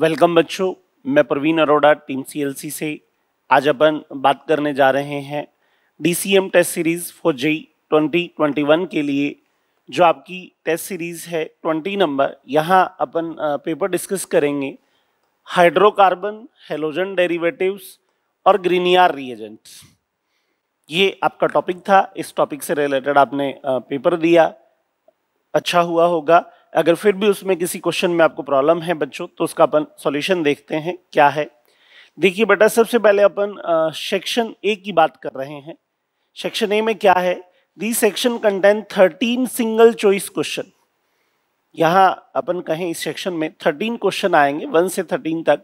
Welcome बच्चों मैं Praveen Arora team CLC से आज अपन बात करने जा रहे हैं DCM test series for JEE 2021 के लिए जो आपकी टेस्ट सीरीज़ है 20 नंबर यहाँ अपन पेपर डिस्कस करेंगे हाइड्रोकार्बन हेलोजन डेरिवेटिव्स और ग्रीनियार रिएजेंट ये आपका टॉपिक था इस टॉपिक से रिलेटेड आपने पेपर दिया अच्छा हुआ होगा अगर फिर भी उसमें किसी क्वेश्चन में आपको प्रॉब्लम है बच्चों तो उसका अपन सॉल्यूशन देखते हैं क्या है देखिए बेटा सबसे पहले अपन सेक्शन ए की बात कर रहे हैं सेक्शन ए में क्या है the section contain thirteen single choice question यहाँ अपन कहें इस सेक्शन में थर्टीन क्वेश्चन आएंगे वन से थर्टीन तक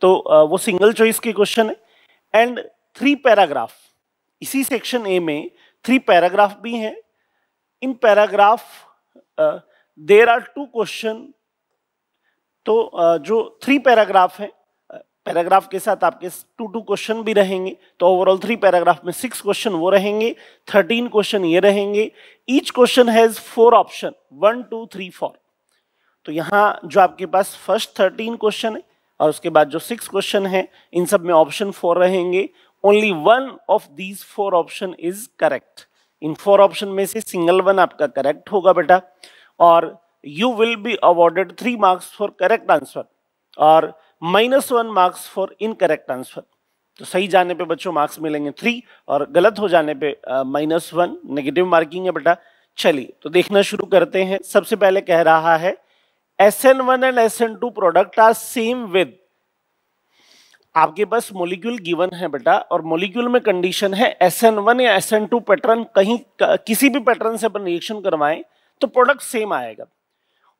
तो वो सिंगल चॉइस के क्वेश्चन है एंड थ्री पैराग्राफ इसी सेक्शन ए में थ्री पैराग्राफ भी हैं इन paragraph there are two question तो जो थ्री पैराग्राफ है पैराग्राफ के साथ आपके टू टू क्वेश्चन भी रहेंगे तो ओवरऑल थ्री पैराग्राफ में सिक्स क्वेश्चन वो रहेंगे थर्टीन क्वेश्चन ये रहेंगे each question has four option one two three four तो यहाँ जो आपके पास फर्स्ट थर्टीन क्वेश्चन है और उसके बाद जो सिक्स क्वेश्चन है इन सब में ऑप्शन फोर रहेंगे only one of these four option is correct इन फोर ऑप्शन में से सिंगल वन आपका करेक्ट होगा बेटा और you will be awarded three marks for correct answer और minus one marks for incorrect answer तो सही जाने पे बच्चों मार्क्स मिलेंगे थ्री और गलत हो जाने पे माइनस वन नेगेटिव मार्किंग है बेटा चलिए तो देखना शुरू करते हैं सबसे पहले कह रहा है S N one and S N two product are same with आपके पास मोलिक्यूल गिवन है बेटा और मोलिक्यूल में कंडीशन है एस एन वन या एस एन टू पैटर्न कहीं किसी भी पैटर्न से अपन रिएक्शन करवाएं तो प्रोडक्ट सेम आएगा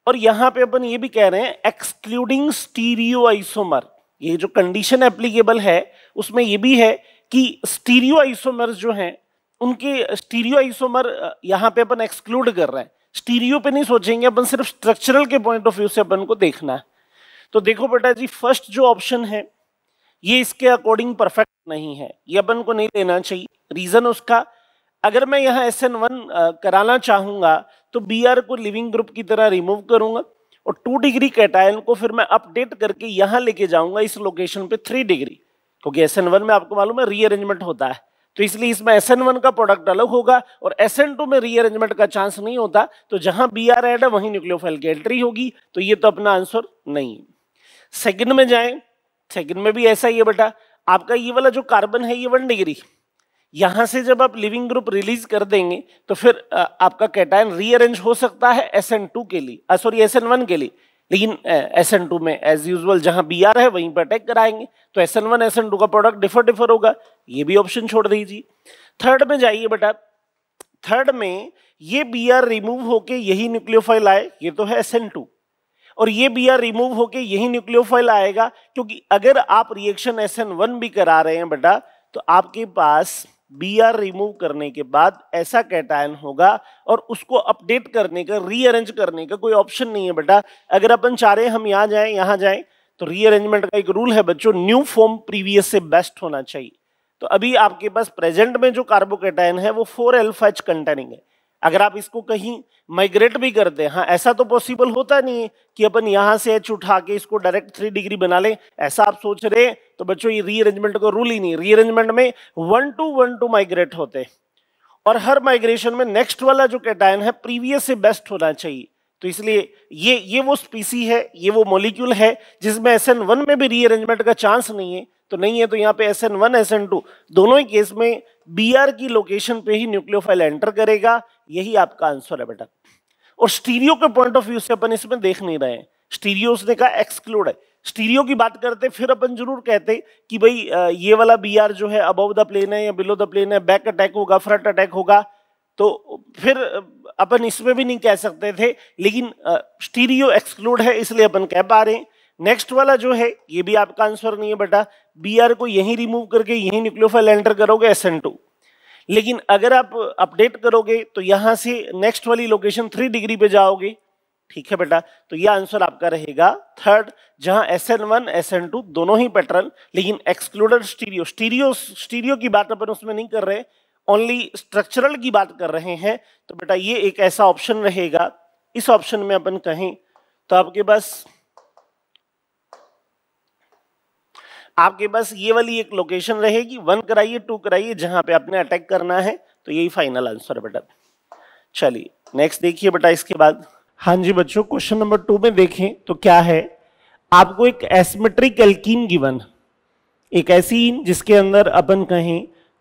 और यहां पे अपन ये भी कह रहे हैं एक्सक्लूडिंग स्टीरियो आइसोमर ये जो कंडीशन एप्लीकेबल है उसमें ये भी है कि स्टीरियो आइसोमर जो हैं उनके स्टीरियो आइसोमर यहाँ पे अपन एक्सक्लूड कर रहे हैं स्टीरियो पे नहीं सोचेंगे अपन सिर्फ स्ट्रक्चरल के पॉइंट ऑफ व्यू से अपन को देखना है तो देखो बेटा जी फर्स्ट जो ऑप्शन है ये इसके अकॉर्डिंग परफेक्ट नहीं है ये अपन को नहीं लेना चाहिए रीजन उसका अगर मैं यहाँ एस एन वन कराना चाहूंगा तो बी आर को लिविंग ग्रुप की तरह रिमूव करूंगा और टू डिग्री कैटायन को फिर मैं अपडेट करके यहां लेके जाऊंगा इस लोकेशन पे थ्री डिग्री क्योंकि एस एन वन में आपको मालूम है रीअरेंजमेंट होता है तो इसलिए इसमें एस एन वन का प्रोडक्ट अलग होगा और एस एन टू में रीअरेंजमेंट का चांस नहीं होता तो जहां बी आर एड है वहीं न्यूक्लियोफाइल की एंट्री होगी तो ये तो अपना आंसर नहीं सेकंड में जाए सेकंड में भी ऐसा ही है बेटा आपका ये वाला जो कार्बन है ये वन डिग्री यहां से जब आप लिविंग ग्रुप रिलीज कर देंगे तो फिर आपका कैटायन रीअरेंज हो सकता है एस एन टू के लिए सॉरी एस एन वन के लिए लेकिन एस एन टू में एज यूजल जहां बी आर है वहीं पर अटैक कराएंगे तो S N one S N two का प्रोडक्ट डिफर डिफर होगा ये भी ऑप्शन छोड़ दीजिए थर्ड में जाइए बेटा थर्ड में ये बी आर रिमूव होके यही न्यूक्लियोफाइल आए ये तो है एस एन टू और ये बी आर रिमूव होके यही न्यूक्लियोफाइल आएगा क्योंकि अगर आप रिएक्शन एस एन वन भी करा रहे हैं बेटा तो आपके पास बी आर रिमूव करने के बाद ऐसा कैटायन होगा और उसको अपडेट करने का रीअरेंज करने का कोई ऑप्शन नहीं है बेटा अगर अपन चाह रहे हम यहाँ जाएं यहाँ जाएं तो रीअरेंजमेंट का एक रूल है बच्चों न्यू फॉर्म प्रीवियस से बेस्ट होना चाहिए तो अभी आपके पास प्रेजेंट में जो कार्बोकेटाइन है वो फोर एल्फा एच कंटेनिंग है अगर आप इसको कहीं माइग्रेट भी कर दें हाँ ऐसा तो पॉसिबल होता नहीं है कि अपन यहाँ से एच उठा के इसको डायरेक्ट थ्री डिग्री बना लें ऐसा आप सोच रहे हैं तो बच्चों ये रीअरेंजमेंट का रूल ही नहीं रीअरेंजमेंट में one two one two migrate होते और हर माइग्रेशन में नेक्स्ट वाला जो कैटायन है प्रीवियस से बेस्ट होना चाहिए तो इसलिए ये ये वो स्पीसी है ये वो मॉलिक्यूल है जिसमें एस एन वन में भी रीअरेंजमेंट का चांस नहीं है तो नहीं है तो यहाँ पे S N one S N two दोनों ही केस में बी आर की लोकेशन पे ही न्यूक्लियोफाइल एंटर करेगा यही आपका आंसर है बेटा और स्टीरियो के पॉइंट ऑफ व्यू से अपन इसमें देख नहीं रहे हैं स्टीरियो उसने कहा एक्सक्लूड है स्टीरियो की बात करते फिर अपन जरूर कहते कि भाई ये वाला बी आर जो है अबव द प्लेन है या बिलो द प्लेन है बैक अटैक होगा फ्रंट अटैक होगा तो फिर अपन इसमें भी नहीं कह सकते थे लेकिन स्टीरियो एक्सक्लूड है इसलिए अपन कह पा रहे हैं नेक्स्ट वाला जो है ये भी आपका आंसर नहीं है बेटा बी आर को यहीं रिमूव करके यहीं न्यूक्लियोफाइल एंटर करोगे एस लेकिन अगर आप अपडेट करोगे तो यहाँ से नेक्स्ट वाली लोकेशन थ्री डिग्री पे जाओगे ठीक है बेटा तो ये आंसर आपका रहेगा थर्ड जहां S N one S N two दोनों ही पेट्रल लेकिन एक्सक्लूडेड स्टीरियो स्टीरियो स्टीरियो की बात अपन उसमें नहीं कर रहे ओनली स्ट्रक्चरल की बात कर रहे हैं तो बेटा ये एक ऐसा ऑप्शन रहेगा इस ऑप्शन में अपन कहें तो आपके पास आपके पास ये वाली एक लोकेशन रहेगी वन कराइए टू कराइए जहां पे आपने अटैक करना है तो यही फाइनल आंसर है बेटा चलिए नेक्स्ट देखिए बेटा इसके बाद हाँ जी बच्चों क्वेश्चन नंबर टू में देखें तो क्या है आपको एक एसमेट्रिक एल्कीन गिवन एक ऐसी जिसके अंदर अपन कहें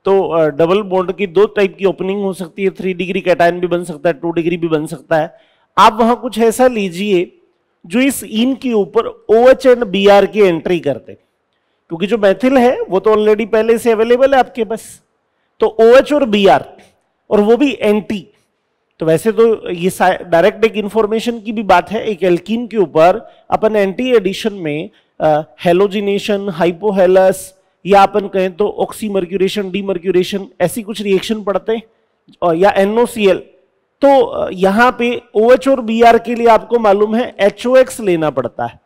तो डबल बॉन्ड की दो टाइप की ओपनिंग हो सकती है थ्री डिग्री कैटाइन भी बन सकता है टू डिग्री भी बन सकता है आप वहां कुछ ऐसा लीजिए जो इस इन के ऊपर O H and B R की एंट्री करते क्योंकि जो मैथिल है वो तो ऑलरेडी पहले से अवेलेबल है आपके पास तो ओ एच और बी आर और वो भी एंटी तो वैसे तो ये डायरेक्ट एक इन्फॉर्मेशन की भी बात है एक एल्कीन के ऊपर अपन एंटी एडिशन में हेलोजिनेशन हाइपोहेलस या अपन कहें तो ऑक्सीमर्क्यूरेशन डीमर्क्यूरेशन ऐसी कुछ रिएक्शन पड़ते हैं या एनओसीएल तो यहाँ पे ओ OH और बी के लिए आपको मालूम है एच लेना पड़ता है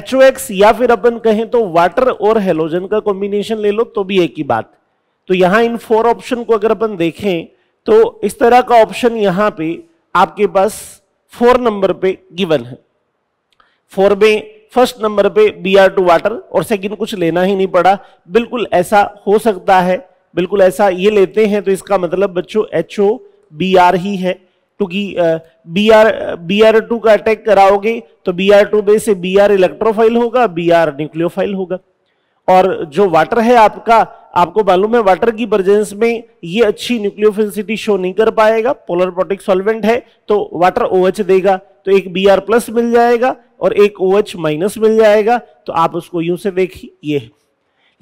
एच या फिर अपन कहें तो वाटर और हेलोजन का कॉम्बिनेशन ले लो तो भी एक ही बात तो यहाँ इन फोर ऑप्शन को अगर अपन देखें तो इस तरह का ऑप्शन यहां पे आपके पास फोर नंबर पे गिवन है फोर में फर्स्ट नंबर पे बी आर टू वाटर और सेकंड कुछ लेना ही नहीं पड़ा बिल्कुल ऐसा हो सकता है बिल्कुल ऐसा ये लेते हैं तो इसका मतलब बच्चों एच ओ बी आर ही है क्योंकि B R B R two का अटैक कराओगे तो बी आर टू में से बी आर इलेक्ट्रोफाइल होगा बी आर न्यूक्लियोफाइल होगा और जो वाटर है आपका आपको मालूम है वाटर की प्रेजेंस में ये अच्छी न्यूक्लियोफिलिटी शो नहीं कर पाएगा पोलर प्रोटिक सॉल्वेंट है तो वाटर ओएच देगा तो एक बी आर प्लस मिल जाएगा और एक ओ माइनस मिल जाएगा तो आप उसको यूं से देखिए ये है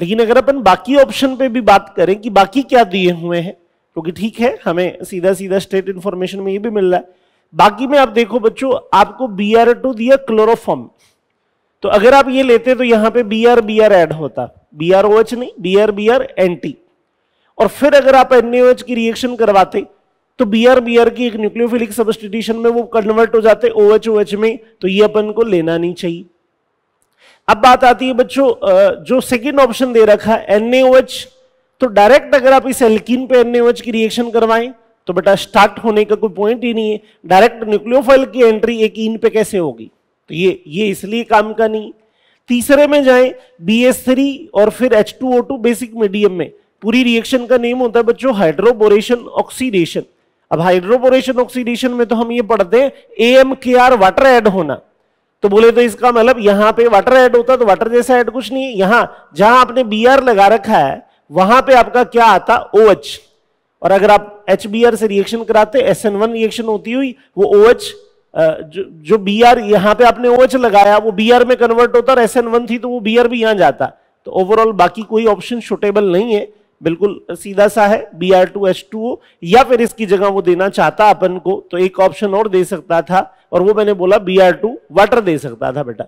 लेकिन अगर अपन बाकी ऑप्शन पे भी बात करें कि बाकी क्या दिए हुए हैं क्योंकि तो ठीक है हमें सीधा सीधा स्टेट इंफॉर्मेशन में ये भी मिल रहा है बाकी में आप देखो बच्चों आपको बी आर टू दिया क्लोरोफॉर्म तो अगर आप ये लेते तो यहाँ पे B R B R add होता बी आर ओ एच नहीं B R B R N T और फिर अगर आप एन ओ एच की रिएक्शन करवाते तो बी आर बी आर की एक न्यूक्लियोफिलिक सबस्टिट्यूशन में वो कन्वर्ट हो जाते ओ एच ओ एच में तो ये अपन को लेना नहीं चाहिए अब बात आती है बच्चों जो सेकेंड ऑप्शन दे रखा है एन एच तो डायरेक्ट अगर आप इस एल्किन पे एन एच की रिएक्शन करवाएं तो बेटा स्टार्ट होने का कोई पॉइंट ही नहीं है डायरेक्ट न्यूक्लियोफाइल की एंट्री एक इन पे कैसे होगी तो ये ये इसलिए काम का नहीं तीसरे में जाएं BS3 और फिर H2O2 बेसिक मीडियम में पूरी रिएक्शन का नेम होता है बच्चों हाइड्रोबोरेशन ऑक्सीडेशन अब हाइड्रोबोरेशन ऑक्सीडेशन में तो हम ये पढ़ते हैं M K are water aid होना तो बोले तो इसका मतलब यहां पे वाटर ऐड होता तो वाटर जैसा ऐड कुछ नहीं यहां जहां आपने बी लगा रखा है वहां पे आपका क्या आता ओ OH. और अगर आप एच से रिएक्शन कराते एस रिएक्शन होती हुई वो ओ OH, जो जो बी आर यहां पे आपने ओएच लगाया वो बी आर में कन्वर्ट होता और एस एन वन थी तो वो बी आर भी यहां जाता तो ओवरऑल बाकी कोई ऑप्शन शूटेबल नहीं है बिल्कुल सीधा सा है B R two H two O या फिर इसकी जगह वो देना चाहता अपन को तो एक ऑप्शन और दे सकता था और वो मैंने बोला बी आर टू वाटर दे सकता था बेटा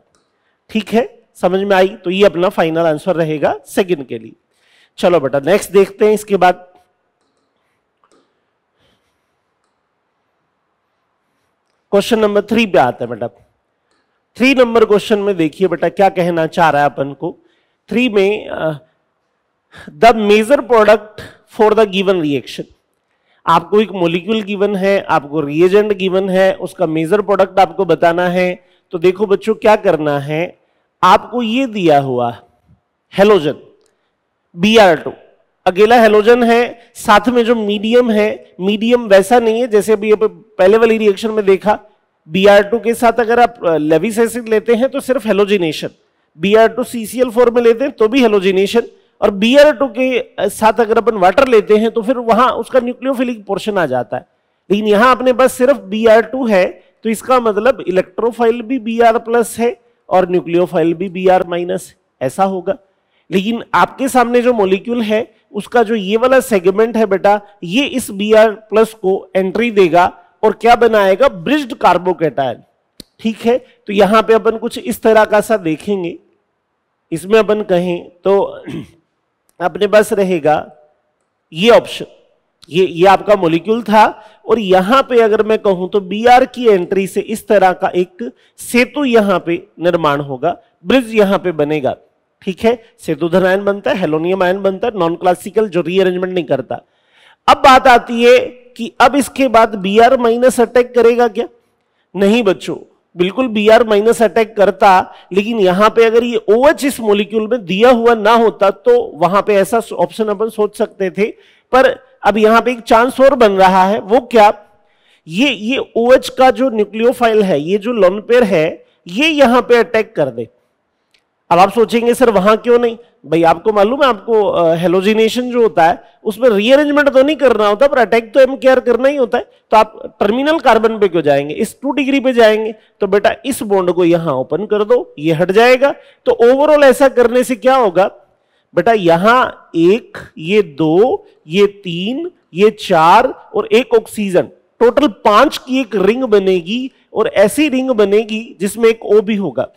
ठीक है समझ में आई तो ये अपना फाइनल आंसर रहेगा सेकंड के लिए चलो बेटा नेक्स्ट देखते हैं इसके बाद क्वेश्चन नंबर थ्री पे आते हैं बेटा थ्री नंबर क्वेश्चन में देखिए बेटा क्या कहना चाह रहा है अपन को थ्री में the major product for the given reaction आपको एक मोलिक्यूल गिवन है आपको रिएजेंट गिवन है उसका मेजर प्रोडक्ट आपको बताना है तो देखो बच्चों क्या करना है आपको ये दिया हुआ हेलोजन बी आर टू अकेला हेलोजन है साथ में जो मीडियम है मीडियम वैसा नहीं है जैसे अभी पहले वाली रिएक्शन में देखा बी के साथ अगर आप लेविस एसिड लेते हैं तो सिर्फ halogenation B R to CCl4 में लेते हैं तो भी हेलोजिनेशन और बी के साथ अगर अपन वाटर लेते हैं तो फिर वहां उसका न्यूक्लियोफिलिक पोर्शन आ जाता है लेकिन यहां अपने पास सिर्फ बी है तो इसका मतलब इलेक्ट्रोफाइल भी बी प्लस है और न्यूक्लियोफाइल भी बी माइनस ऐसा होगा लेकिन आपके सामने जो मोलिक्यूल है उसका जो ये वाला सेगमेंट है बेटा ये इस बी आर प्लस को एंट्री देगा और क्या बनाएगा ब्रिज्ड कार्बोकेटायन ठीक है तो यहां पे अपन कुछ इस तरह का सा देखेंगे इसमें अपन कहें तो अपने पास रहेगा ये ऑप्शन ये ये आपका मोलिक्यूल था और यहां पे अगर मैं कहूं तो बी आर की एंट्री से इस तरह का एक सेतु यहां पे निर्माण होगा ब्रिज यहां पे बनेगा ठीक है सेतुधन आयन बनता है हेलोनियम आयन बनता है नॉन क्लासिकल जो रीअरेंजमेंट नहीं करता अब बात आती है कि अब इसके बाद बी आर माइनस अटैक करेगा क्या नहीं बच्चों बिल्कुल बी आर माइनस अटैक करता लेकिन यहां पे अगर ये ओएच OH इस मोलिक्यूल में दिया हुआ ना होता तो वहां पे ऐसा ऑप्शन अपन सोच सकते थे पर अब यहां पे एक चांस और बन रहा है वो क्या ये ये ओएच OH का जो न्यूक्लियोफाइल है ये जो लोनपेयर है ये यहां पे अटैक कर दे अब आप सोचेंगे सर वहां क्यों नहीं भाई आपको मालूम है आपको हेलोजिनेशन जो होता है उसमें रीअरेंजमेंट तो नहीं करना होता पर अटैक तो एम केयर करना ही होता है तो आप टर्मिनल कार्बन पे क्यों जाएंगे इस टू डिग्री पे जाएंगे तो बेटा इस बॉन्ड को यहां ओपन कर दो ये हट जाएगा तो ओवरऑल ऐसा करने से क्या होगा बेटा यहां एक ये दो ये तीन ये चार और एक ऑक्सीजन टोटल पांच की एक रिंग बनेगी और ऐसी रिंग बनेगी जिसमें एक ओ भी होगा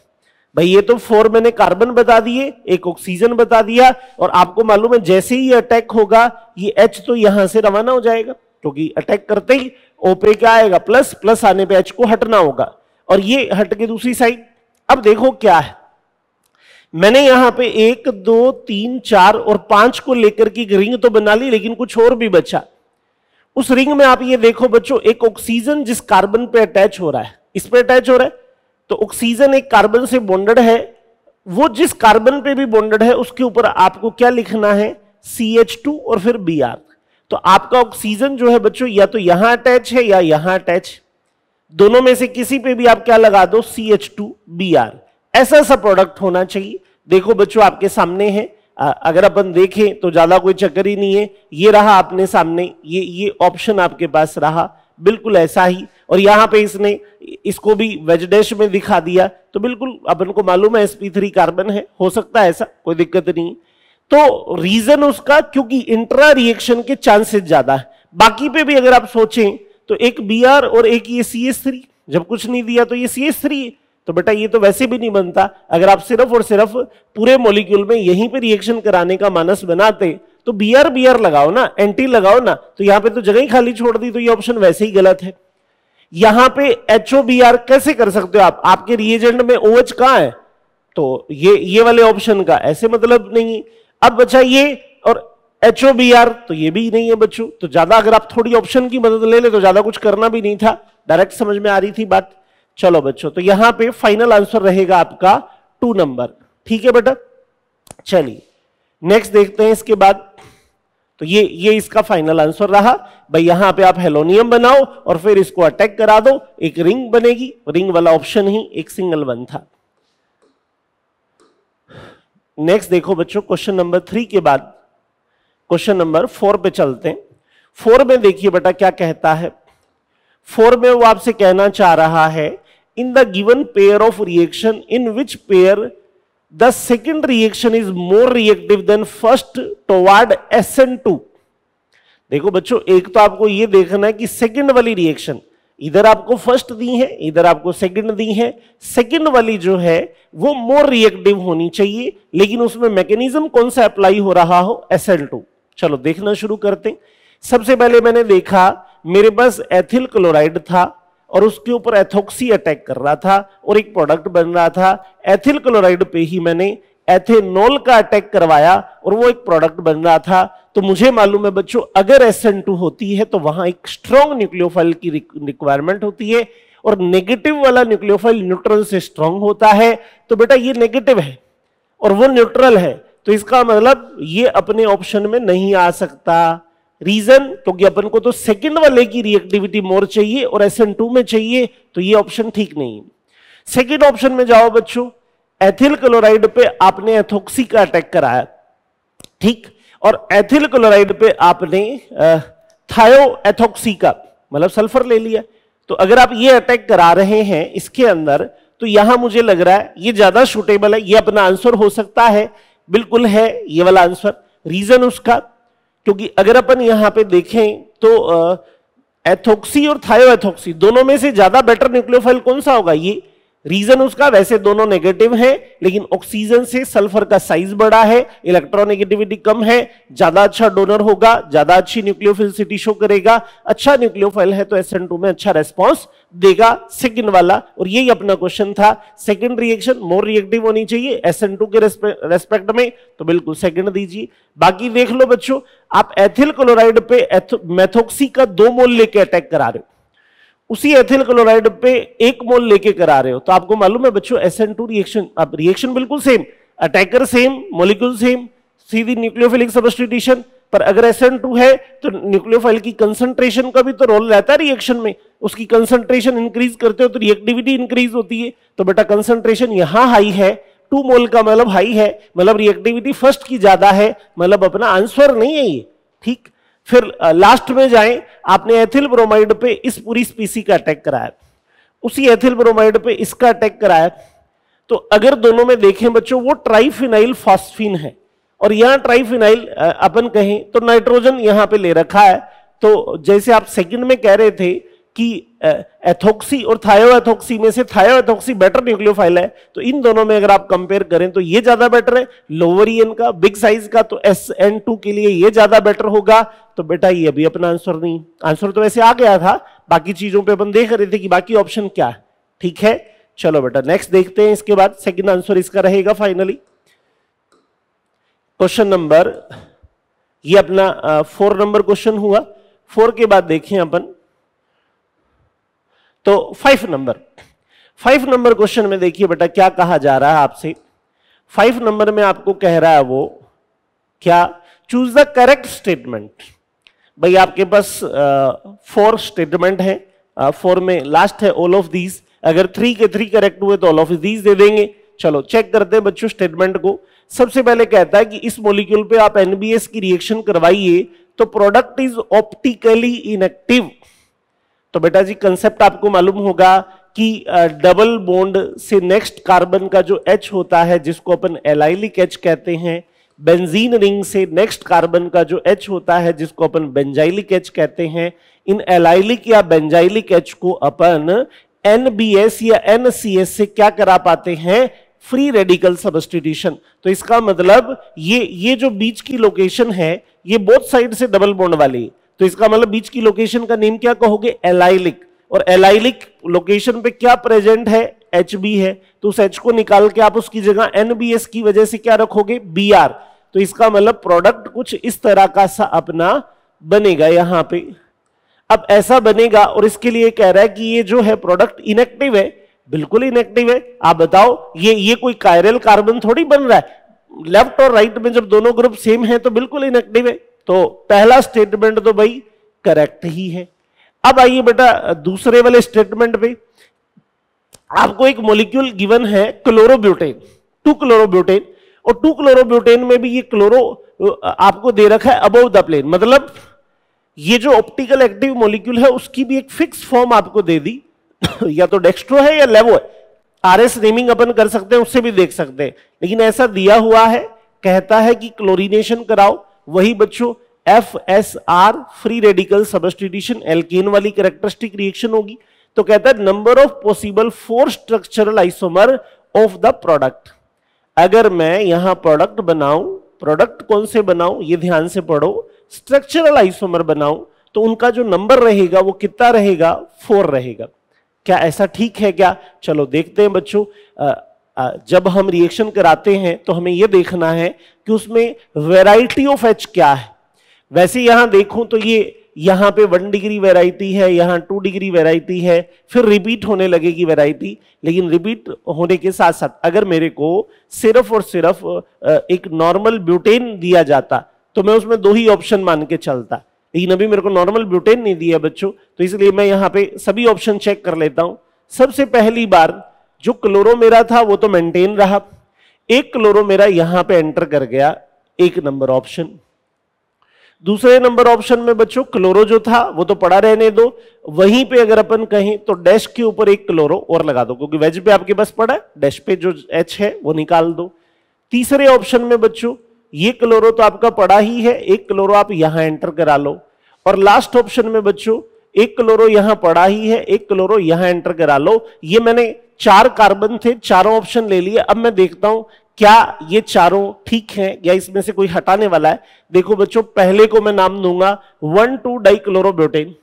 भाई ये तो फोर मैंने कार्बन बता दिए एक ऑक्सीजन बता दिया और आपको मालूम है जैसे ही अटैक होगा ये एच तो यहां से रवाना हो जाएगा क्योंकि तो अटैक करते ही ओपे e क्या आएगा प्लस प्लस आने पे एच को हटना होगा और ये हट के दूसरी साइड अब देखो क्या है मैंने यहां पे एक दो तीन चार और पांच को लेकर की रिंग तो बना ली लेकिन कुछ और भी बचा उस रिंग में आप ये देखो बच्चों एक ऑक्सीजन जिस कार्बन पे अटैच हो रहा है इस पर अटैच हो रहा है तो ऑक्सीजन एक कार्बन से बॉन्डेड है वो जिस कार्बन पे भी बॉन्डेड है उसके ऊपर आपको क्या लिखना है सी एच टू और फिर बी आर तो आपका ऑक्सीजन जो है बच्चों या तो यहां अटैच है या यहां अटैच दोनों में से किसी पे भी आप क्या लगा दो C H two B R ऐसा सा प्रोडक्ट होना चाहिए देखो बच्चों आपके सामने है अगर अपन देखें तो ज्यादा कोई चक्कर ही नहीं है ये रहा आपने सामने ये ये ऑप्शन आपके पास रहा बिल्कुल ऐसा ही और यहां पे इसने इसको भी वेजडेश में दिखा दिया तो बिल्कुल अपन को मालूम है एसपी थ्री कार्बन है हो सकता है ऐसा कोई दिक्कत नहीं तो रीजन उसका क्योंकि इंट्रा रिएक्शन के चांसेस ज्यादा है बाकी पे भी अगर आप सोचें तो एक बी और एक ये सी एस थ्री जब कुछ नहीं दिया तो ये सी एस थ्री तो बेटा ये तो वैसे भी नहीं बनता अगर आप सिर्फ और सिर्फ पूरे मॉलिक्यूल में यहीं पे रिएक्शन कराने का मानस बनाते तो बी आर बी आर लगाओ ना एंटी लगाओ ना तो यहां पे तो जगह ही खाली छोड़ दी तो ये ऑप्शन वैसे ही गलत है यहां पे एच ओ बी आर कैसे कर सकते हो आप आपके रिएजेंट में ओ एच कहां है तो ये ये वाले ऑप्शन का ऐसे मतलब नहीं अब बचा ये और एच ओ बी आर तो ये भी नहीं है बच्चों तो ज्यादा अगर आप थोड़ी ऑप्शन की मदद ले ले तो ज्यादा कुछ करना भी नहीं था डायरेक्ट समझ में आ रही थी बात चलो बच्चों तो यहां पे फाइनल आंसर रहेगा आपका टू नंबर ठीक है बेटा चलिए नेक्स्ट देखते हैं इसके बाद तो ये ये इसका फाइनल आंसर रहा भाई यहां पे आप हेलोनियम बनाओ और फिर इसको अटैक करा दो एक रिंग बनेगी रिंग वाला ऑप्शन ही एक सिंगल वन था नेक्स्ट देखो बच्चों क्वेश्चन नंबर थ्री के बाद क्वेश्चन नंबर फोर पे चलते हैं फोर में देखिए बेटा क्या कहता है फोर में वो आपसे कहना चाह रहा है in the given pair of reaction in which pair the second reaction is more reactive than first toward SN2. देखो बच्चों एक तो आपको ये देखना है कि सेकेंड वाली रिएक्शन इधर आपको फर्स्ट दी है इधर आपको सेकेंड दी है सेकेंड वाली जो है वो मोर रिएक्टिव होनी चाहिए लेकिन उसमें मैकेनिज्म कौन सा अप्लाई हो रहा हो SN2 चलो देखना शुरू करते सबसे पहले मैंने देखा मेरे पास एथिल क्लोराइड था और उसके ऊपर एथोक्सी अटैक कर रहा था और एक प्रोडक्ट बन रहा था एथिल क्लोराइड पे ही मैंने एथेनॉल का अटैक करवाया और वो एक प्रोडक्ट बन रहा था तो मुझे मालूम है बच्चों अगर एसएन टू होती है तो वहां एक स्ट्रॉन्ग न्यूक्लियोफाइल की रिक्वायरमेंट होती है और नेगेटिव वाला न्यूक्लियोफाइल न्यूट्रल से स्ट्रॉन्ग होता है तो बेटा ये नेगेटिव है और वो न्यूट्रल है तो इसका मतलब ये अपने ऑप्शन में नहीं आ सकता रीजन तो अपन को तो सेकंड वाले की रिएक्टिविटी मोर चाहिए और एस टू में चाहिए तो ये ऑप्शन ठीक नहीं है सेकेंड ऑप्शन में जाओ बच्चों एथिल क्लोराइड पे आपने एथोक्सी का अटैक कराया ठीक और एथिल क्लोराइड पे आपने थायो एथोक्सी का मतलब सल्फर ले लिया तो अगर आप ये अटैक करा रहे हैं इसके अंदर तो यहां मुझे लग रहा है ये ज्यादा सुटेबल है ये अपना आंसर हो सकता है बिल्कुल है ये वाला आंसर रीजन उसका क्योंकि अगर अपन यहां पे देखें तो एथोक्सी और थायोएथोक्सी दोनों में से ज्यादा बेटर न्यूक्लियोफाइल कौन सा होगा ये रीजन उसका वैसे दोनों नेगेटिव है लेकिन ऑक्सीजन से सल्फर का साइज बड़ा है इलेक्ट्रोनेगेटिविटी कम है ज्यादा अच्छा डोनर होगा ज्यादा अच्छी न्यूक्लियोफिल शो करेगा अच्छा न्यूक्लियोफाइल है तो एस में अच्छा रेस्पॉन्स देगा सेकंड वाला और यही अपना क्वेश्चन था सेकंड रिएक्शन मोर रिएक्टिव होनी चाहिए एस एन टू के रेस्पेक्ट में तो बिल्कुल सेकंड दीजिए बाकी देख लो बच्चों आप एथिल क्लोराइड पे मेथोक्सी का दो मोल लेके अटैक करा रहे हो उसी एथिल क्लोराइड पे एक मोल लेके करा रहे हो तो आपको मालूम है बच्चों एस एन टू रिएक्शन अब रिएक्शन बिल्कुल same attacker same molecule same सीधी न्यूक्लियोफिलिक सबस्टिट्यूशन पर अगर एस टू है तो न्यूक्लियोफाइल की कंसंट्रेशन का भी तो रोल रहता है रिएक्शन में उसकी कंसंट्रेशन इंक्रीज करते हो तो रिएक्टिविटी इंक्रीज होती है तो बेटा कंसंट्रेशन यहां हाई है टू मोल का मतलब हाई है मतलब रिएक्टिविटी फर्स्ट की ज्यादा है मतलब अपना आंसर नहीं है ये ठीक फिर लास्ट में जाए आपने एथिल ब्रोमाइड पे इस पूरी स्पीसी का अटैक कराया उसी एथिल ब्रोमाइड पे इसका अटैक कराया तो अगर दोनों में देखें बच्चों वो ट्राइफिनाइल फॉस्फिन है और यहां ट्राईफिनाइल अपन कहें तो नाइट्रोजन यहां पे ले रखा है तो जैसे आप सेकंड में कह रहे थे कि एथोक्सी और थायोएथोक्सी में से थायोएथोक्सी बेटर न्यूक्लियोफाइल है तो इन दोनों में अगर आप कंपेयर करें तो ये ज्यादा बेटर है लोअर ईएन का बिग साइज का तो एस एन टू के लिए ये ज्यादा बेटर होगा तो बेटा ये अभी अपना आंसर नहीं आंसर तो वैसे आ गया था बाकी चीजों पर अपन देख रहे थे कि बाकी ऑप्शन क्या है ठीक है चलो बेटा नेक्स्ट देखते हैं इसके बाद सेकेंड आंसर इसका रहेगा फाइनली क्वेश्चन नंबर ये अपना फोर नंबर क्वेश्चन हुआ फोर के बाद देखें अपन तो five number five number question में देखिए बेटा क्या कहा जा रहा है आपसे फाइव नंबर में आपको कह रहा है वो क्या चूज द करेक्ट स्टेटमेंट भाई आपके पास फोर स्टेटमेंट है फोर में लास्ट है ऑल ऑफ दीज अगर थ्री के थ्री करेक्ट हुए तो ऑल ऑफ दीज दे देंगे चलो चेक करते हैं बच्चों स्टेटमेंट को सबसे पहले कहता है कि इस मोलिक्यूल पे आप एनबीएस की रिएक्शन करवाइए तो प्रोडक्ट इज ऑप्टिकली इनएक्टिव तो बेटा जी कंसेप्ट आपको मालूम होगा कि डबल बॉन्ड से नेक्स्ट कार्बन का जो एच होता है जिसको अपन एलाइलिक एच कहते हैं बेंजीन रिंग से नेक्स्ट कार्बन का जो एच होता है जिसको अपन बेंजाइलिक एच कहते हैं इन एलाइलिक या बेंजाइलिक एच को अपन एन या एन से क्या करा पाते हैं फ्री रेडिकल सबस्टिट्यूशन तो इसका मतलब ये ये जो बीच की लोकेशन है ये बोथ साइड से डबल बोन्ड वाली है तो इसका मतलब बीच की लोकेशन का नेम क्या कहोगे एलाइलिक और एलाइलिक लोकेशन पे क्या प्रेजेंट है एच बी है तो उस एच को निकाल के आप उसकी जगह एन बी एस की वजह से क्या रखोगे बी आर तो इसका मतलब प्रोडक्ट कुछ इस तरह का सा अपना बनेगा यहां पे अब ऐसा बनेगा और इसके लिए कह रहा है कि ये जो है प्रोडक्ट इनेक्टिव है बिल्कुल इनएक्टिव है आप बताओ ये ये कोई कायरल कार्बन थोड़ी बन रहा है लेफ्ट और राइट में जब दोनों ग्रुप सेम है तो बिल्कुल इनएक्टिव है तो पहला स्टेटमेंट तो भाई करेक्ट ही है अब आइए बेटा दूसरे वाले स्टेटमेंट पे आपको एक मोलिक्यूल गिवन है क्लोरोब्यूटेन टू क्लोरोब्यूटेन और टू क्लोरोब्यूटेन में भी ये क्लोरो आपको दे रखा है अबोव द प्लेन मतलब ये जो ऑप्टिकल एक्टिव मोलिक्यूल है उसकी भी एक फिक्स फॉर्म आपको दे दी या तो डेक्स्ट्रो है या लेवो है आर एस नेमिंग अपन कर सकते हैं उससे भी देख सकते हैं लेकिन ऐसा दिया हुआ है कहता है कि क्लोरीनेशन कराओ वही बच्चों F S R free radical substitution alkane वाली करेक्टरिस्टिक रिएक्शन होगी तो कहता है number of possible four structural isomer of the product अगर मैं यहां प्रोडक्ट बनाऊं प्रोडक्ट कौन से बनाऊं ये ध्यान से पढ़ो स्ट्रक्चरल आइसोमर बनाऊं तो उनका जो नंबर रहेगा वो कितना रहेगा फोर रहेगा क्या ऐसा ठीक है क्या चलो देखते हैं बच्चों जब हम रिएक्शन कराते हैं तो हमें यह देखना है कि उसमें वेराइटी ऑफ एच क्या है वैसे यहां देखूं तो ये यहां पे वन डिग्री वेराइटी है यहां टू डिग्री वेराइटी है फिर रिपीट होने लगेगी वेराइटी लेकिन रिपीट होने के साथ साथ अगर मेरे को सिर्फ और सिर्फ एक नॉर्मल ब्यूटेन दिया जाता तो मैं उसमें दो ही ऑप्शन मान के चलता लेकिन अभी मेरे को नॉर्मल ब्यूटेन नहीं दिया बच्चों तो इसलिए मैं यहाँ पे सभी ऑप्शन चेक कर लेता हूं सबसे पहली बार जो क्लोरो मेरा था वो तो मेंटेन रहा एक क्लोरो मेरा यहाँ पे एंटर कर गया एक नंबर ऑप्शन दूसरे नंबर ऑप्शन में बच्चों क्लोरो जो था वो तो पड़ा रहने दो वहीं पे अगर अपन कहें तो डैश के ऊपर एक क्लोरो और लगा दो क्योंकि वेज पे आपके पास पड़ा है डैश पे जो एच है वो निकाल दो तीसरे ऑप्शन में बच्चों ये क्लोरो तो आपका पड़ा ही है एक क्लोरो आप यहां एंटर करा लो और लास्ट ऑप्शन में बच्चों एक क्लोरो यहां पड़ा ही है एक क्लोरो यहां एंटर करा लो ये मैंने चार कार्बन थे चारों ऑप्शन ले लिए अब मैं देखता हूं क्या ये चारों ठीक हैं या इसमें से कोई हटाने वाला है देखो बच्चों पहले को मैं नाम दूंगा वन टू डाइक्लोरोब्यूटेन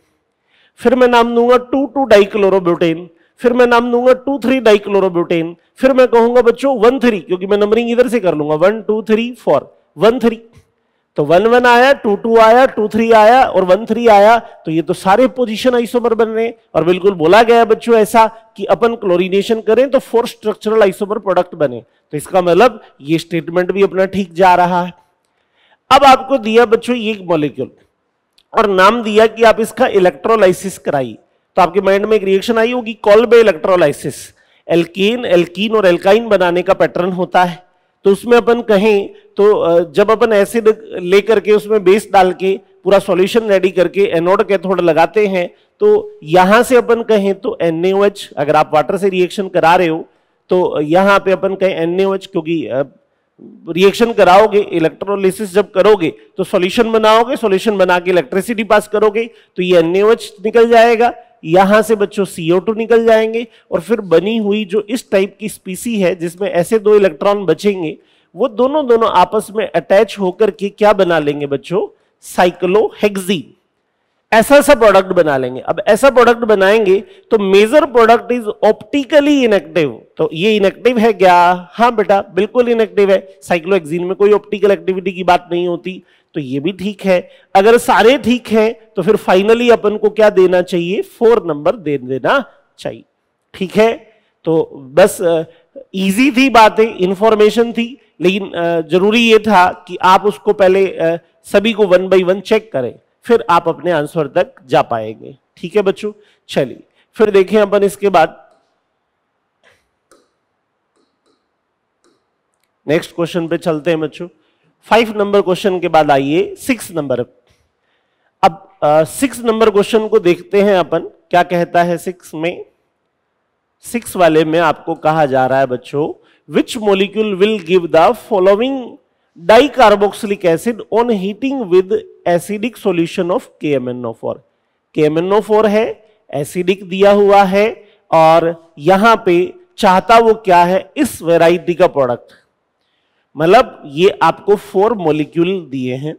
फिर मैं नाम दूंगा टू टू डाइक्लोरोब्यूटेन फिर मैं नाम दूंगा टू थ्री डाइक्लोरोब्यूटेन फिर मैं कहूंगा बच्चों वन थ्री क्योंकि मैं नंबरिंग इधर से कर लूंगा one two three four one three तो वन वन आया टू टू आया टू थ्री आया और वन थ्री आया तो ये तो सारे पोजीशन आइसोमर बन रहे हैं और बिल्कुल बोला गया बच्चों ऐसा कि अपन क्लोरीनेशन करें तो फोर स्ट्रक्चरल आइसोमर प्रोडक्ट बने तो इसका मतलब ये स्टेटमेंट भी अपना ठीक जा रहा है अब आपको दिया बच्चों ये मॉलिक्यूल और नाम दिया कि आप इसका इलेक्ट्रोलाइसिस कराइए तो आपके माइंड में एक रिएक्शन आई होगी कॉल्बे इलेक्ट्रोलाइसिस एल्केन एल्कीन और एल्काइन बनाने का पैटर्न होता है तो उसमें अपन कहें तो जब अपन एसिड लेकर के उसमें बेस डाल के पूरा सॉल्यूशन रेडी करके एनोड कैथोड लगाते हैं तो यहां से अपन कहें तो एन अगर आप वाटर से रिएक्शन करा रहे हो तो यहां पे अपन कहें एन क्योंकि रिएक्शन कराओगे इलेक्ट्रोलिसिस जब करोगे तो सॉल्यूशन बनाओगे सॉल्यूशन बना के इलेक्ट्रिसिटी पास करोगे तो ये एन निकल जाएगा यहां से बच्चों सीओ टू निकल जाएंगे और फिर बनी हुई जो इस टाइप की स्पीसी है जिसमें ऐसे दो इलेक्ट्रॉन बचेंगे वो दोनों दोनों आपस में अटैच होकर के क्या बना लेंगे बच्चों साइक्लोहेक्सीन ऐसा सा प्रोडक्ट बना लेंगे अब ऐसा प्रोडक्ट बनाएंगे तो major product is optically inactive तो ये इनएक्टिव है क्या हाँ बेटा बिल्कुल इनएक्टिव है साइक्लोहेक्सीन में कोई ऑप्टिकल एक्टिविटी की बात नहीं होती तो ये भी ठीक है अगर सारे ठीक है तो फिर फाइनली अपन को क्या देना चाहिए फोर नंबर दे देना चाहिए ठीक है तो बस इजी थी बातें इंफॉर्मेशन थी लेकिन जरूरी ये था कि आप उसको पहले सभी को वन बाई वन चेक करें फिर आप अपने आंसर तक जा पाएंगे ठीक है बच्चों चलिए फिर देखें अपन इसके बाद नेक्स्ट क्वेश्चन पे चलते हैं बच्चों फाइव नंबर क्वेश्चन के बाद आइए सिक्स नंबर अब सिक्स नंबर क्वेश्चन को देखते हैं अपन क्या कहता है सिक्स में सिक्स वाले में आपको कहा जा रहा है बच्चों which molecule will give the following carboxylic acid on heating with acidic solution of K M N O four K M N O four है एसिडिक दिया हुआ है और यहां पे चाहता वो क्या है इस वेराइटी का प्रोडक्ट मतलब ये आपको फोर मोलिक्यूल दिए हैं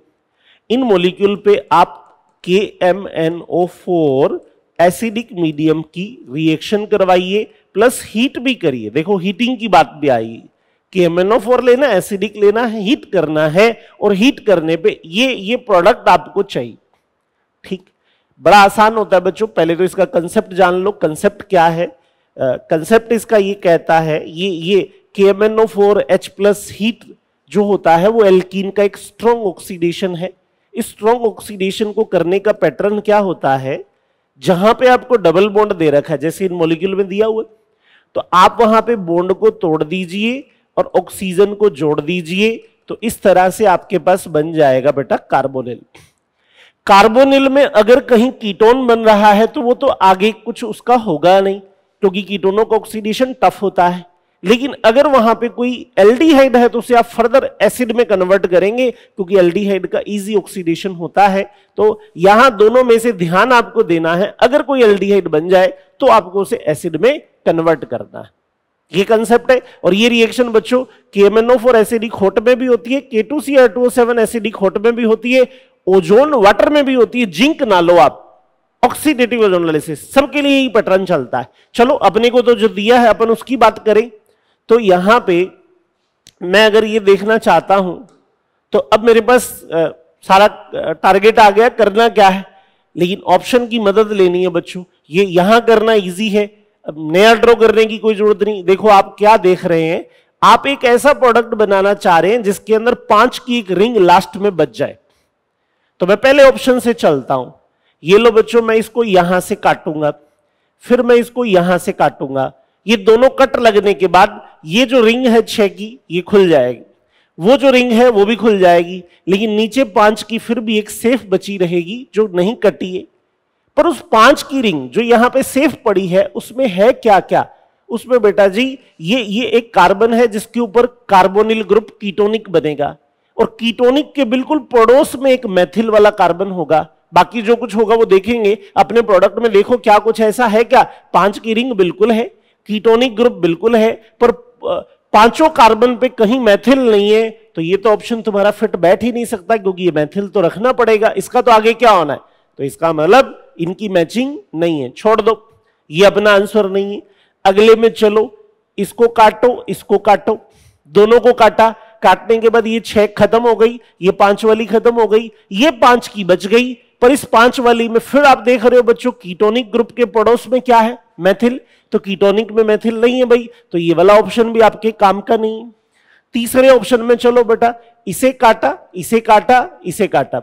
इन मोलिक्यूल पे आप K M N O four acidic medium की रिएक्शन करवाइए प्लस हीट भी करिए देखो हीटिंग की बात भी आई K M N O four लेना एसिडिक लेना है हीट करना है और हीट करने पे ये ये प्रोडक्ट आपको चाहिए ठीक बड़ा आसान होता है बच्चों पहले तो इसका कंसेप्ट जान लो कंसेप्ट क्या है कंसेप्ट uh, इसका ये कहता है ये ये KMnO4H प्लस हीट जो होता है वो एल्कीन का एक स्ट्रॉन्ग ऑक्सीडेशन है इस स्ट्रॉन्ग ऑक्सीडेशन को करने का पैटर्न क्या होता है जहां पे आपको डबल बॉन्ड दे रखा है जैसे इन मॉलिक्यूल में दिया हुआ तो आप वहां पे बॉन्ड को तोड़ दीजिए और ऑक्सीजन को जोड़ दीजिए तो इस तरह से आपके पास बन जाएगा बेटा कार्बोनिल कार्बोनिल में अगर कहीं कीटोन बन रहा है तो वो तो आगे कुछ उसका होगा नहीं क्योंकि तो कीटोनों का ऑक्सीडेशन टफ होता है लेकिन अगर वहां पे कोई एल्डिहाइड है तो उसे आप फर्दर एसिड में कन्वर्ट करेंगे क्योंकि एल्डिहाइड का इजी ऑक्सीडेशन होता है तो यहां दोनों में से ध्यान आपको देना है अगर कोई एल्डिहाइड बन जाए तो आपको उसे एसिड में कन्वर्ट करना है ये कंसेप्ट है और ये रिएक्शन बच्चों K M N O four acidic hot में भी होती है K two C R two seven acidic hot में भी होती है ओजोन वाटर में भी होती है जिंक ना लो आप ऑक्सीडेटिव ओजोनालिसिस सबके लिए ही पैटर्न चलता है चलो अपने को तो जो दिया है अपन उसकी बात करें तो यहां पे मैं अगर ये देखना चाहता हूं तो अब मेरे पास सारा टारगेट आ गया करना क्या है लेकिन ऑप्शन की मदद लेनी है बच्चों ये यहां करना इजी है अब नया ड्रॉ करने की कोई जरूरत नहीं देखो आप क्या देख रहे हैं आप एक ऐसा प्रोडक्ट बनाना चाह रहे हैं जिसके अंदर पांच की एक रिंग लास्ट में बच जाए तो मैं पहले ऑप्शन से चलता हूं ये लो बच्चों मैं इसको यहां से काटूंगा फिर मैं इसको यहां से काटूंगा ये दोनों कट लगने के बाद ये जो रिंग है छह की ये खुल जाएगी वो जो रिंग है वो भी खुल जाएगी लेकिन नीचे पांच की फिर भी एक सेफ बची रहेगी जो नहीं कटी है पर उस पांच की रिंग जो यहां पे सेफ पड़ी है उसमें है क्या क्या उसमें बेटा जी ये ये एक कार्बन है जिसके ऊपर कार्बोनिल ग्रुप कीटोनिक बनेगा और कीटोनिक के बिल्कुल पड़ोस में एक मैथिल वाला कार्बन होगा बाकी जो कुछ होगा वो देखेंगे अपने प्रोडक्ट में देखो क्या कुछ ऐसा है क्या पांच की रिंग बिल्कुल है कीटोनिक ग्रुप बिल्कुल है पर पांचों कार्बन पे कहीं मैथिल नहीं है तो ये तो ऑप्शन तुम्हारा फिट बैठ ही नहीं सकता क्योंकि ये मैथिल तो रखना पड़ेगा इसका तो आगे क्या होना है तो इसका मतलब इनकी मैचिंग नहीं है छोड़ दो ये अपना आंसर नहीं है अगले में चलो इसको काटो इसको काटो दोनों को काटा काटने के बाद ये छह खत्म हो गई ये पांच वाली खत्म हो गई ये पांच की बच गई पर इस पांच वाली में फिर आप देख रहे हो बच्चों कीटोनिक ग्रुप के पड़ोस में क्या है मैथिल तो कीटोनिक में मेथिल नहीं है भाई तो ये वाला ऑप्शन भी आपके काम का नहीं है तीसरे ऑप्शन में चलो बेटा इसे काटा इसे काटा इसे काटा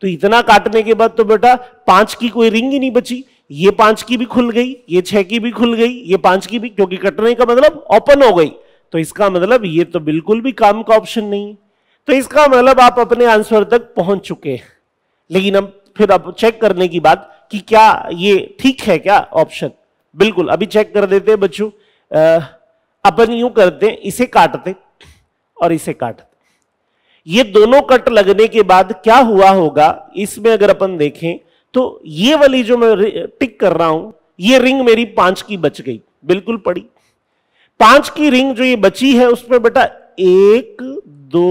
तो इतना काटने के बाद तो बेटा पांच की कोई रिंग ही नहीं बची ये पांच की भी खुल गई ये छह की भी खुल गई ये पांच की भी क्योंकि कटने का मतलब ओपन हो गई तो इसका मतलब ये तो बिल्कुल भी काम का ऑप्शन नहीं तो इसका मतलब आप अपने आंसर तक पहुंच चुके हैं लेकिन अब फिर आप चेक करने की बात कि क्या ये ठीक है क्या ऑप्शन बिल्कुल अभी चेक कर देते बच्चों अपन यू करते इसे काटते और इसे काटते ये दोनों कट लगने के बाद क्या हुआ होगा इसमें अगर अपन देखें तो ये वाली जो मैं टिक कर रहा हूं ये रिंग मेरी पांच की बच गई बिल्कुल पड़ी पांच की रिंग जो ये बची है उसमें बेटा एक दो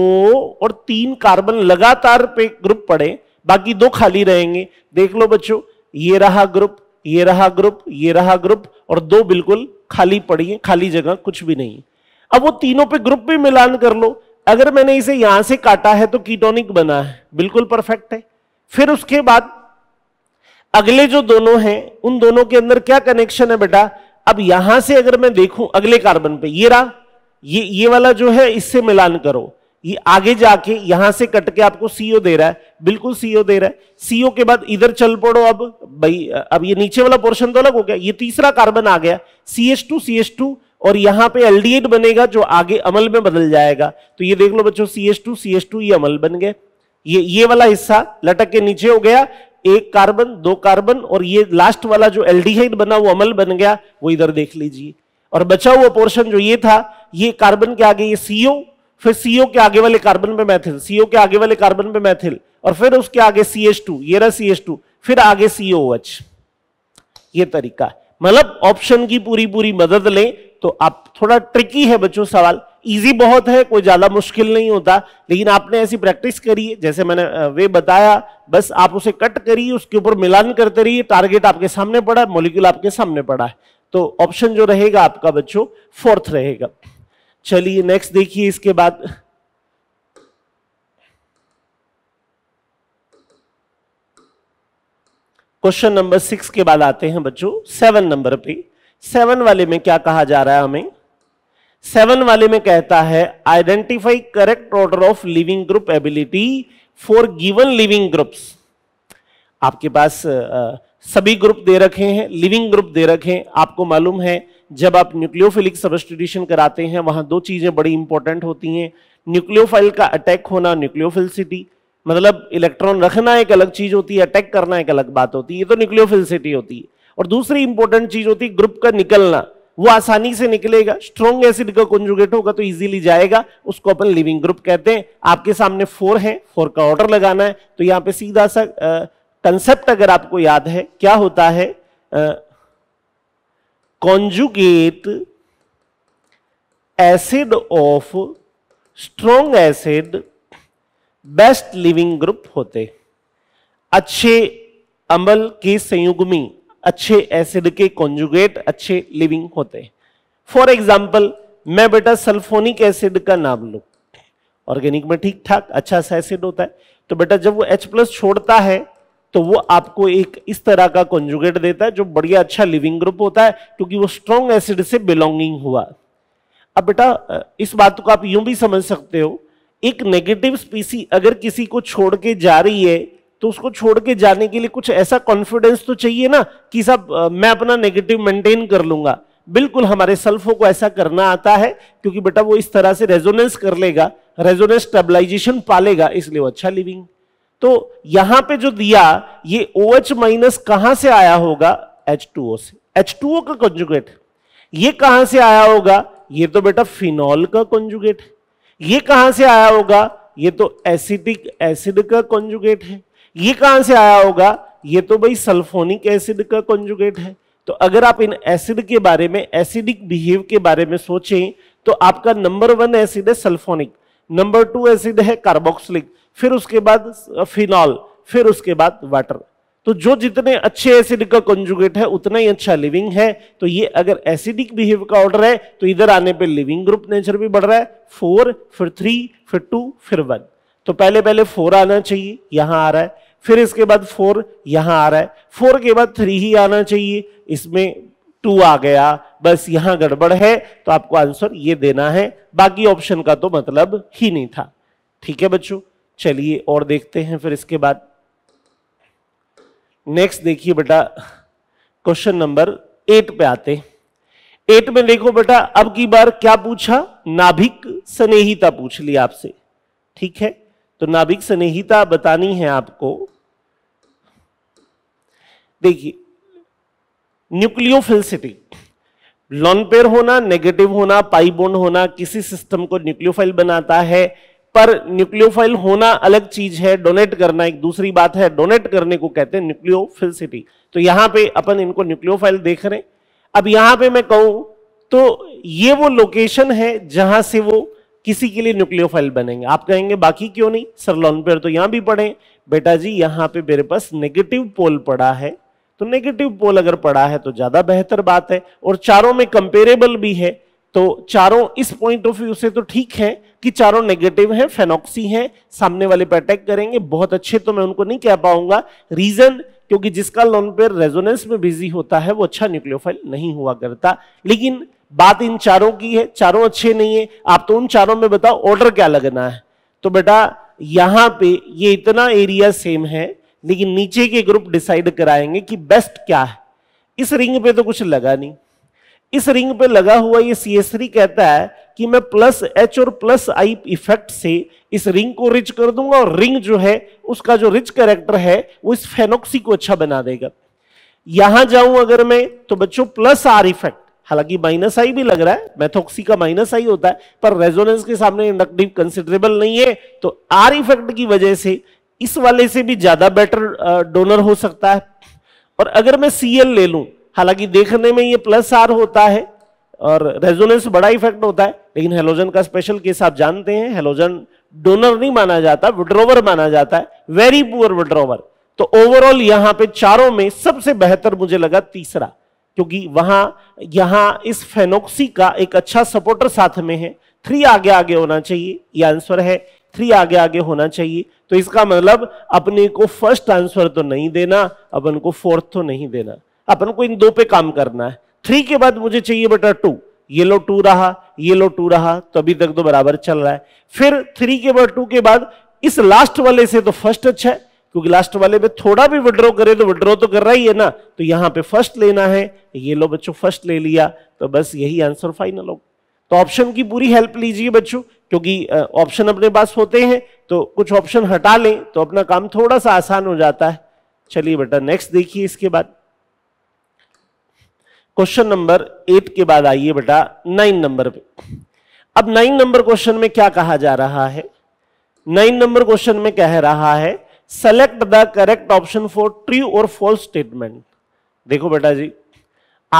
और तीन कार्बन लगातार पे ग्रुप पड़े बाकी दो खाली रहेंगे देख लो बच्चों ये रहा ग्रुप ये रहा ग्रुप ये रहा ग्रुप और दो बिल्कुल खाली पड़ी है खाली जगह कुछ भी नहीं अब वो तीनों पे ग्रुप भी मिलान कर लो अगर मैंने इसे यहां से काटा है तो कीटोनिक बना है बिल्कुल परफेक्ट है फिर उसके बाद अगले जो दोनों हैं उन दोनों के अंदर क्या कनेक्शन है बेटा अब यहां से अगर मैं देखूं अगले कार्बन पे ये रहा ये ये वाला जो है इससे मिलान करो ये आगे जाके यहां से कट के आपको सीओ दे रहा है बिल्कुल सीओ दे रहा है सीओ के बाद इधर चल पड़ो अब भाई अब ये नीचे वाला पोर्शन तो अलग हो गया ये तीसरा कार्बन आ गया C S two C S two और यहां पे एल्डिएट बनेगा जो आगे अमल में बदल जाएगा तो ये देख लो बच्चों C S two C S two ये अमल बन गए ये ये वाला हिस्सा लटक के नीचे हो गया एक कार्बन दो कार्बन और ये लास्ट वाला जो एल्डिहाइड बना वो अमल बन गया वो इधर देख लीजिए और बचा हुआ पोर्शन जो ये था ये कार्बन के आगे ये सीओ फिर सीओ के आगे वाले कार्बन पे मैथिल सीओ के आगे वाले कार्बन पे मैथिल और फिर उसके आगे सी एच टू ये रहा सी एच टू फिर आगे सीओ एच ये तरीका मतलब ऑप्शन की पूरी पूरी मदद लें तो आप थोड़ा ट्रिकी है बच्चों सवाल इजी बहुत है कोई ज्यादा मुश्किल नहीं होता लेकिन आपने ऐसी प्रैक्टिस करी है जैसे मैंने वे बताया बस आप उसे कट करिए उसके ऊपर मिलान करते रहिए टारगेट आपके सामने पड़ा है मोलिक्यूल आपके सामने पड़ा है तो ऑप्शन जो रहेगा आपका बच्चों फोर्थ रहेगा चलिए नेक्स्ट देखिए इसके बाद क्वेश्चन नंबर सिक्स के बाद आते हैं बच्चों सेवन नंबर पे सेवन वाले में क्या कहा जा रहा है हमें सेवन वाले में कहता है identify correct order of leaving group ability for given leaving groups आपके पास सभी ग्रुप दे रखे हैं लिविंग ग्रुप दे रखे हैं आपको मालूम है जब आप न्यूक्लियोफिलिक सबस्टिट्यूशन कराते हैं वहां दो चीज़ें बड़ी इंपॉर्टेंट होती हैं न्यूक्लियोफाइल का अटैक होना न्यूक्लियोफिलसिटी मतलब इलेक्ट्रॉन रखना एक अलग चीज़ होती है अटैक करना एक अलग बात होती है ये तो न्यूक्लियोफिलसिटी होती है और दूसरी इंपॉर्टेंट चीज़ होती है ग्रुप का निकलना वो आसानी से निकलेगा स्ट्रॉन्ग एसिड का कॉन्जुगेट होगा तो इजीली जाएगा उसको अपन लिविंग ग्रुप कहते हैं आपके सामने फोर है फोर का ऑर्डर लगाना है तो यहाँ पे सीधा सा कंसेप्ट अगर आपको याद है क्या होता है uh, conjugate acid of strong acid best leaving group होते अच्छे अमल के संयुग्मी अच्छे एसिड के कॉन्जुगेट अच्छे लिविंग होते फॉर एग्जाम्पल मैं बेटा सल्फोनिक एसिड का नाम लू ऑर्गेनिक में ठीक ठाक अच्छा सा एसिड होता है तो बेटा जब वो H प्लस छोड़ता है तो वो आपको एक इस तरह का कॉन्जुगेट देता है जो बढ़िया अच्छा लिविंग ग्रुप होता है क्योंकि वो स्ट्रॉन्ग एसिड से बिलोंगिंग हुआ अब बेटा इस बात को आप यूं भी समझ सकते हो एक नेगेटिव स्पीसी अगर किसी को छोड़ के जा रही है तो उसको छोड़ के जाने के लिए कुछ ऐसा कॉन्फिडेंस तो चाहिए ना कि सब मैं अपना नेगेटिव मेंटेन कर लूंगा बिल्कुल हमारे सल्फों को ऐसा करना आता है क्योंकि बेटा वो इस तरह से रेजोनेंस कर लेगा रेजोनेंस स्टेबलाइजेशन पालेगा इसलिए वो अच्छा लिविंग तो यहां पे जो दिया ये ओ OH माइनस कहां से आया होगा H2O से H2O का कंजुगेट ये कहां से आया होगा ये तो बेटा फिनॉल का कंजुगेट है ये कहां से आया होगा ये तो एसिडिक एसिड का कंजुगेट है ये कहां से आया होगा ये तो भाई सल्फोनिक एसिड का कंजुगेट है तो अगर आप इन एसिड के बारे में एसिडिक बिहेव के बारे में सोचें तो आपका नंबर वन एसिड है सल्फोनिक नंबर टू एसिड है कार्बोक्सिलिक फिर उसके बाद फिनॉल फिर उसके बाद वाटर तो जो जितने अच्छे एसिडिक का कंजुगेट है उतना ही अच्छा लिविंग है तो ये अगर एसिडिक बिहेव का ऑर्डर है तो इधर आने पे लिविंग ग्रुप नेचर भी बढ़ रहा है फोर फिर थ्री फिर टू फिर वन तो पहले पहले फोर आना चाहिए यहां आ रहा है फिर इसके बाद फोर यहां आ रहा है फोर के बाद थ्री ही आना चाहिए इसमें टू आ गया बस यहां गड़बड़ है तो आपको आंसर ये देना है बाकी ऑप्शन का तो मतलब ही नहीं था ठीक है बच्चों चलिए और देखते हैं फिर इसके बाद नेक्स्ट देखिए बेटा क्वेश्चन नंबर एट पे आते एट में देखो बेटा अब की बार क्या पूछा नाभिक स्नेहिता पूछ ली आपसे ठीक है तो नाभिक स्नेहिता बतानी है आपको देखिए न्यूक्लियोफिलसिटी लॉन्पेयर होना नेगेटिव होना पाई बोन होना किसी सिस्टम को न्यूक्लियोफाइल बनाता है पर न्यूक्लियोफाइल होना अलग चीज है डोनेट करना एक दूसरी बात है डोनेट करने को कहते हैं न्यूक्लियोफिलसिटी तो यहां पे अपन इनको न्यूक्लियोफाइल देख रहे हैं अब यहां पे मैं कहूं तो ये वो लोकेशन है जहां से वो किसी के लिए न्यूक्लियोफाइल बनेंगे आप कहेंगे बाकी क्यों नहीं सर पेयर तो यहां भी पड़े बेटा जी यहां पे मेरे पास नेगेटिव पोल पड़ा है तो नेगेटिव पोल अगर पड़ा है तो ज्यादा बेहतर बात है और चारों में कंपेरेबल भी है तो चारों इस पॉइंट ऑफ व्यू से तो ठीक है कि चारों नेगेटिव हैं फेनोक्सी हैं सामने वाले पे अटैक करेंगे बहुत अच्छे तो मैं उनको नहीं कह पाऊंगा रीजन क्योंकि जिसका लोन पेयर रेजोनेंस में बिजी होता है वो अच्छा न्यूक्लियोफाइल नहीं हुआ करता लेकिन बात इन चारों की है चारों अच्छे नहीं है आप तो उन चारों में बताओ ऑर्डर क्या लगना है तो बेटा यहां पे ये इतना एरिया सेम है लेकिन नीचे के ग्रुप डिसाइड कराएंगे कि बेस्ट क्या है इस रिंग पे तो कुछ लगा नहीं इस रिंग पे लगा हुआ ये सी कहता है कि मैं प्लस एच और प्लस आई इफेक्ट से इस रिंग को रिच कर दूंगा और रिंग जो है उसका जो रिच कैरेक्टर है वो इस फेनोक्सी को अच्छा बना देगा यहां जाऊं अगर मैं तो बच्चों प्लस आर इफेक्ट हालांकि माइनस आई भी लग रहा है मैथोक्सी का माइनस आई होता है पर रेजोनेंस के सामने इंडक्टिव कंसिडरेबल नहीं है तो आर इफेक्ट की वजह से इस वाले से भी ज्यादा बेटर डोनर हो सकता है और अगर मैं सी ले लूं हालांकि देखने में ये प्लस आर होता है और रेजोनेंस बड़ा इफेक्ट होता है लेकिन हेलोजन का स्पेशल केस आप जानते हैं हेलोजन डोनर नहीं माना जाता विड्रोवर माना जाता है वेरी पुअर विड्रोवर तो ओवरऑल यहां पे चारों में सबसे बेहतर मुझे लगा तीसरा क्योंकि वहां यहां इस फेनोक्सी का एक अच्छा सपोर्टर साथ में है थ्री आगे आगे होना चाहिए यह आंसर है थ्री आगे आगे होना चाहिए तो इसका मतलब अपने को फर्स्ट आंसर तो नहीं देना अपन को फोर्थ तो नहीं देना अपन को इन दो पे काम करना है थ्री के बाद मुझे चाहिए बेटा टू ये लो टू रहा ये लो टू रहा तो अभी तक तो बराबर चल रहा है फिर थ्री के बाद टू के बाद इस लास्ट वाले से तो फर्स्ट अच्छा है क्योंकि लास्ट वाले में थोड़ा भी विड्रॉ करे तो विड्रॉ तो कर रहा ही है ना तो यहाँ पे फर्स्ट लेना है ये लो बच्चों फर्स्ट ले लिया तो बस यही आंसर फाइनल होगा तो ऑप्शन की पूरी हेल्प लीजिए बच्चों क्योंकि ऑप्शन अपने पास होते हैं तो कुछ ऑप्शन हटा लें तो अपना काम थोड़ा सा आसान हो जाता है चलिए बेटा नेक्स्ट देखिए इसके बाद क्वेश्चन नंबर एट के बाद आइए बेटा नाइन नंबर पे अब नाइन नंबर क्वेश्चन में क्या कहा जा रहा है नाइन नंबर क्वेश्चन में कह रहा है select the correct option for true और फॉल्स स्टेटमेंट देखो बेटा जी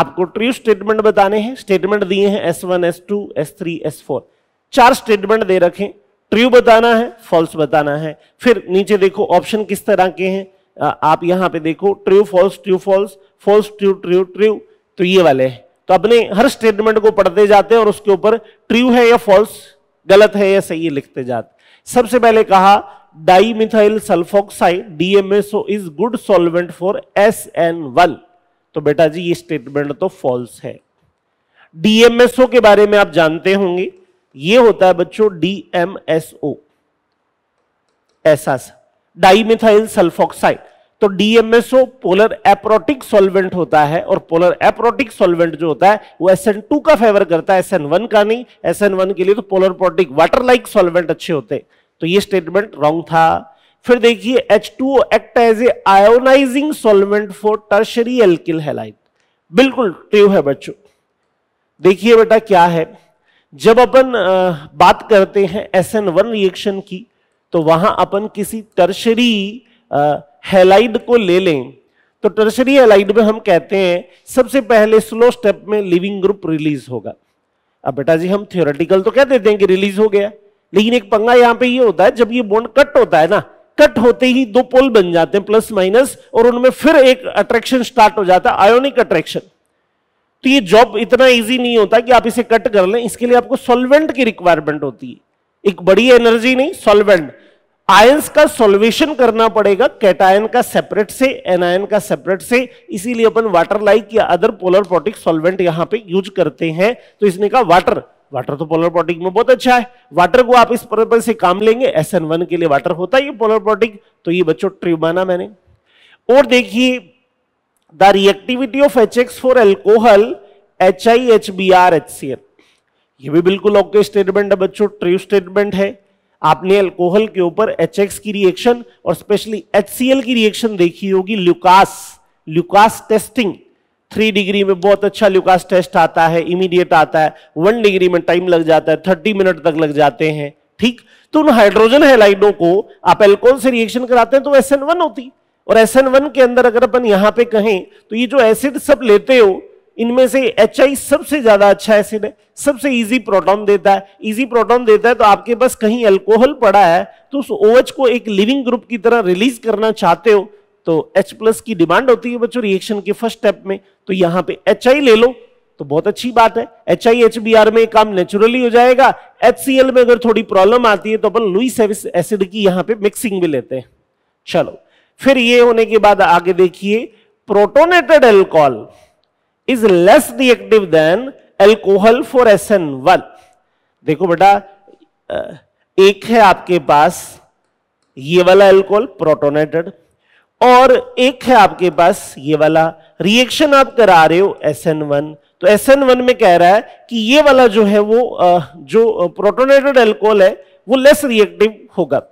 आपको ट्रू स्टेटमेंट बताने हैं स्टेटमेंट दिए हैं S one S two S three S four चार स्टेटमेंट दे रखे ट्रू बताना है फॉल्स बताना है फिर नीचे देखो ऑप्शन किस तरह के हैं आप यहां पे देखो true false true false false true true true तो ये वाले तो अपने हर स्टेटमेंट को पढ़ते जाते हैं और उसके ऊपर ट्रू है या फॉल्स गलत है या सही है लिखते जाते सबसे पहले कहा di methyl sulphoxide DMSO is good solvent for S N one तो बेटा जी ये स्टेटमेंट तो फॉल्स है डीएमएसओ के बारे में आप जानते होंगे ये होता है बच्चों डीएमएसओ ऐसा डाई मिथाइल सल्फोक्साइड तो डीएमएसओ पोलर एप्रोटिक सॉल्वेंट होता है और पोलर एप्रोटिक सॉल्वेंट जो होता है वो एस टू का फेवर करता है एस वन का नहीं एस वन के लिए तो polar protic water like solvent अच्छे होते तो ये स्टेटमेंट रॉन्ग था फिर देखिए H two act as a ionising solvent for tertiary alkyl halide बिल्कुल ट्रू है बच्चों देखिए बेटा क्या है जब अपन बात करते हैं एस एन वन रिएक्शन की तो वहां अपन किसी टर्शरी हेलाइड को ले लें तो टर्शरी हेलाइड में हम कहते हैं सबसे पहले स्लो स्टेप में लिविंग ग्रुप रिलीज होगा अब बेटा जी हम थियोरेटिकल तो कह देते हैं कि रिलीज हो गया लेकिन एक पंगा यहां पे ये होता है जब ये बॉन्ड कट होता है ना कट होते ही दो पोल बन जाते हैं प्लस माइनस और उनमें फिर एक अट्रैक्शन स्टार्ट हो जाता है आयोनिक अट्रैक्शन तो ये जॉब इतना इजी नहीं होता कि आप इसे कट कर लें इसके लिए आपको सॉल्वेंट की रिक्वायरमेंट होती है एक बड़ी एनर्जी नहीं सॉल्वेंट आयंस का सॉल्वेशन करना पड़ेगा कैटायन का सेपरेट से एनायन का सेपरेट से इसीलिए अपन वाटर लाइक या अदर पोलर प्रोटिक सॉल्वेंट यहां पे यूज करते हैं तो इसने कहा वाटर वाटर तो पोलर प्रोटिक में बहुत अच्छा है वाटर को आप इस पर्पज से काम लेंगे एस वन के लिए वाटर होता है पोलर प्रोटिक तो ये बच्चों ट्रिप माना मैंने और देखिए the reactivity of H X for alcohol H I H B R H C L ये भी बिल्कुल ओके स्टेटमेंट है बच्चों ट्रू स्टेटमेंट है आपने अल्कोहल के ऊपर एच की रिएक्शन और स्पेशली एच की रिएक्शन देखी होगी Lucas Lucas testing three degree में बहुत अच्छा ल्यूकास टेस्ट आता है इमीडिएट आता है वन डिग्री में टाइम लग जाता है थर्टी मिनट तक लग जाते हैं ठीक तो उन हाइड्रोजन हेलाइडों को आप एल्कोहल से रिएक्शन कराते हैं तो एस होती और एस के अंदर अगर अपन यहां पर कहें तो ये जो एसिड सब लेते हो इनमें से एच आई सबसे ज्यादा अच्छा एसिड है सबसे इजी प्रोटॉन देता है इजी प्रोटॉन देता है तो आपके पास कहीं अल्कोहल पड़ा है तो उस OH को एक लिविंग ग्रुप की तरह रिलीज करना चाहते हो तो H प्लस की डिमांड होती है बच्चों रिएक्शन के फर्स्ट स्टेप में तो यहां पे एच ले लो तो बहुत अच्छी बात है H I H B R में काम नेचुरली हो जाएगा एच सी एल में अगर थोड़ी प्रॉब्लम आती है तो अपन लुइस एसिड की यहां पर मिक्सिंग भी लेते हैं चलो फिर ये होने के बाद आगे देखिए protonated alcohol is less reactive than alcohol for S N one देखो बेटा एक है आपके पास ये वाला एल्कोहल प्रोटोनेटेड और एक है आपके पास ये वाला रिएक्शन आप करा रहे हो एस एन वन तो एस एन वन में कह रहा है कि ये वाला जो है वो जो प्रोटोनेटेड एल्कोहल है वो लेस रिएक्टिव होगा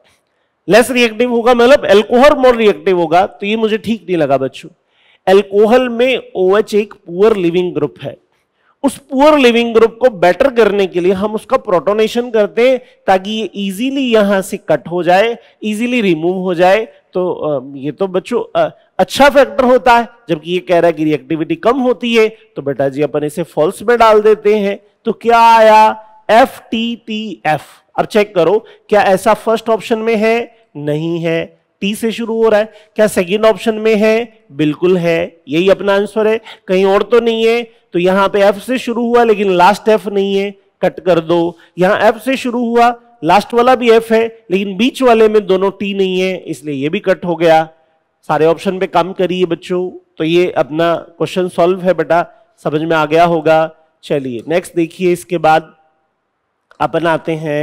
लेस रिएक्टिव होगा मतलब एल्कोहल मोर रिएक्टिव होगा तो ये मुझे ठीक नहीं लगा बच्चों एल्कोहल में ओ OH एक पुअर लिविंग ग्रुप है उस पुअर लिविंग ग्रुप को बेटर करने के लिए हम उसका प्रोटोनेशन करते हैं ताकि ये इजीली यहां से कट हो जाए इजीली रिमूव हो जाए तो ये तो बच्चों अच्छा फैक्टर होता है जबकि ये कह रहा है कि रिएक्टिविटी कम होती है तो बेटा जी अपन इसे फॉल्स में डाल देते हैं तो क्या आया एफ टी टी एफ अब चेक करो क्या ऐसा फर्स्ट ऑप्शन में है नहीं है टी से शुरू हो रहा है क्या सेकेंड ऑप्शन में है बिल्कुल है यही अपना आंसर है कहीं और तो नहीं है तो यहां पे एफ से शुरू हुआ लेकिन लास्ट एफ नहीं है कट कर दो यहां एफ से शुरू हुआ लास्ट वाला भी एफ है लेकिन बीच वाले में दोनों टी नहीं है इसलिए यह भी कट हो गया सारे ऑप्शन पे काम करिए बच्चों तो ये अपना क्वेश्चन सॉल्व है बेटा समझ में आ गया होगा चलिए नेक्स्ट देखिए इसके बाद अपन आते हैं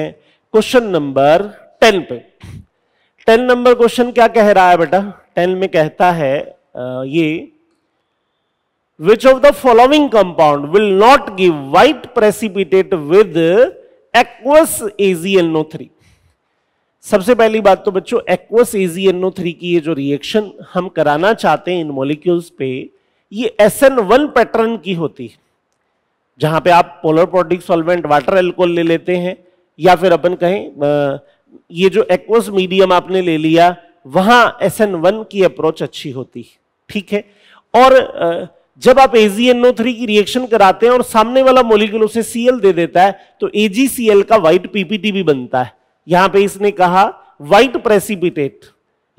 क्वेश्चन नंबर टेन पे टेन नंबर क्वेश्चन क्या कह रहा है बेटा टेन में कहता है ये which of the following compound will not give white precipitate with aqueous AGNO three सबसे पहली बात तो बच्चों एक्वस एजीएनओ थ्री की ये जो रिएक्शन हम कराना चाहते हैं इन मोलिक्यूल्स पे ये एस एन वन पैटर्न की होती है जहां पे आप polar protic solvent water alcohol ले लेते हैं या फिर अपन कहें ये जो एक्वस मीडियम आपने ले लिया वहां एस एन वन की अप्रोच अच्छी होती है ठीक है और जब आप AgNO3 की रिएक्शन कराते हैं और सामने वाला मोलिक्यूल उसे Cl दे देता है तो AgCl का व्हाइट पीपीटी भी बनता है यहां पे इसने कहा व्हाइट प्रेसिपिटेट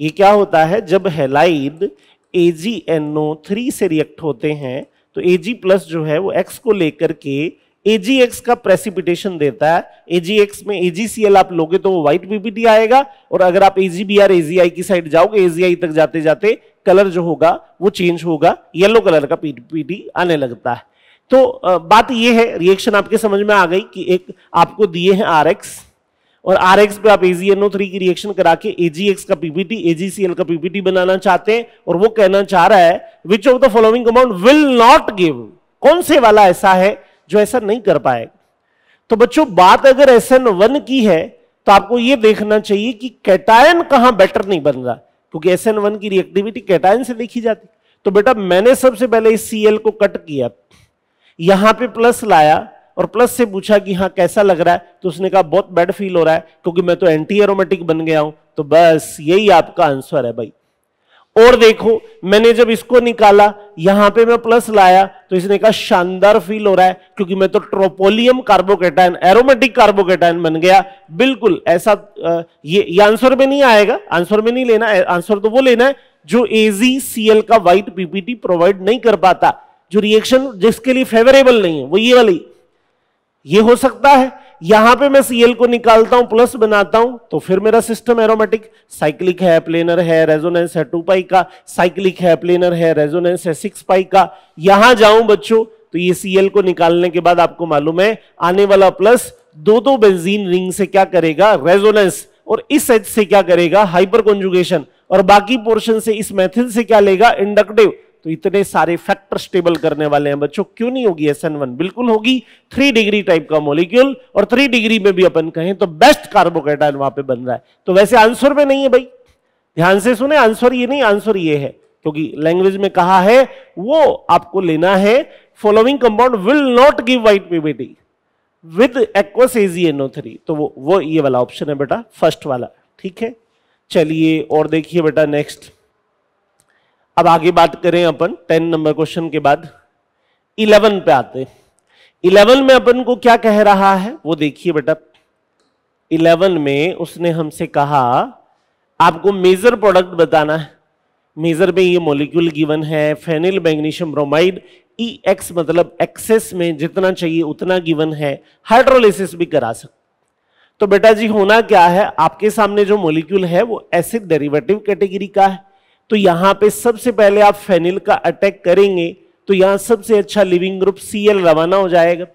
ये क्या होता है जब हेलाइड AgNO3 से रिएक्ट होते हैं तो Ag+ प्लस जो है वो X को लेकर के एजीएक्स का प्रेसिपिटेशन देता है एजीएक्स में एजीसीएल आप लोगे तो वो व्हाइट पीपीटी आएगा और अगर आप एजीबीआर एजीआई की साइड जाओगे एजीआई तक जाते जाते कलर जो होगा वो चेंज होगा येलो कलर का पीपीटी आने लगता है तो बात ये है रिएक्शन आपके समझ में आ गई कि एक आपको दिए हैं आर और आर एक्स पे आप एजीएनओ थ्री की रिएक्शन करा के एजीएक्स का पीपीटी एजीसीएल का पीपीटी बनाना चाहते हैं और वो कहना चाह रहा है which of the following amount will not give कौन से वाला ऐसा है जो ऐसा नहीं कर पाएगा तो बच्चों बात अगर एस एन वन की है तो आपको यह देखना चाहिए कि कैटायन कहां बेटर नहीं बन रहा क्योंकि एस एन वन की रिएक्टिविटी कैटायन से देखी जाती तो बेटा मैंने सबसे पहले इस सी एल को कट किया यहां पे प्लस लाया और प्लस से पूछा कि हाँ कैसा लग रहा है तो उसने कहा बहुत बैड फील हो रहा है क्योंकि मैं तो एंटी एरोमेटिक बन गया हूं तो बस यही आपका आंसर है भाई और देखो मैंने जब इसको निकाला यहां पे मैं प्लस लाया तो इसने कहा शानदार फील हो रहा है क्योंकि मैं तो ट्रोपोलियम कार्बोकेटाइन एरोमेटिक कार्बोकेटाइन बन गया बिल्कुल ऐसा ये, आंसर में नहीं आएगा आंसर में नहीं लेना आंसर तो वो लेना है जो एजीसीएल का व्हाइट पीपीटी प्रोवाइड नहीं कर पाता जो रिएक्शन जिसके लिए फेवरेबल नहीं है वो ये वाली ये हो सकता है यहां पे मैं सीएल को निकालता हूं प्लस बनाता हूं तो फिर मेरा सिस्टम एरोमेटिक साइक्लिक है प्लेनर है रेजोनेंस है टू पाई का साइक्लिक है प्लेनर है रेजोनेंस है सिक्स पाई का यहां जाऊं बच्चों तो ये सीएल को निकालने के बाद आपको मालूम है आने वाला प्लस दो दो बेंजीन रिंग से क्या करेगा रेजोनेंस और इस एच से क्या करेगा हाइपर कॉन्जुगेशन और बाकी पोर्शन से इस मेथड से क्या लेगा इंडक्टिव तो इतने सारे फैक्टर स्टेबल करने वाले हैं बच्चों क्यों नहीं होगी एस एन वन बिल्कुल होगी थ्री डिग्री टाइप का मोलिक्यूल और थ्री डिग्री में भी अपन कहें तो बेस्ट कार्बोकेटाइन वहां पे बन रहा है तो वैसे आंसर में नहीं है भाई ध्यान से सुने आंसर ये नहीं आंसर ये है क्योंकि लैंग्वेज में कहा है वो आपको लेना है following compound will not give white PBT with aqueous three तो वो वो ये वाला ऑप्शन है बेटा फर्स्ट वाला ठीक है चलिए और देखिए बेटा नेक्स्ट अब आगे बात करें अपन टेन नंबर क्वेश्चन के बाद इलेवन पे आते इलेवन में अपन को क्या कह रहा है वो देखिए बेटा इलेवन में उसने हमसे कहा आपको मेजर प्रोडक्ट बताना है मेजर में ये मोलिक्यूल गिवन है phenyl magnesium bromide E X मतलब एक्सेस में जितना चाहिए उतना गिवन है हाइड्रोलिसिस भी करा सकते तो बेटा जी होना क्या है आपके सामने जो मोलिक्यूल है वो एसिड डेरिवेटिव कैटेगरी का है तो यहां पे सबसे पहले आप फेनिल का अटैक करेंगे तो यहां सबसे अच्छा लिविंग ग्रुप सीएल रवाना हो जाएगा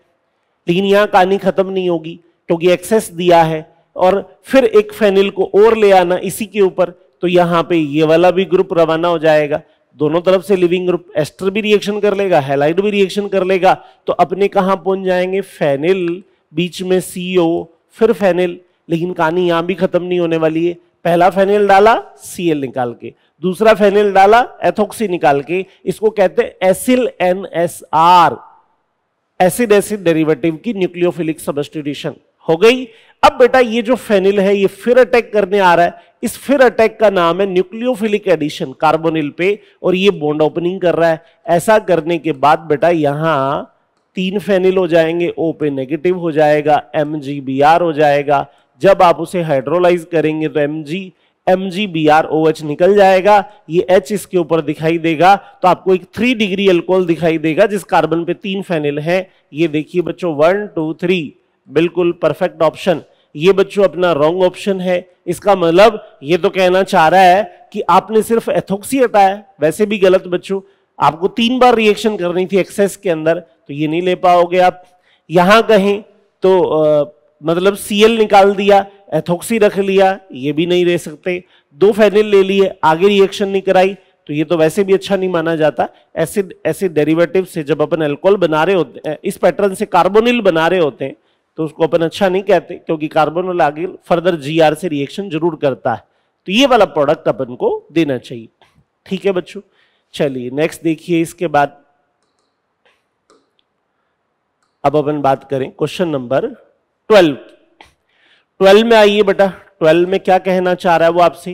लेकिन यहां कहानी खत्म नहीं होगी क्योंकि तो एक्सेस दिया है और फिर एक फेनिल को और ले आना इसी के ऊपर तो यहां पे ये वाला भी ग्रुप रवाना हो जाएगा दोनों तरफ से लिविंग ग्रुप एस्टर भी रिएक्शन कर लेगा हेलाइड भी रिएक्शन कर लेगा तो अपने कहा पहुंच जाएंगे फेनिल बीच में सीओ फिर फेनिल लेकिन कहानी यहां भी खत्म नहीं होने वाली है पहला फेनिल डाला सीएल निकाल के दूसरा फेनिल डाला एथोक्सी निकाल के इसको कहते हैं acyl N S R acid acid derivative की न्यूक्लियोफिलिक सबस्टिट्यूशन हो गई अब बेटा ये जो फेनिल है ये फिर अटैक करने आ रहा है इस फिर अटैक का नाम है न्यूक्लियोफिलिक एडिशन कार्बोनिल पे और ये बॉन्ड ओपनिंग कर रहा है ऐसा करने के बाद बेटा यहां तीन फेनिल हो जाएंगे ओ पे नेगेटिव हो जाएगा एम हो जाएगा जब आप उसे हाइड्रोलाइज करेंगे तो M G M G B R O H निकल जाएगा ये एच इसके ऊपर दिखाई देगा तो आपको एक थ्री डिग्री एल्कोहल दिखाई देगा जिस कार्बन पे तीन फेनिल है ये देखिए बच्चों वन टू थ्री बिल्कुल परफेक्ट ऑप्शन ये बच्चों अपना रॉन्ग ऑप्शन है इसका मतलब ये तो कहना चाह रहा है कि आपने सिर्फ एथोक्सी हटाया वैसे भी गलत बच्चों आपको तीन बार रिएक्शन करनी थी एक्सेस के अंदर तो ये नहीं ले पाओगे आप यहां कहें तो आ, मतलब सीएल निकाल दिया एथोक्सी रख लिया ये भी नहीं रह सकते दो फेनिल ले लिए आगे रिएक्शन नहीं कराई तो ये तो वैसे भी अच्छा नहीं माना जाता एसिड एसिड डेरिवेटिव से जब अपन एल्कोहल बना रहे होते इस पैटर्न से कार्बोनिल बना रहे होते हैं तो उसको अपन अच्छा नहीं कहते क्योंकि कार्बोनिल आगे फर्दर जी से रिएक्शन जरूर करता है तो ये वाला प्रोडक्ट अपन को देना चाहिए ठीक है बच्चों चलिए नेक्स्ट देखिए इसके बाद अब अपन बात करें क्वेश्चन नंबर ट्वेल्व ट्वेल्व में आइए बेटा ट्वेल्व में क्या कहना चाह रहा है वो आपसे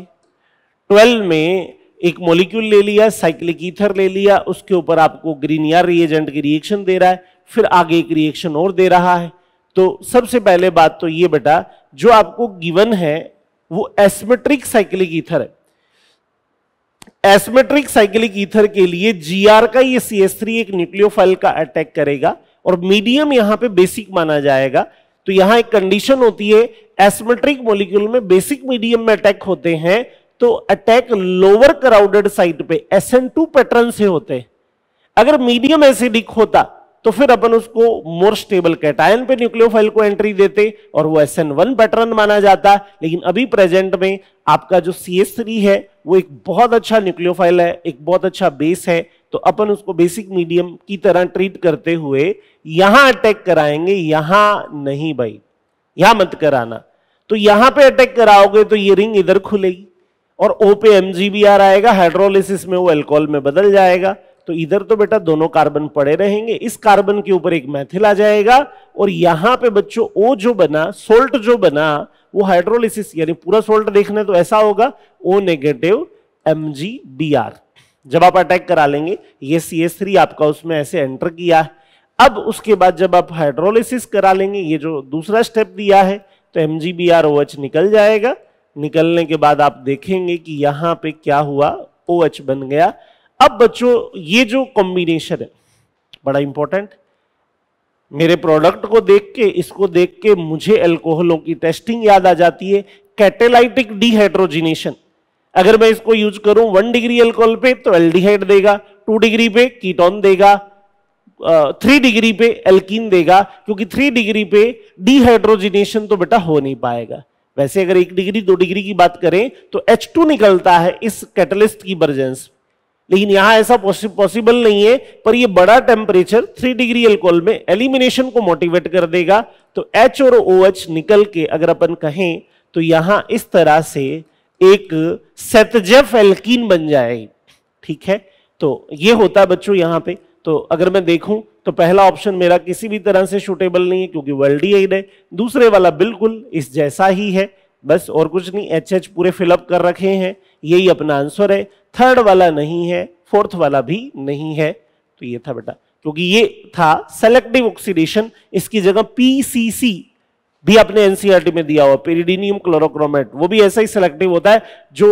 ट्वेल्व में एक मोलिक्यूल ले लिया साइक्लिक ईथर ले लिया उसके ऊपर आपको या रिएजेंट की रिएक्शन दे रहा है फिर आगे एक रिएक्शन और दे रहा है तो सबसे पहले बात तो ये बेटा जो आपको गिवन है वो एसमेट्रिक साइक्लिक ईथर है एसमेट्रिक साइक्लिक ईथर के लिए जीआर का ये सी एक न्यूक्लियोफाइल का अटैक करेगा और मीडियम यहां पे बेसिक माना जाएगा तो यहां एक कंडीशन होती है एसमेट्रिक मोलिक्यूल में बेसिक मीडियम में अटैक होते हैं तो अटैक लोअर क्राउडेड साइट पे एस एन टू पैटर्न से होते अगर मीडियम एसिडिक होता तो फिर अपन उसको मोर स्टेबल कैटायन पे न्यूक्लियोफाइल को एंट्री देते और वो एस एन वन पैटर्न माना जाता लेकिन अभी प्रेजेंट में आपका जो सी एस थ्री है वो एक बहुत अच्छा न्यूक्लियोफाइल है एक बहुत अच्छा बेस है तो अपन उसको बेसिक मीडियम की तरह ट्रीट करते हुए यहां अटैक कराएंगे यहां नहीं भाई यहां मत कराना तो यहां पे अटैक कराओगे तो ये रिंग इधर खुलेगी और ओ पे एम भी आर आएगा हाइड्रोलिसिस में वो एल्कोहल में बदल जाएगा तो इधर तो बेटा दोनों कार्बन पड़े रहेंगे इस कार्बन के ऊपर एक मैथिल आ जाएगा और यहां पे बच्चों ओ जो बना सोल्ट जो बना वो हाइड्रोलिसिस यानी पूरा सोल्ट देखने तो ऐसा होगा O negative M G B R जब आप अटैक करा लेंगे ये सी एस थ्री आपका उसमें ऐसे एंटर किया है अब उसके बाद जब आप हाइड्रोलिसिस करा लेंगे ये जो दूसरा स्टेप दिया है तो M G B R O H निकल जाएगा निकलने के बाद आप देखेंगे कि यहाँ पे क्या हुआ ओ OH एच बन गया अब बच्चों ये जो कॉम्बिनेशन है बड़ा इंपॉर्टेंट मेरे प्रोडक्ट को देख के इसको देख के मुझे एल्कोहलों की टेस्टिंग याद आ जाती है कैटेलाइटिक डिहाइड्रोजिनेशन अगर मैं इसको यूज करूं वन डिग्री एल्कोहल पे तो एल्डिहाइड देगा टू डिग्री पे कीटोन देगा थ्री डिग्री पे एल्कीन देगा क्योंकि थ्री डिग्री पे डिहाइड्रोजिनेशन तो बेटा हो नहीं पाएगा वैसे अगर एक डिग्री दो डिग्री की बात करें तो एच निकलता है इस कैटलिस्ट की बर्जेंस लेकिन यहां ऐसा पॉसिबल नहीं है पर यह बड़ा टेम्परेचर थ्री डिग्री एल्कोहल में एलिमिनेशन को मोटिवेट कर देगा तो एच और ओ OH निकल के अगर अपन कहें तो यहां इस तरह से एक सेतजेफ एल्किन बन जाए ठीक है तो ये होता है बच्चों यहां पे तो अगर मैं देखूं तो पहला ऑप्शन मेरा किसी भी तरह से शूटेबल नहीं है क्योंकि वर्ल्डियाइड है दूसरे वाला बिल्कुल इस जैसा ही है बस और कुछ नहीं एच एच पूरे फिलअप कर रखे हैं यही अपना आंसर है थर्ड वाला नहीं है फोर्थ वाला भी नहीं है तो ये था बेटा क्योंकि ये था सेलेक्टिव ऑक्सीडेशन इसकी जगह पीसीसी भी आपने एनसीआरटी e में दिया हुआ पेरिडीनियम क्लोरोक्रोमेट वो भी ऐसा ही सिलेक्टिव होता है जो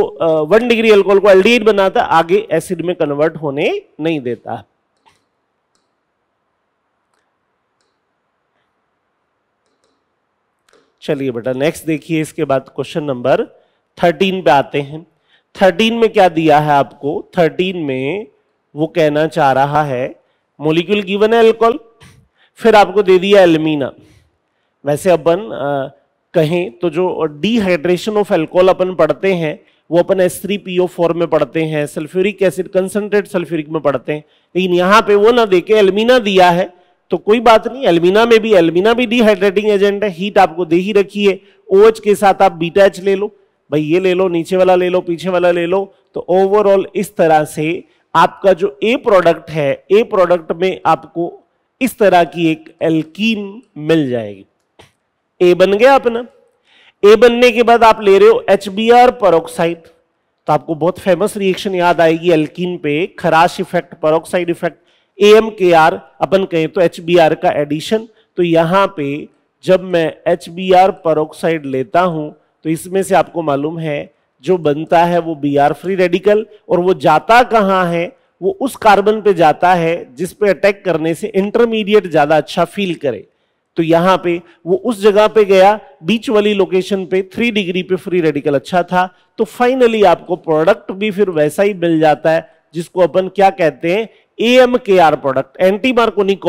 वन डिग्री एल्कोहल को एल्डिहाइड बनाता है आगे एसिड में कन्वर्ट होने नहीं देता चलिए बेटा नेक्स्ट देखिए इसके बाद क्वेश्चन नंबर थर्टीन पे आते हैं थर्टीन में क्या दिया है आपको थर्टीन में वो कहना चाह रहा है मोलिक्यूल गिवन है एल्कोल फिर आपको दे दिया एलमीना वैसे अपन कहें तो जो डिहाइड्रेशन ऑफ एल्कोहल अपन पढ़ते हैं वो अपन S three P O four में पढ़ते हैं सल्फ्यूरिक एसिड कंसनट्रेट सल्फ्यूरिक में पढ़ते हैं लेकिन यहाँ पे वो ना देखे एलमिना दिया है तो कोई बात नहीं एलमिना में भी एलमिना भी डिहाइड्रेटिंग एजेंट है हीट आपको दे ही रखी है ओएच के साथ आप बीटा एच ले लो भाई ये ले लो नीचे वाला ले लो पीछे वाला ले लो तो ओवरऑल इस तरह से आपका जो ए प्रोडक्ट है ए प्रोडक्ट में आपको इस तरह की एक एल्कीन मिल जाएगी ए बन गया अपना ए बनने के बाद आप ले रहे हो एच बी आर परोक्साइड तो आपको बहुत फेमस रिएक्शन याद आएगी एल्किन पे Kharasch effect peroxide effect A M K R अपन कहें तो एच बी आर का एडिशन तो यहाँ पे जब मैं एच बी आर परोक्साइड लेता हूं तो इसमें से आपको मालूम है जो बनता है वो बी आर फ्री रेडिकल और वो जाता कहां है वो उस कार्बन पे जाता है जिस पे अटैक करने से इंटरमीडिएट ज़्यादा अच्छा फील करे तो यहां पे वो उस जगह पे गया बीच वाली लोकेशन पे थ्री डिग्री पे फ्री रेडिकल अच्छा था तो फाइनली आपको प्रोडक्ट भी फिर वैसा ही मिल जाता है जिसको अपन क्या कहते हैं A M K R product anti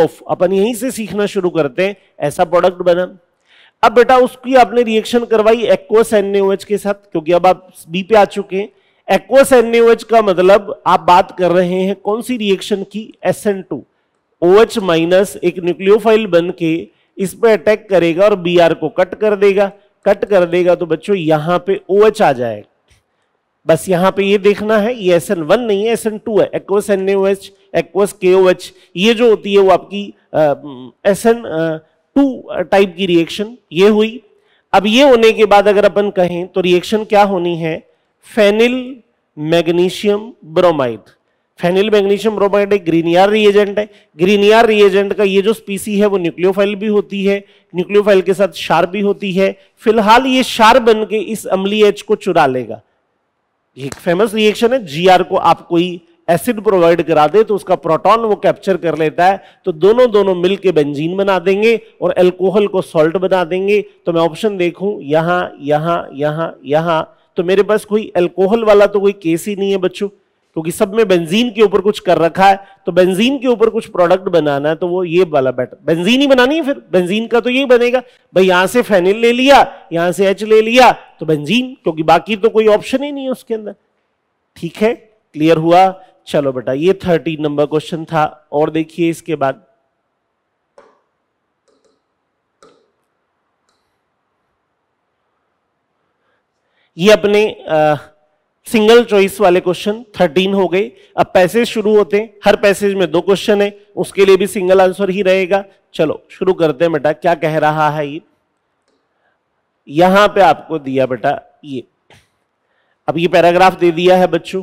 of अपन यहीं से सीखना शुरू करते हैं ऐसा प्रोडक्ट बना अब बेटा उसकी आपने रिएक्शन करवाई एक्वस एनएच के साथ क्योंकि अब आप बी पे आ चुके हैं एक्वस एनएच का मतलब आप बात कर रहे हैं कौन सी रिएक्शन की S N two O H minus एक न्यूक्लियोफाइल बन के इस पर अटैक करेगा और बी आर को कट कर देगा कट कर देगा तो बच्चों यहां पे ओ OH आ जाएगा बस यहां पे ये देखना है ये एस एन वन नहीं है एस एन टू है एक्वस एन एच एक्वस के ओ एच ये जो होती है वो आपकी एस एन टू टाइप की रिएक्शन ये हुई अब ये होने के बाद अगर अपन कहें तो रिएक्शन क्या होनी है phenyl magnesium bromide phenyl magnesium bromide एक ग्रीनियार रिएजेंट है ग्रीनियर रिएजेंट का ये जो स्पीसी है वो न्यूक्लियोफाइल भी होती है न्यूक्लियोफाइल के साथ शार भी होती है फिलहाल ये शार बन के इस अम्ली एच को चुरा लेगा ये फेमस रिएक्शन है जीआर को आप कोई एसिड प्रोवाइड करा दे तो उसका प्रोटॉन वो कैप्चर कर लेता है तो दोनों दोनों मिल के बेंजीन बना देंगे और एल्कोहल को सॉल्ट बना देंगे तो मैं ऑप्शन देखूं यहां यहां यहां यहां तो मेरे पास कोई एल्कोहल वाला तो कोई केस ही नहीं है बच्चों क्योंकि सब में बेंजीन के ऊपर कुछ कर रखा है तो बेंजीन के ऊपर कुछ प्रोडक्ट बनाना है तो वो ये वाला बेटर बेंजीन ही बनानी है फिर बेंजीन का तो यही बनेगा भाई यहां से फेनिल ले लिया यहां से एच ले लिया तो बेंजीन क्योंकि बाकी तो कोई ऑप्शन ही नहीं है उसके अंदर ठीक है क्लियर हुआ चलो बेटा ये थर्टीन नंबर क्वेश्चन था और देखिए इसके बाद ये अपने आ, सिंगल चॉइस वाले क्वेश्चन 13 हो गए अब पैसेज शुरू होते हैं हर पैसेज में दो क्वेश्चन है उसके लिए भी सिंगल आंसर ही रहेगा चलो शुरू करते हैं बेटा क्या कह रहा है ये यहां पे आपको दिया बेटा ये अब ये पैराग्राफ दे दिया है बच्चों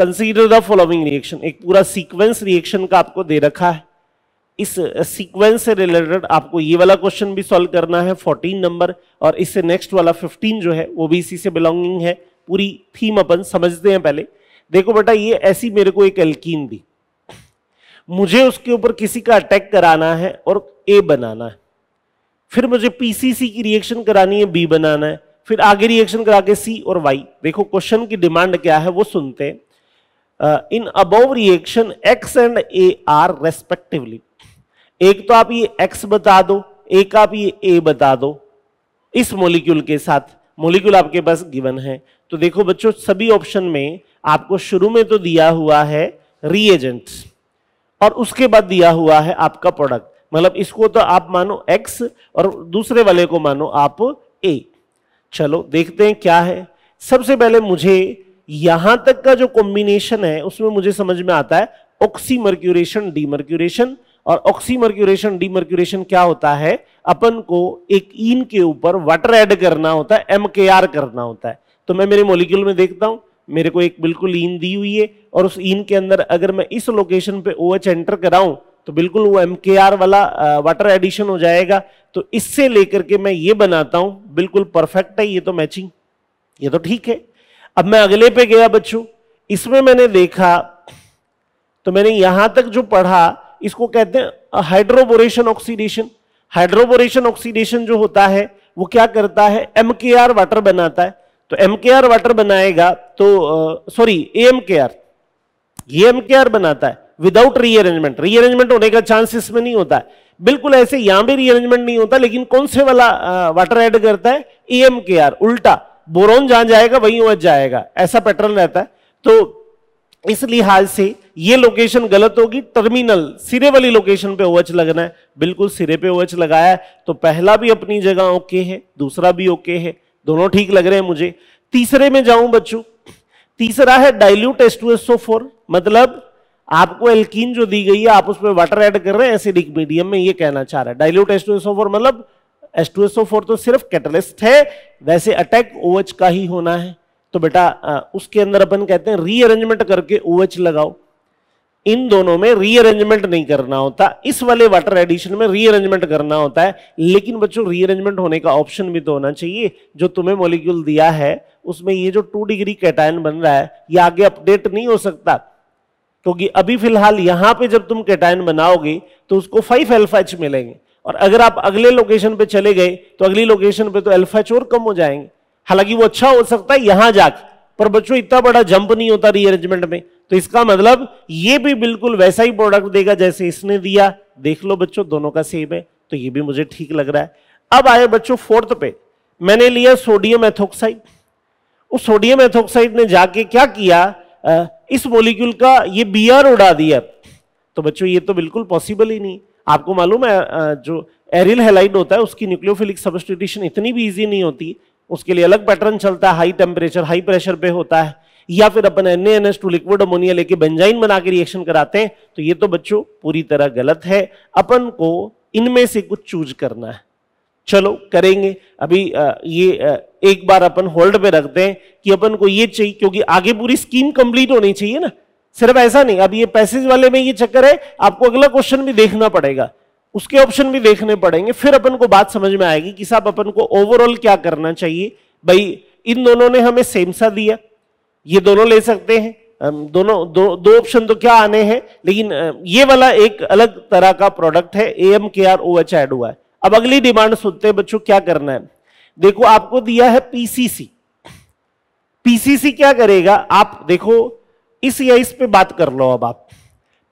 कंसीडर द फॉलोइंग रिएक्शन एक पूरा सीक्वेंस रिएक्शन का आपको दे रखा है इस सीक्वेंस से रिलेटेड आपको ये वाला क्वेश्चन भी सॉल्व करना है 14 नंबर और इससे नेक्स्ट वाला 15 जो है वो भी इसी से बिलोंगिंग है पूरी थीम अपन समझते हैं पहले देखो बेटा ये ऐसी मेरे को एक एल्कीन दी मुझे उसके ऊपर किसी का अटैक कराना है और ए बनाना है फिर मुझे पीसीसी की रिएक्शन करानी है बी बनाना है फिर आगे रिएक्शन करा के सी और वाई देखो क्वेश्चन की डिमांड क्या है वो सुनते हैं in above reaction X and A R respectively एक तो आप ये एक्स बता दो एक आप ये ए बता दो इस मोलिक्यूल के साथ मोलिक्यूल आपके पास गिवन है तो देखो बच्चों सभी ऑप्शन में आपको शुरू में तो दिया हुआ है रिएजेंट और उसके बाद दिया हुआ है आपका प्रोडक्ट मतलब इसको तो आप मानो एक्स और दूसरे वाले को मानो आप ए चलो देखते हैं क्या है सबसे पहले मुझे यहां तक का जो कॉम्बिनेशन है उसमें मुझे समझ में आता है ऑक्सीमर्क्यूरेशन डीमर्क्यूरेशन और ऑक्सीमर्क्यूरेशन डीमर्क्यूरेशन क्या होता है अपन को एक ईन के ऊपर वाटर ऐड करना होता है एम करना होता है तो मैं मेरे मोलिक्यूल में देखता हूँ मेरे को एक बिल्कुल ईन दी हुई है और उस ईन के अंदर अगर मैं इस लोकेशन पे ओ OH एंटर कराऊं तो बिल्कुल वो एम वाला वाटर एडिशन हो जाएगा तो इससे लेकर के मैं ये बनाता हूँ बिल्कुल परफेक्ट है ये तो मैचिंग ये तो ठीक है अब मैं अगले पे गया बच्चों इसमें मैंने देखा तो मैंने यहां तक जो पढ़ा इसको कहते हैं हाइड्रोबोरेशन ऑक्सीडेशन हाइड्रोबोरेशन ऑक्सीडेशन जो होता है वो क्या करता है एम वाटर बनाता है तो एम के आर वाटर बनाएगा तो sorry A M K R ये एम के आर बनाता है विदाउट रीअरेंजमेंट रीअरेंजमेंट होने का चांस इसमें नहीं होता है बिल्कुल ऐसे यहां भी रीअरेंजमेंट नहीं होता लेकिन कौन से वाला वाटर ऐड करता है ए एम के आर उल्टा बोरोन जहां जाएगा वहीं वह जाएगा ऐसा पैटर्न रहता है तो इस लिहाज से ये लोकेशन गलत होगी टर्मिनल सिरे वाली लोकेशन पे ओएच लगना है बिल्कुल सिरे पे ओएच लगाया तो पहला भी अपनी जगह ओके है दूसरा भी ओके है दोनों ठीक लग रहे हैं मुझे तीसरे में जाऊं बच्चों तीसरा है डाइल्यूट फोर मतलब आपको एल्कीन जो दी गई है आप उसमें वाटर ऐड कर रहे हैं एसिडिक मीडियम में ये कहना चाह रहा है डाइल्यूट H2SO4 मतलब H2SO4 तो सिर्फ कैटलिस्ट है वैसे अटैक OH का ही होना है तो बेटा उसके अंदर अपन कहते हैं रीअरेंजमेंट करके OH लगाओ इन दोनों में रीअरेंजमेंट नहीं करना होता इस वाले वाटर एडिशन में रीअरेंजमेंट करना होता है लेकिन बच्चों रीअरेंजमेंट होने का ऑप्शन भी तो होना चाहिए जो तुम्हें मोलिक्यूल दिया है उसमें ये जो टू डिग्री कैटायन बन रहा है ये आगे अपडेट नहीं हो सकता क्योंकि तो अभी फिलहाल यहां पे जब तुम कैटायन बनाओगे तो उसको फाइव एल्फा एच मिलेंगे और अगर आप अगले लोकेशन पे चले गए तो अगली लोकेशन पे तो एल्फा एच और कम हो जाएंगे हालांकि वो अच्छा हो सकता है यहां जाके पर बच्चों इतना बड़ा जंप नहीं होता रीअरेंजमेंट में तो इसका मतलब ये भी बिल्कुल वैसा ही प्रोडक्ट देगा जैसे इसने दिया देख लो बच्चों दोनों का सेम है तो ये भी मुझे ठीक लग रहा है अब आए बच्चों फोर्थ पे मैंने लिया सोडियम एथोक्साइड उस सोडियम एथोक्साइड ने जाके क्या किया इस मोलिक्यूल का ये बी उड़ा दिया तो बच्चों ये तो बिल्कुल पॉसिबल ही नहीं आपको मालूम है जो एरिल हेलाइड होता है उसकी न्यूक्लियोफिलिक सब्सटीट्यूशन इतनी भी ईजी नहीं होती उसके लिए अलग पैटर्न चलता है हाई टेम्परेचर हाई प्रेशर पे होता है या फिर अपन N N S two liquid ammonia लेके बेंजाइन बना के रिएक्शन कराते हैं तो ये तो बच्चों पूरी तरह गलत है अपन को इनमें से कुछ चूज करना है चलो करेंगे अभी ये एक बार अपन होल्ड पे रख दें कि अपन को ये चाहिए क्योंकि आगे पूरी स्कीम कंप्लीट होनी चाहिए ना सिर्फ ऐसा नहीं अब ये पैसेज वाले में ये चक्कर है आपको अगला क्वेश्चन भी देखना पड़ेगा उसके ऑप्शन भी देखने पड़ेंगे फिर अपन को बात समझ में आएगी कि साहब अपन को ओवरऑल क्या करना चाहिए भाई इन दोनों ने हमें सेम सा दिया ये दोनों ले सकते हैं दोनों दो दो ऑप्शन तो क्या आने हैं लेकिन ये वाला एक अलग तरह का प्रोडक्ट है A M K R O H add हुआ है अब अगली डिमांड सुनते हैं बच्चों क्या करना है देखो आपको दिया है पीसीसी पीसीसी क्या करेगा आप देखो इस या इस पे बात कर लो अब आप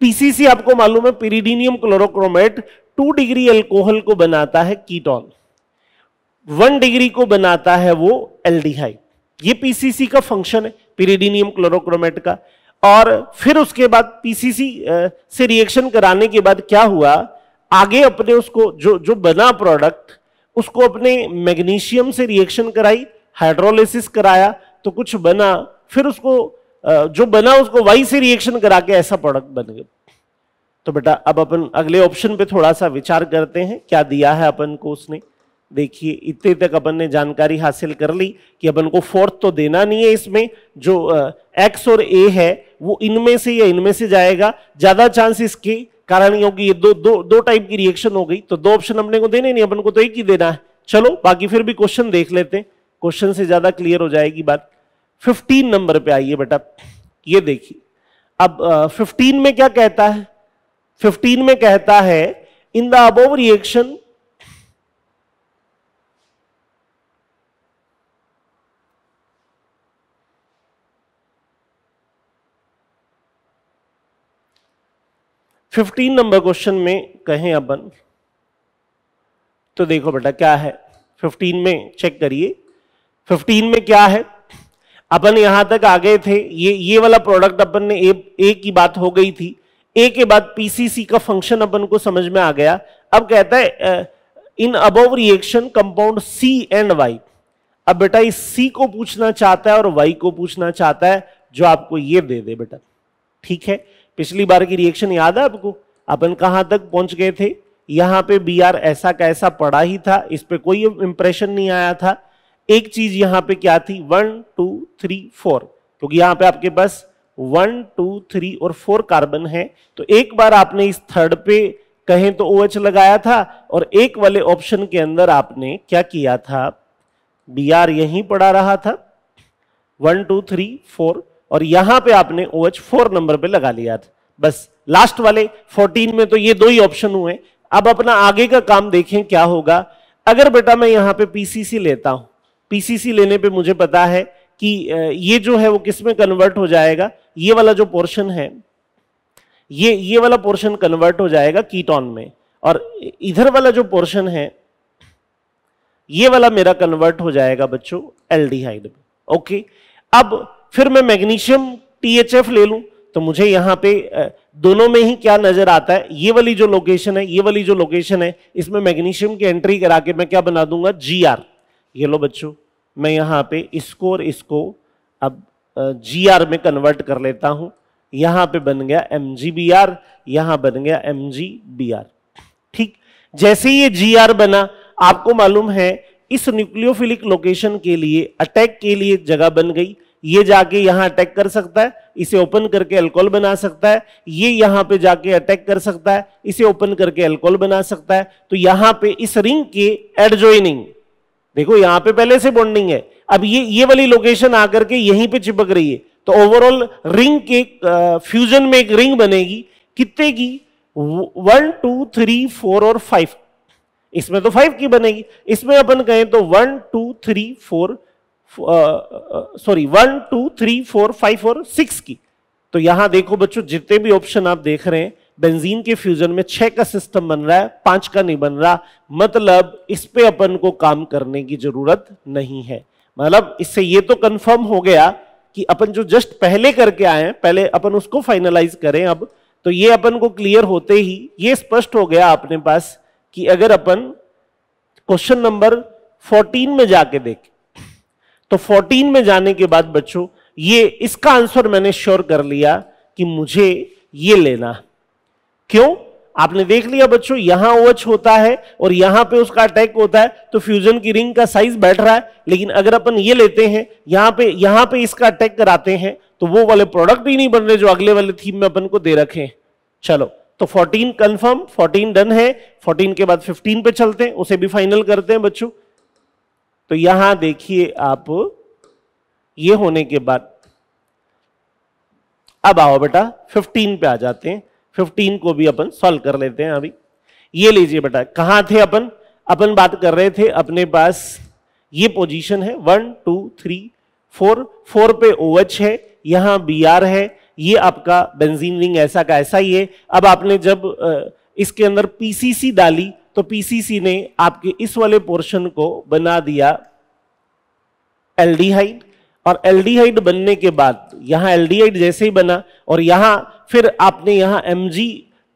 पीसीसी आपको मालूम है pyridinium chlorochromate two degree alcohol को बनाता है कीटोन वन डिग्री को बनाता है वो एल्डिहाइड ये पीसीसी का फंक्शन है पीरिडीनियम क्लोरोक्रोमेट का और फिर उसके बाद पीसीसी से रिएक्शन कराने के बाद क्या हुआ आगे अपने उसको जो जो बना प्रोडक्ट उसको अपने मैग्नीशियम से रिएक्शन कराई हाइड्रोलिसिस कराया तो कुछ बना फिर उसको जो बना उसको वाई से रिएक्शन करा के ऐसा प्रोडक्ट बन गया तो बेटा अब अपन अगले ऑप्शन पे थोड़ा सा विचार करते हैं क्या दिया है अपन को उसने देखिए इतने तक अपन ने जानकारी हासिल कर ली कि अपन को फोर्थ तो देना नहीं है इसमें जो एक्स और ए है वो इनमें से या इनमें से जाएगा ज्यादा चांस इसके कारण ये होगी ये दो दो दो टाइप की रिएक्शन हो गई तो दो ऑप्शन अपने को देने नहीं अपन को तो एक ही देना है चलो बाकी फिर भी क्वेश्चन देख लेते हैं क्वेश्चन से ज्यादा क्लियर हो जाएगी बात फिफ्टीन नंबर पे आइए बेटा ये देखिए अब फिफ्टीन में क्या कहता है 15 में कहता है in the above reaction fifteen number question में कहें अपन तो देखो बेटा क्या है फिफ्टीन में चेक करिए फिफ्टीन में क्या है अपन यहां तक आ गए थे ये ये वाला प्रोडक्ट अपन ने ए, ए की बात हो गई थी ए के बाद पीसीसी का फंक्शन अपन को समझ में आ गया अब कहता है in above reaction compound C and Y अब बेटा इस सी को पूछना चाहता है और वाई को पूछना चाहता है जो आपको ये दे दे बेटा ठीक है पिछली बार की रिएक्शन याद है आपको अपन कहां तक पहुंच गए थे यहां पे बी आर ऐसा कैसा पड़ा ही था इस पर कोई इंप्रेशन नहीं आया था एक चीज यहां पे क्या थी वन टू थ्री फोर क्योंकि यहां पे आपके पास वन टू थ्री और फोर कार्बन है तो एक बार आपने इस थर्ड पे कहें तो ओ OH लगाया था और एक वाले ऑप्शन के अंदर आपने क्या किया था बी आर यहीं पड़ा रहा था वन टू थ्री फोर और यहां पे आपने ओ OH फोर नंबर पे लगा लिया था बस लास्ट वाले 14 में तो ये दो ही ऑप्शन हुए अब अपना आगे का काम देखें क्या होगा अगर बेटा मैं यहां पे पीसीसी लेता हूं पीसीसी लेने पे मुझे पता है कि ये जो है वो किस में कन्वर्ट हो जाएगा ये वाला जो पोर्शन है ये ये वाला पोर्शन कन्वर्ट हो जाएगा कीटोन में और इधर वाला जो पोर्शन है ये वाला मेरा कन्वर्ट हो जाएगा बच्चों एल्डिहाइड में ओके अब फिर मैं मैग्नीशियम टीएचएफ ले लूं तो मुझे यहां पे दोनों में ही क्या नजर आता है ये वाली जो लोकेशन है ये वाली जो लोकेशन है इसमें मैग्नीशियम की एंट्री करा के मैं क्या बना दूंगा जी ये लो बच्चों मैं यहां पे इसको और इसको अब जी आर में कन्वर्ट कर लेता हूं यहां पे बन गया एम जी बी आर यहां बन गया एम जी बी आर ठीक जैसे ये जी आर बना आपको मालूम है इस न्यूक्लियोफिलिक लोकेशन के लिए अटैक के लिए जगह बन गई ये जाके यहां अटैक कर सकता है इसे ओपन करके अल्कोहल बना सकता है ये यहां पे जाके अटैक कर सकता है इसे ओपन करके अल्कोहल बना सकता है तो यहां पे इस रिंग के एडजोइनिंग देखो यहां पे पहले से बॉन्डिंग है अब ये ये वाली लोकेशन आकर के यहीं पे चिपक रही है तो ओवरऑल रिंग के फ्यूजन में एक रिंग बनेगी कितने की वन टू थ्री फोर और फाइव इसमें तो फाइव की बनेगी इसमें अपन कहें तो one two three four sorry one two three four five और सिक्स की तो यहां देखो बच्चों जितने भी ऑप्शन आप देख रहे हैं बेंजीन के फ्यूजन में छह का सिस्टम बन रहा है पांच का नहीं बन रहा मतलब इस पे अपन को काम करने की जरूरत नहीं है मतलब इससे ये तो कंफर्म हो गया कि अपन जो जस्ट पहले करके आए हैं पहले अपन उसको फाइनलाइज करें अब तो ये अपन को क्लियर होते ही ये स्पष्ट हो गया अपने पास कि अगर अपन क्वेश्चन नंबर 14 में जाके देखें तो 14 में जाने के बाद बच्चों ये इसका आंसर मैंने श्योर कर लिया कि मुझे ये लेना क्यों आपने देख लिया बच्चों यहां ओएच होता है और यहां पे उसका अटैक होता है तो फ्यूजन की रिंग का साइज बैठ रहा है लेकिन अगर अपन ये लेते हैं यहां पे यहां पे इसका अटैक कराते हैं तो वो वाले प्रोडक्ट ही नहीं बन रहे जो अगले वाले थीम में अपन को दे रखे चलो तो 14 कंफर्म 14 डन है 14 के बाद 15 पे चलते हैं उसे भी फाइनल करते हैं बच्चों तो यहां देखिए आप ये होने के बाद अब आओ बेटा 15 पे आ जाते हैं फिफ्टीन को भी अपन सॉल्व कर लेते हैं अभी ये लीजिए बेटा कहां थे अपन अपन बात कर रहे थे अपने पास ये पोजीशन है one two three four four पे ओ OH है यहां बी आर है ये आपका बेंजीन रिंग ऐसा का ऐसा ही है अब आपने जब इसके अंदर पीसीसी डाली तो पीसीसी ने आपके इस वाले पोर्शन को बना दिया एल्डिहाइड और एल्डिहाइड बनने के बाद यहां एल्डिहाइड जैसे ही बना और यहां फिर आपने यहां M G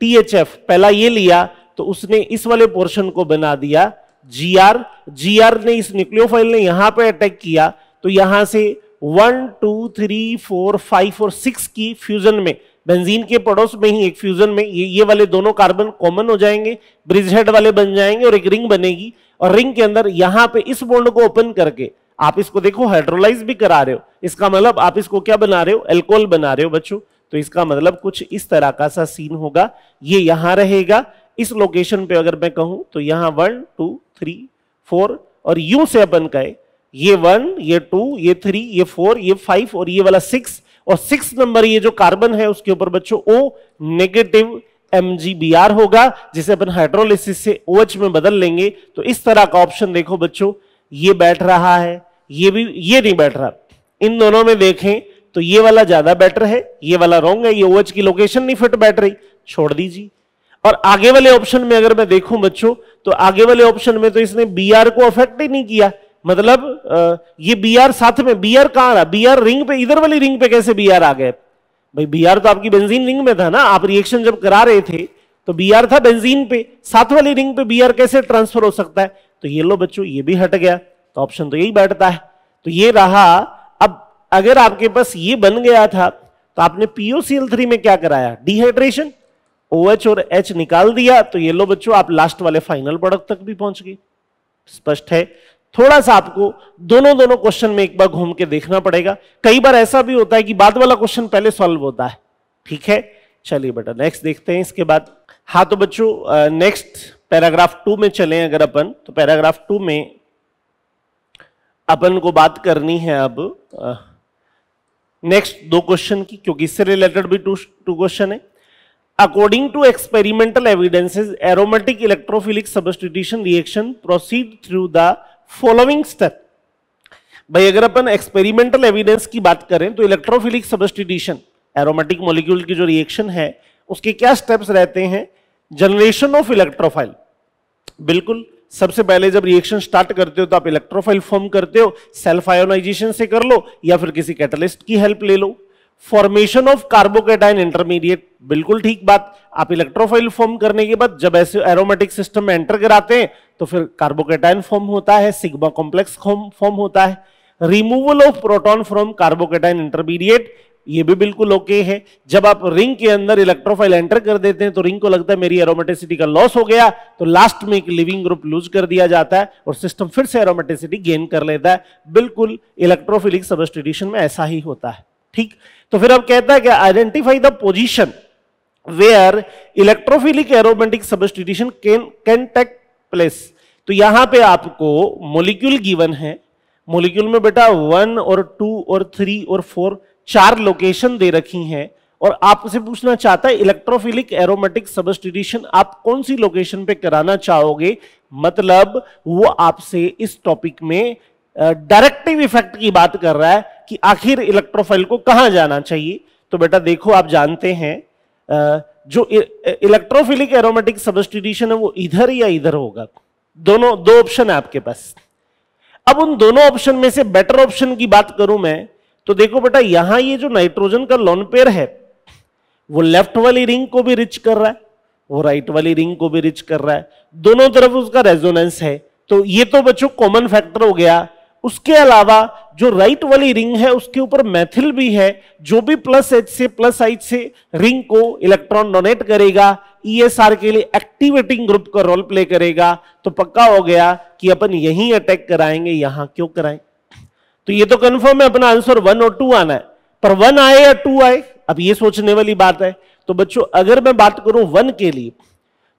T H F पहला ये लिया तो उसने इस वाले पोर्शन को बना दिया जी आर जी आर ने इस न्यूक्लियोफाइल ने यहां पे अटैक किया तो यहां से one two three four five और सिक्स की फ्यूजन में बेंजीन के पड़ोस में ही एक फ्यूजन में ये ये वाले दोनों कार्बन कॉमन हो जाएंगे ब्रिज हेड वाले बन जाएंगे और एक रिंग बनेगी और रिंग के अंदर यहां पे इस बोल्ड को ओपन करके आप इसको देखो हाइड्रोलाइज भी करा रहे हो इसका मतलब आप इसको क्या बना रहे हो एल्कोहल बना रहे हो बच्चों तो इसका मतलब कुछ इस तरह का सा सीन होगा ये यहां रहेगा इस लोकेशन पे अगर मैं कहूं तो यहां वन टू थ्री फोर और यू से अपन कहे ये वन ये टू ये थ्री ये फोर ये फाइव और ये वाला सिक्स और सिक्स नंबर ये जो कार्बन है उसके ऊपर बच्चों ओ नेगेटिव एम होगा जिसे अपन हाइड्रोलिसिस से ओ OH में बदल लेंगे तो इस तरह का ऑप्शन देखो बच्चों ये बैठ रहा है ये भी ये नहीं बैठ रहा इन दोनों में देखें तो ये वाला ज्यादा बेटर है ये वाला रॉन्ग है ये ओएच OH की लोकेशन नहीं फिट बैठ रही छोड़ दीजिए और आगे वाले ऑप्शन में अगर मैं देखूं बच्चों तो आगे वाले ऑप्शन में तो इसने बी आर को अफेक्ट ही नहीं किया मतलब ये बी आर साथ में बी आर कहां रहा बी आर रिंग पे इधर वाली रिंग पे कैसे बी आर आ गए भाई बी आर तो आपकी बेंजीन रिंग में था ना आप रिएक्शन जब करा रहे थे तो बी आर था बेंजीन पे साथ वाली रिंग पे बी आर कैसे ट्रांसफर हो सकता है तो ये लो बच्चों ये भी हट गया तो ऑप्शन तो यही बैठता है तो ये रहा अगर आपके पास ये बन गया था तो आपने पीओसीएल थ्री में क्या कराया डिहाइड्रेशन OH और H निकाल दिया तो ये लो बच्चों आप लास्ट वाले फाइनल प्रोडक्ट तक भी पहुंच गए स्पष्ट है थोड़ा सा आपको दोनों दोनों क्वेश्चन में एक बार घूम के देखना पड़ेगा कई बार ऐसा भी होता है कि बाद वाला क्वेश्चन पहले सॉल्व होता है ठीक है चलिए बेटा नेक्स्ट देखते हैं इसके बाद हाँ तो बच्चों नेक्स्ट पैराग्राफ टू में चले अगर अपन तो पैराग्राफ टू में अपन को बात करनी है अब आ, नेक्स्ट दो क्वेश्चन की क्योंकि इससे रिलेटेड भी टू टू क्वेश्चन है according to experimental evidences aromatic electrophilic substitution reaction proceed through the following step भाई अगर अपन एक्सपेरिमेंटल एविडेंस की बात करें तो इलेक्ट्रोफिलिक सबस्टिट्यूशन एरोमेटिक मॉलिक्यूल की जो रिएक्शन है उसके क्या स्टेप्स रहते हैं जनरेशन ऑफ इलेक्ट्रोफाइल बिल्कुल सबसे पहले जब रिएक्शन स्टार्ट करते हो तो आप इलेक्ट्रोफाइल फॉर्म करते हो सेल्फ आयोनाइजेशन से कर लो या फिर किसी कैटलिस्ट की हेल्प ले लो फॉर्मेशन ऑफ कार्बोकेटाइन इंटरमीडिएट बिल्कुल ठीक बात आप इलेक्ट्रोफाइल फॉर्म करने के बाद जब ऐसे एरोमेटिक सिस्टम में एंटर कराते हैं तो फिर कार्बोकेटाइन फॉर्म होता है सिग्मा कॉम्प्लेक्स फॉर्म होता है removal of proton from carbocation intermediate ये भी बिल्कुल ओके है जब आप रिंग के अंदर इलेक्ट्रोफाइल एंटर कर देते हैं तो रिंग को लगता है मेरी एरोमेटिसिटी का लॉस हो गया तो लास्ट में एक लिविंग ग्रुप लूज कर दिया जाता है और सिस्टम फिर से एरोमेटिसिटी गेन कर लेता है बिल्कुल इलेक्ट्रोफिलिक सबस्टिट्यूशन में ऐसा ही होता है ठीक तो फिर अब कहता है कि identify the position where electrophilic aromatic substitution can can take place तो यहां पर आपको मोलिक्यूल गिवन है मोलिक्यूल में बेटा वन और टू और थ्री और फोर चार लोकेशन दे रखी हैं और आपसे पूछना चाहता है इलेक्ट्रोफिलिक एरोमेटिक सबस्टिट्यूशन आप कौन सी लोकेशन पे कराना चाहोगे मतलब वो आपसे इस टॉपिक में डायरेक्टिव इफेक्ट की बात कर रहा है कि आखिर इलेक्ट्रोफाइल को कहां जाना चाहिए तो बेटा देखो आप जानते हैं जो इलेक्ट्रोफिलिक एरोमेटिक सबस्टिट्यूशन है वो इधर या इधर होगा दोनों दो ऑप्शन है आपके पास अब उन दोनों ऑप्शन में से बेटर ऑप्शन की बात करूं मैं तो देखो बेटा यहां ये जो नाइट्रोजन का लॉन पेयर है वो लेफ्ट वाली रिंग को भी रिच कर रहा है वो राइट वाली रिंग को भी रिच कर रहा है दोनों तरफ उसका रेजोनेंस है तो ये तो बच्चों कॉमन फैक्टर हो गया उसके अलावा जो राइट वाली रिंग है उसके ऊपर मैथिल भी है जो भी प्लस एच से प्लस एच से रिंग को इलेक्ट्रॉन डोनेट करेगा ईएसआर e के लिए एक्टिवेटिंग ग्रुप का रोल प्ले करेगा तो पक्का हो गया कि अपन यहीं अटैक कराएंगे यहां क्यों कराएं तो ये तो कंफर्म है अपना आंसर वन और टू आना है पर वन आए या टू आए अब ये सोचने वाली बात है तो बच्चों अगर मैं बात करूं वन के लिए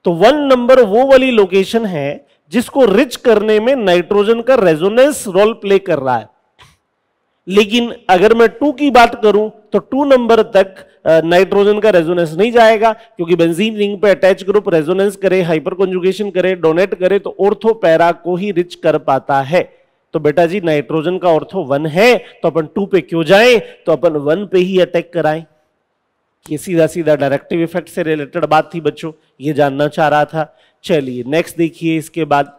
तो वन नंबर वो वाली लोकेशन है जिसको रिच करने में नाइट्रोजन का रेजोनेंस रोल प्ले कर रहा है लेकिन अगर मैं टू की बात करूं तो टू नंबर तक नाइट्रोजन का रेजोनेंस नहीं जाएगा क्योंकि बेंजीन रिंग पे अटैच ग्रुप रेजोनेंस करे हाइपर कंजुगेशन करे डोनेट करे तो ओर्थोपैरा को ही रिच कर पाता है तो बेटा जी नाइट्रोजन का ऑर्थो वन है तो अपन टू पे क्यों जाए तो अपन वन पे ही अटैक कराएं ये सीधा सीधा डायरेक्टिव इफेक्ट से रिलेटेड बात थी बच्चों ये जानना चाह रहा था चलिए नेक्स्ट देखिए इसके बाद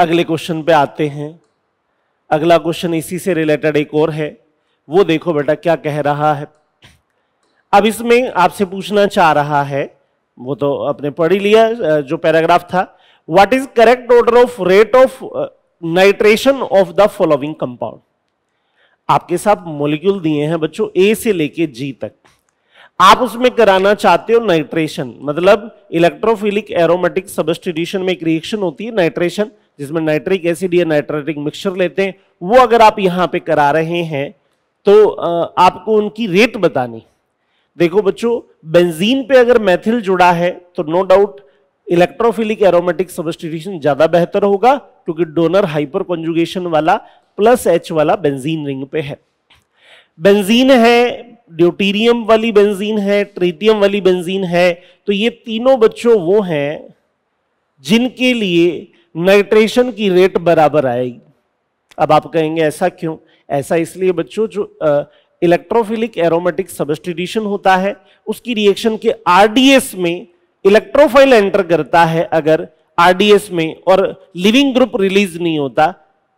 अगले क्वेश्चन पे आते हैं अगला क्वेश्चन इसी से रिलेटेड एक और है वो देखो बेटा क्या कह रहा है अब इसमें आपसे पूछना चाह रहा है वो तो आपने पढ़ ही लिया जो पैराग्राफ था what is correct order of rate of nitration of the following compound आपके साथ मोलिक्यूल दिए हैं बच्चों ए से लेके जी तक आप उसमें कराना चाहते हो नाइट्रेशन मतलब इलेक्ट्रोफिलिक एरोमेटिक सबस्टिट्यूशन में एक रिएक्शन होती है नाइट्रेशन जिसमें नाइट्रिक एसिड या नाइट्रेटिक मिक्सचर लेते हैं वो अगर आप यहां पे करा रहे हैं तो आपको उनकी रेट बतानी देखो बच्चों बेंजीन पे अगर मैथिल जुड़ा है तो no doubt electrophilic aromatic substitution ज्यादा बेहतर होगा क्योंकि डोनर हाइपर कॉन्जुगेशन वाला प्लस एच वाला बेंजीन रिंग पे है बेंजीन है ड्यूटीरियम वाली बेंजीन है ट्रीटियम वाली बेंजीन है तो ये तीनों बच्चों वो हैं जिनके लिए नाइट्रेशन की रेट बराबर आएगी अब आप कहेंगे ऐसा क्यों ऐसा इसलिए बच्चों जो इलेक्ट्रोफिलिक एरोमेटिक सब्सटीट्यूशन होता है उसकी रिएक्शन के आरडीएस में इलेक्ट्रोफाइल एंटर करता है अगर आरडीएस में और लिविंग ग्रुप रिलीज नहीं होता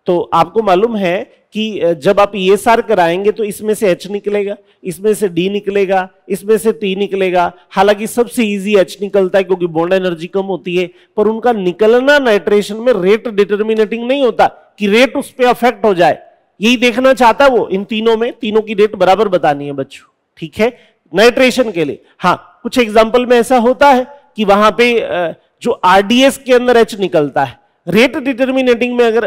तो आपको मालूम है कि जब आप ई e कराएंगे तो इसमें से एच निकलेगा इसमें से डी निकलेगा इसमें से टी निकलेगा हालांकि सबसे इजी एच निकलता है क्योंकि बॉन्ड एनर्जी कम होती है पर उनका निकलना नाइट्रेशन में रेट डिटर्मिनेटिंग नहीं होता कि रेट उस पर अफेक्ट हो जाए यही देखना चाहता वो इन तीनों में तीनों की रेट बराबर बतानी है बच्चों ठीक है नाइट्रेशन के लिए हाँ कुछ एग्जाम्पल में ऐसा होता है कि वहां पे जो आरडीएस के अंदर एच निकलता है रेट डिटर्मिनेटिंग में अगर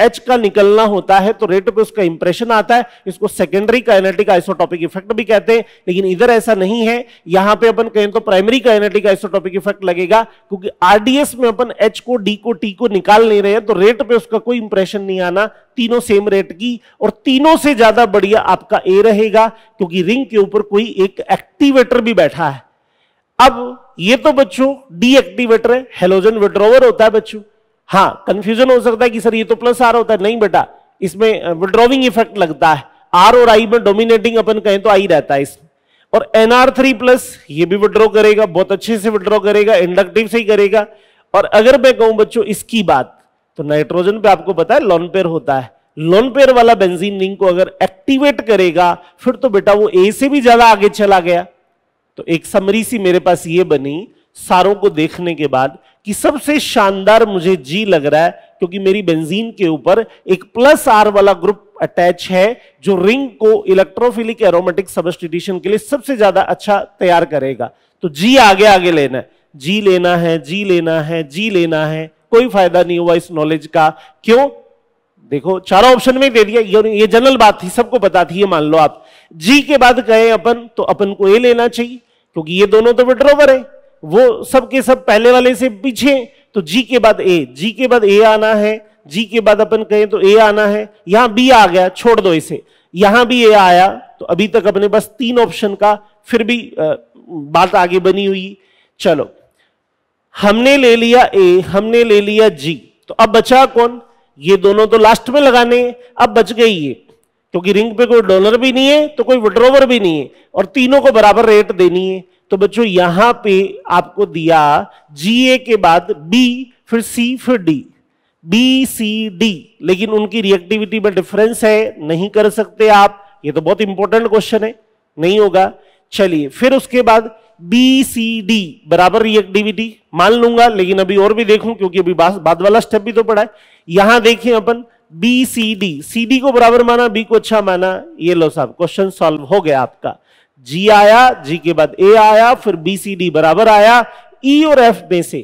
एच uh, का निकलना होता है तो रेट पे उसका इंप्रेशन आता है इसको सेकेंडरी काइनेटिक आइसोटॉपिक इफेक्ट भी कहते हैं लेकिन इधर ऐसा नहीं है यहां पे अपन कहें तो प्राइमरी काइनेटिक आइसोटॉपिक इफेक्ट लगेगा क्योंकि आरडीएस में अपन एच को डी को टी को निकाल नहीं रहे हैं तो रेट पे उसका कोई इंप्रेशन नहीं आना तीनों सेम रेट की और तीनों से ज्यादा बढ़िया आपका ए रहेगा क्योंकि रिंग के ऊपर कोई एक एक्टिवेटर भी बैठा है अब ये तो बच्चों डी एक्टिवेटर है हेलोजन विड्रोवर होता है बच्चों हाँ कंफ्यूजन हो सकता है कि सर ये तो प्लस आर होता है नहीं बेटा इसमें विड्रॉविंग इफेक्ट लगता है आर और आई में डोमिनेटिंग अपन कहें तो आई रहता है इसमें और एनआर थ्री प्लस ये भी विड्रॉ करेगा बहुत अच्छे से विड्रॉ करेगा इंडक्टिव से ही करेगा और अगर मैं कहूं बच्चों इसकी बात तो नाइट्रोजन पे आपको पता है लॉन पेयर होता है लॉन पेयर वाला बेंजीन रिंग को अगर एक्टिवेट करेगा फिर तो बेटा वो ए से भी ज्यादा आगे चला गया तो एक समरी सी मेरे पास ये बनी सारों को देखने के बाद कि सबसे शानदार मुझे जी लग रहा है क्योंकि मेरी बेंजीन के ऊपर एक प्लस आर वाला ग्रुप अटैच है जो रिंग को इलेक्ट्रोफिलिक एरोमेटिक सबस्टिट्यूशन के लिए सबसे ज्यादा अच्छा तैयार करेगा तो जी आगे आगे लेना है जी लेना है जी लेना है जी लेना है कोई फायदा नहीं हुआ इस नॉलेज का क्यों देखो चारों ऑप्शन में दे दिया ये, जनरल बात थी सबको पता थी ये मान लो आप जी के बाद कहें अपन तो अपन को ए लेना चाहिए क्योंकि ये दोनों तो विड्रोवर है वो सब के सब पहले वाले से पीछे तो जी के बाद ए जी के बाद ए आना है जी के बाद अपन कहें तो ए आना है यहां बी आ गया छोड़ दो इसे यहां भी ए आया तो अभी तक अपने बस तीन ऑप्शन का फिर भी बात आगे बनी हुई चलो हमने ले लिया ए हमने ले लिया जी तो अब बचा कौन ये दोनों तो लास्ट में लगाने अब बच गई ये क्योंकि रिंग पे कोई डॉलर भी नहीं है तो कोई विड्रोवर भी नहीं है और तीनों को बराबर रेट देनी है तो बच्चों यहां पे आपको दिया जी ए के बाद बी फिर सी फिर डी बी सी डी लेकिन उनकी रिएक्टिविटी में डिफरेंस है नहीं कर सकते आप ये तो बहुत इंपॉर्टेंट क्वेश्चन है नहीं होगा चलिए फिर उसके बाद बी सी डी बराबर रिएक्टिविटी मान लूंगा लेकिन अभी और भी देखूं क्योंकि अभी बाद वाला स्टेप भी तो पड़ा है यहां देखें अपन B C D C D को बराबर माना बी को अच्छा माना ये लो साहब क्वेश्चन सॉल्व हो गया आपका जी आया जी के बाद ए आया फिर बी सी डी बराबर आया ई e और एफ में से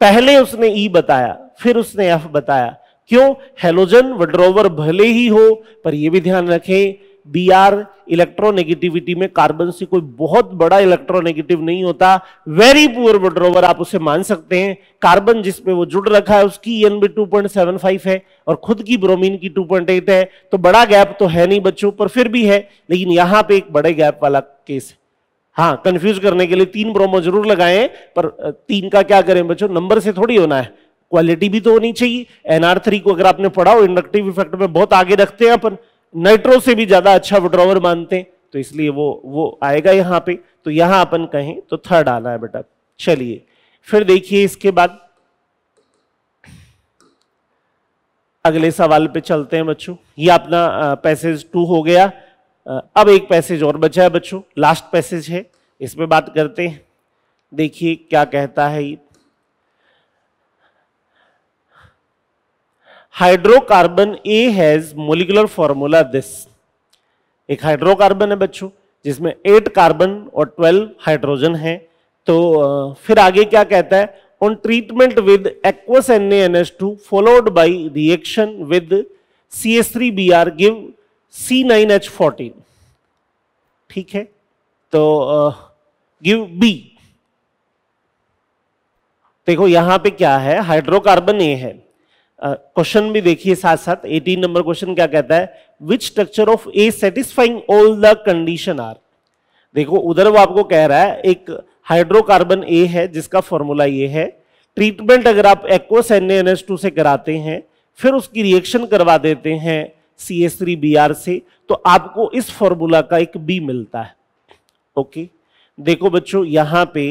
पहले उसने ई e बताया फिर उसने एफ बताया क्यों हेलोजन वड्रोवर भले ही हो पर यह भी ध्यान रखें बी आर इलेक्ट्रोनेगेटिविटी में कार्बन से कोई बहुत बड़ा इलेक्ट्रोनेगेटिव नहीं होता वेरी पुअर बड्रोवर आप उसे मान सकते हैं कार्बन जिसपे वो जुड़ रखा है उसकी एन भी 2.75 है और खुद की ब्रोमीन की 2.8 है तो बड़ा गैप तो है नहीं बच्चों पर फिर भी है लेकिन यहां पे एक बड़े गैप वाला केस है हाँ कंफ्यूज करने के लिए तीन ब्रोमो जरूर लगाए पर तीन का क्या करें बच्चों नंबर से थोड़ी होना है क्वालिटी भी तो होनी चाहिए एनआर थ्री को अगर आपने पढ़ा हो इंडक्टिव इफेक्ट में बहुत आगे रखते हैं अपन नाइट्रो से भी ज्यादा अच्छा विड्रॉवर मानते हैं तो इसलिए वो वो आएगा यहां पे तो यहां अपन कहें तो थर्ड आना है बेटा चलिए फिर देखिए इसके बाद अगले सवाल पे चलते हैं बच्चों ये अपना पैसेज टू हो गया अब एक पैसेज और बचा है बच्चों लास्ट पैसेज है इसमें बात करते हैं देखिए क्या कहता है ये hydrocarbon A has molecular formula this एक हाइड्रोकार्बन है बच्चों जिसमें एट कार्बन और ट्वेल्व हाइड्रोजन है तो फिर आगे क्या कहता है on treatment with aqueous N N S two followed by reaction with C S three B R give C nine H fourteen ठीक है तो गिव बी देखो यहां पे क्या है हाइड्रोकार्बन ए है क्वेश्चन भी देखिए साथ साथ 18 नंबर क्वेश्चन क्या कहता है which structure of A satisfying all the condition are देखो उधर वो आपको कह रहा है एक हाइड्रोकार्बन ए है जिसका फॉर्मूला ये है ट्रीटमेंट अगर आप एक्वस एन टू से कराते हैं फिर उसकी रिएक्शन करवा देते हैं C S three B R से तो आपको इस फॉर्मूला का एक बी मिलता है ओके देखो बच्चों यहाँ पे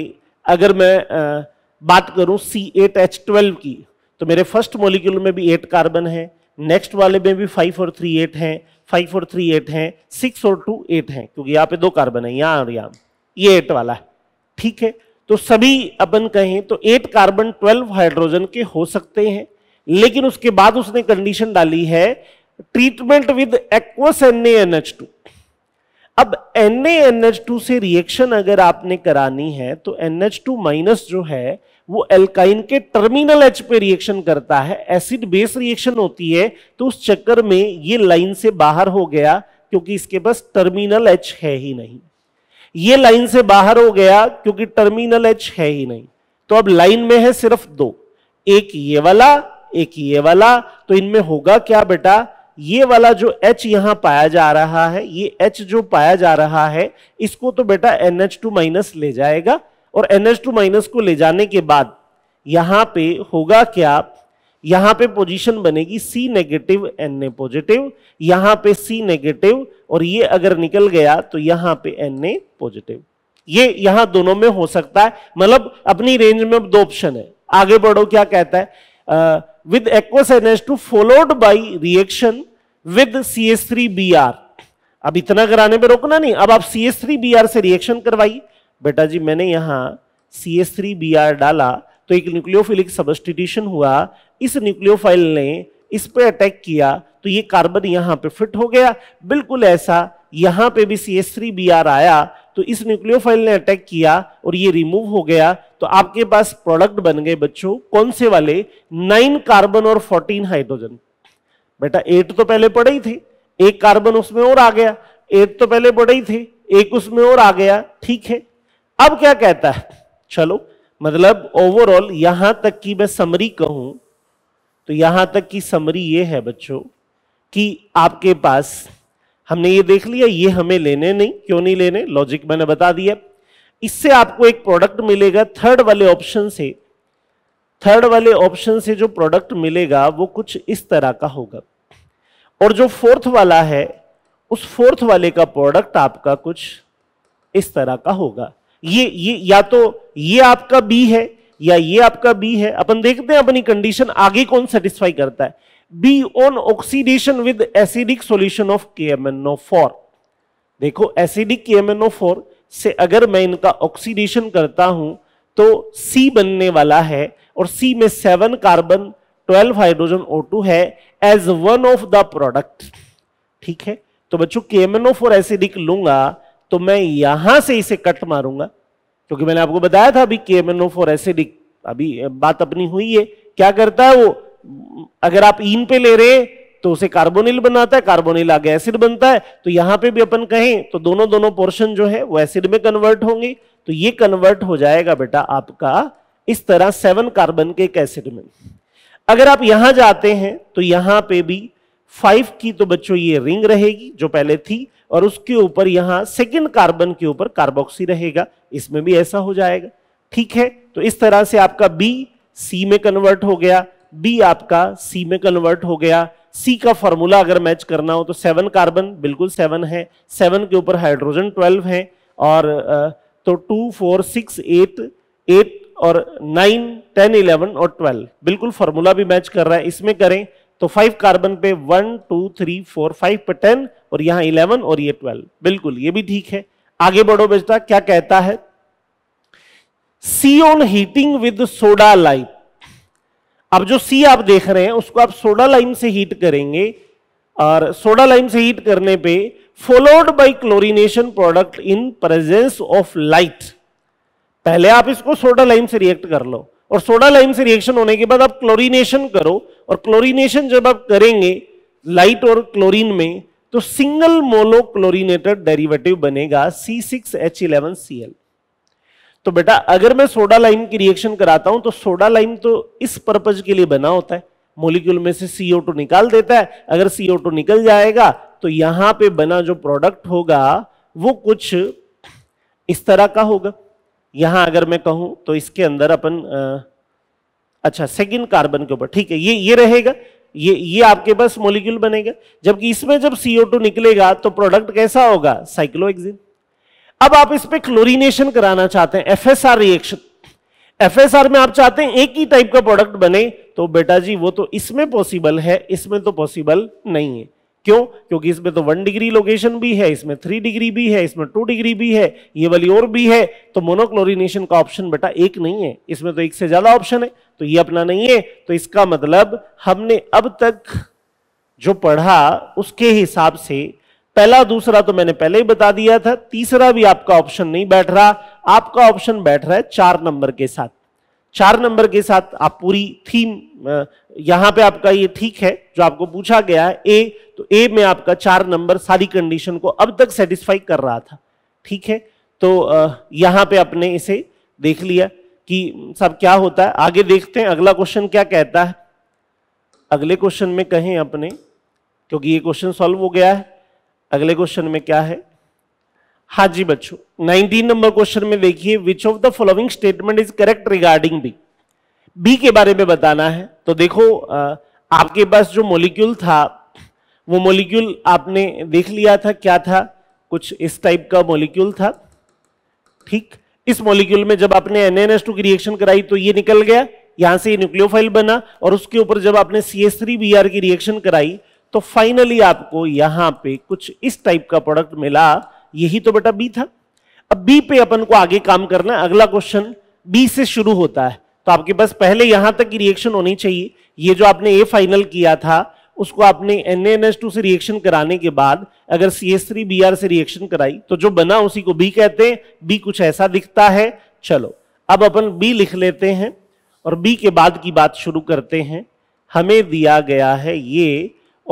अगर मैं आ, बात करूं सी एट एच ट्वेल्व की तो मेरे फर्स्ट मोलिक्यूल में भी एट कार्बन है नेक्स्ट वाले में भी फाइव और थ्री एट है फाइव और थ्री एट है सिक्स और टू एट है क्योंकि यहाँ पे दो कार्बन है यहाँ और यहाँ ये एट वाला है ठीक है तो सभी अपन कहें तो एट कार्बन ट्वेल्व हाइड्रोजन के हो सकते हैं लेकिन उसके बाद उसने कंडीशन डाली है ट्रीटमेंट विद एक्वस टू अब टू से रिएक्शन अगर आपने करानी है तो टू माइनस जो है वो एल्काइन के टर्मिनल एच पे रिएक्शन करता है एसिड बेस रिएक्शन होती है तो उस चक्कर में ये लाइन से बाहर हो गया क्योंकि इसके पास टर्मिनल एच है ही नहीं ये लाइन से बाहर हो गया क्योंकि टर्मिनल एच है ही नहीं तो अब लाइन में है सिर्फ दो एक ये वाला एक ये वाला तो इनमें होगा क्या बेटा ये वाला जो H यहां पाया जा रहा है ये H जो पाया जा रहा है इसको तो बेटा NH2 माइनस ले जाएगा और एन एच टू माइनस को ले जाने के बाद यहां पे होगा क्या यहां पे पोजीशन बनेगी C negative N A positive यहां पे C नेगेटिव और ये अगर निकल गया तो यहां पे एन ए पॉजिटिव ये यहां दोनों में हो सकता है मतलब अपनी रेंज में दो ऑप्शन है आगे बढ़ो क्या कहता है with aqueous N H two followed by reaction with C S three B R अब इतना कराने पे रोकना नहीं अब आप C S three B R से रिएक्शन करवाइए बेटा जी मैंने यहाँ C S three B R डाला तो एक न्यूक्लियोफिलिक सबस्टिट्यूशन हुआ इस न्यूक्लियोफाइल ने इस पे अटैक किया तो ये कार्बन यहाँ पे फिट हो गया बिल्कुल ऐसा यहाँ पे भी C S three B R आया तो इस न्यूक्लियोफाइल ने अटैक किया और ये रिमूव हो गया तो आपके पास प्रोडक्ट बन गए बच्चों कौन से वाले नाइन कार्बन और फोर्टीन हाइड्रोजन बेटा एट तो पहले पड़े ही थे एक कार्बन उसमें और आ गया एट तो पहले पड़े ही थे एक उसमें और आ गया ठीक है अब क्या कहता है चलो मतलब ओवरऑल यहां तक की मैं समरी कहूं तो यहां तक की समरी ये है बच्चों कि आपके पास हमने ये देख लिया ये हमें लेने नहीं क्यों नहीं लेने लॉजिक मैंने बता दिया इससे आपको एक प्रोडक्ट मिलेगा थर्ड वाले ऑप्शन से थर्ड वाले ऑप्शन से जो प्रोडक्ट मिलेगा वो कुछ इस तरह का होगा और जो फोर्थ वाला है उस फोर्थ वाले का प्रोडक्ट आपका कुछ इस तरह का होगा ये ये या तो ये आपका बी है या ये आपका बी है अपन देखते हैं अपनी कंडीशन आगे कौन सेटिस्फाई करता है B on oxidation with acidic solution of के देखो एसिडिक KMnO4 से अगर मैं इनका ऑक्सीडेशन करता हूं तो सी बनने वाला है और सी में seven carbon twelve hydrogen two है as one of the product ठीक है तो बच्चों फोर एसिडिक लूंगा तो मैं यहां से इसे कट मारूंगा क्योंकि तो मैंने आपको बताया था अभी के एम एसिडिक अभी बात अपनी हुई है क्या करता है वो अगर आप इन पे ले रहे तो उसे कार्बोनिल बनाता है कार्बोनिल आगे एसिड बनता है तो यहां पे भी अपन कहें तो दोनों दोनों पोर्शन जो है वो एसिड में कन्वर्ट होंगे तो ये कन्वर्ट हो जाएगा बेटा आपका इस तरह सेवन कार्बन के एक एसिड में अगर आप यहां जाते हैं तो यहां पे भी फाइव की तो बच्चों ये रिंग रहेगी जो पहले थी और उसके ऊपर यहां सेकेंड कार्बन के ऊपर कार्बोक्सी रहेगा इसमें भी ऐसा हो जाएगा ठीक है तो इस तरह से आपका बी सी में कन्वर्ट हो गया बी आपका सी में कन्वर्ट हो गया सी का फॉर्मूला अगर मैच करना हो तो सेवन कार्बन बिल्कुल सेवन है सेवन के ऊपर हाइड्रोजन ट्वेल्व है और तो two four six eight eight और नाइन टेन इलेवन और ट्वेल्व बिल्कुल फॉर्मूला भी मैच कर रहा है इसमें करें तो फाइव कार्बन पे one two three four five पे टेन और यहां इलेवन और ये ट्वेल्व बिल्कुल ये भी ठीक है आगे बढ़ो बेचता क्या कहता है C on heating with soda lime अब जो सी आप देख रहे हैं उसको आप सोडा लाइम से हीट करेंगे और सोडा लाइम से हीट करने पे followed by chlorination product in presence of light पहले आप इसको सोडा लाइम से रिएक्ट कर लो और सोडा लाइम से रिएक्शन होने के बाद आप क्लोरीनेशन करो और क्लोरीनेशन जब आप करेंगे लाइट और क्लोरीन में तो सिंगल मोलो क्लोरीनेटेड डेरिवेटिव बनेगा C six H eleven C L तो बेटा अगर मैं सोडा लाइम की रिएक्शन कराता हूं तो सोडा लाइम तो इस पर्पज के लिए बना होता है मोलिक्यूल में से सीओ टू निकाल देता है अगर सीओ टू निकल जाएगा तो यहां पे बना जो प्रोडक्ट होगा वो कुछ इस तरह का होगा यहां अगर मैं कहूं तो इसके अंदर अपन अच्छा सेकेंड कार्बन के ऊपर ठीक है ये ये रहेगा ये ये आपके पास मोलिक्यूल बनेगा जबकि इसमें जब CO2 निकलेगा तो प्रोडक्ट कैसा होगा साइक्लोएक्सिन अब आप इस पर क्लोरिनेशन कराना चाहते हैं एफ रिएक्शन एफ में आप चाहते हैं एक ही टाइप का प्रोडक्ट बने तो बेटा जी वो तो इसमें पॉसिबल है इसमें तो पॉसिबल नहीं है क्यों क्योंकि इसमें तो वन डिग्री लोकेशन भी है इसमें थ्री डिग्री भी है इसमें टू डिग्री भी है ये वाली और भी है तो मोनोक्लोरिनेशन का ऑप्शन बेटा एक नहीं है इसमें तो एक से ज्यादा ऑप्शन है तो ये अपना नहीं है तो इसका मतलब हमने अब तक जो पढ़ा उसके हिसाब से पहला दूसरा तो मैंने पहले ही बता दिया था तीसरा भी आपका ऑप्शन नहीं बैठ रहा आपका ऑप्शन बैठ रहा है चार नंबर के साथ चार नंबर के साथ आप पूरी थीम यहां पे आपका ये ठीक है जो आपको पूछा गया है ए तो ए में आपका चार नंबर सारी कंडीशन को अब तक सेटिस्फाई कर रहा था ठीक है तो यहां पे आपने इसे देख लिया कि सब क्या होता है आगे देखते हैं अगला क्वेश्चन क्या कहता है अगले क्वेश्चन में कहें अपने क्योंकि ये क्वेश्चन सॉल्व हो गया है अगले क्वेश्चन में क्या है हाँ जी बच्चों 19 नंबर क्वेश्चन में देखिए which of the following statement is correct regarding B B के बारे में बताना है तो देखो आपके पास जो मोलिक्यूल था वो मोलिक्यूल आपने देख लिया था क्या था कुछ इस टाइप का मोलिक्यूल था ठीक इस मोलिक्यूल में जब आपने एन की रिएक्शन कराई तो ये निकल गया यहां से ये न्यूक्लियोफाइल बना और उसके ऊपर जब आपने C S three B R की रिएक्शन कराई तो फाइनली आपको यहां पे कुछ इस टाइप का प्रोडक्ट मिला यही तो बेटा बी था अब बी पे अपन को आगे काम करना है अगला क्वेश्चन बी से शुरू होता है तो आपके पास पहले यहां तक की रिएक्शन होनी चाहिए ये जो आपने ए फाइनल किया था उसको आपने एन से रिएक्शन कराने के बाद अगर CH3Br से रिएक्शन कराई तो जो बना उसी को बी कहते हैं बी कुछ ऐसा दिखता है चलो अब अपन बी लिख लेते हैं और बी के बाद की बात शुरू करते हैं हमें दिया गया है ये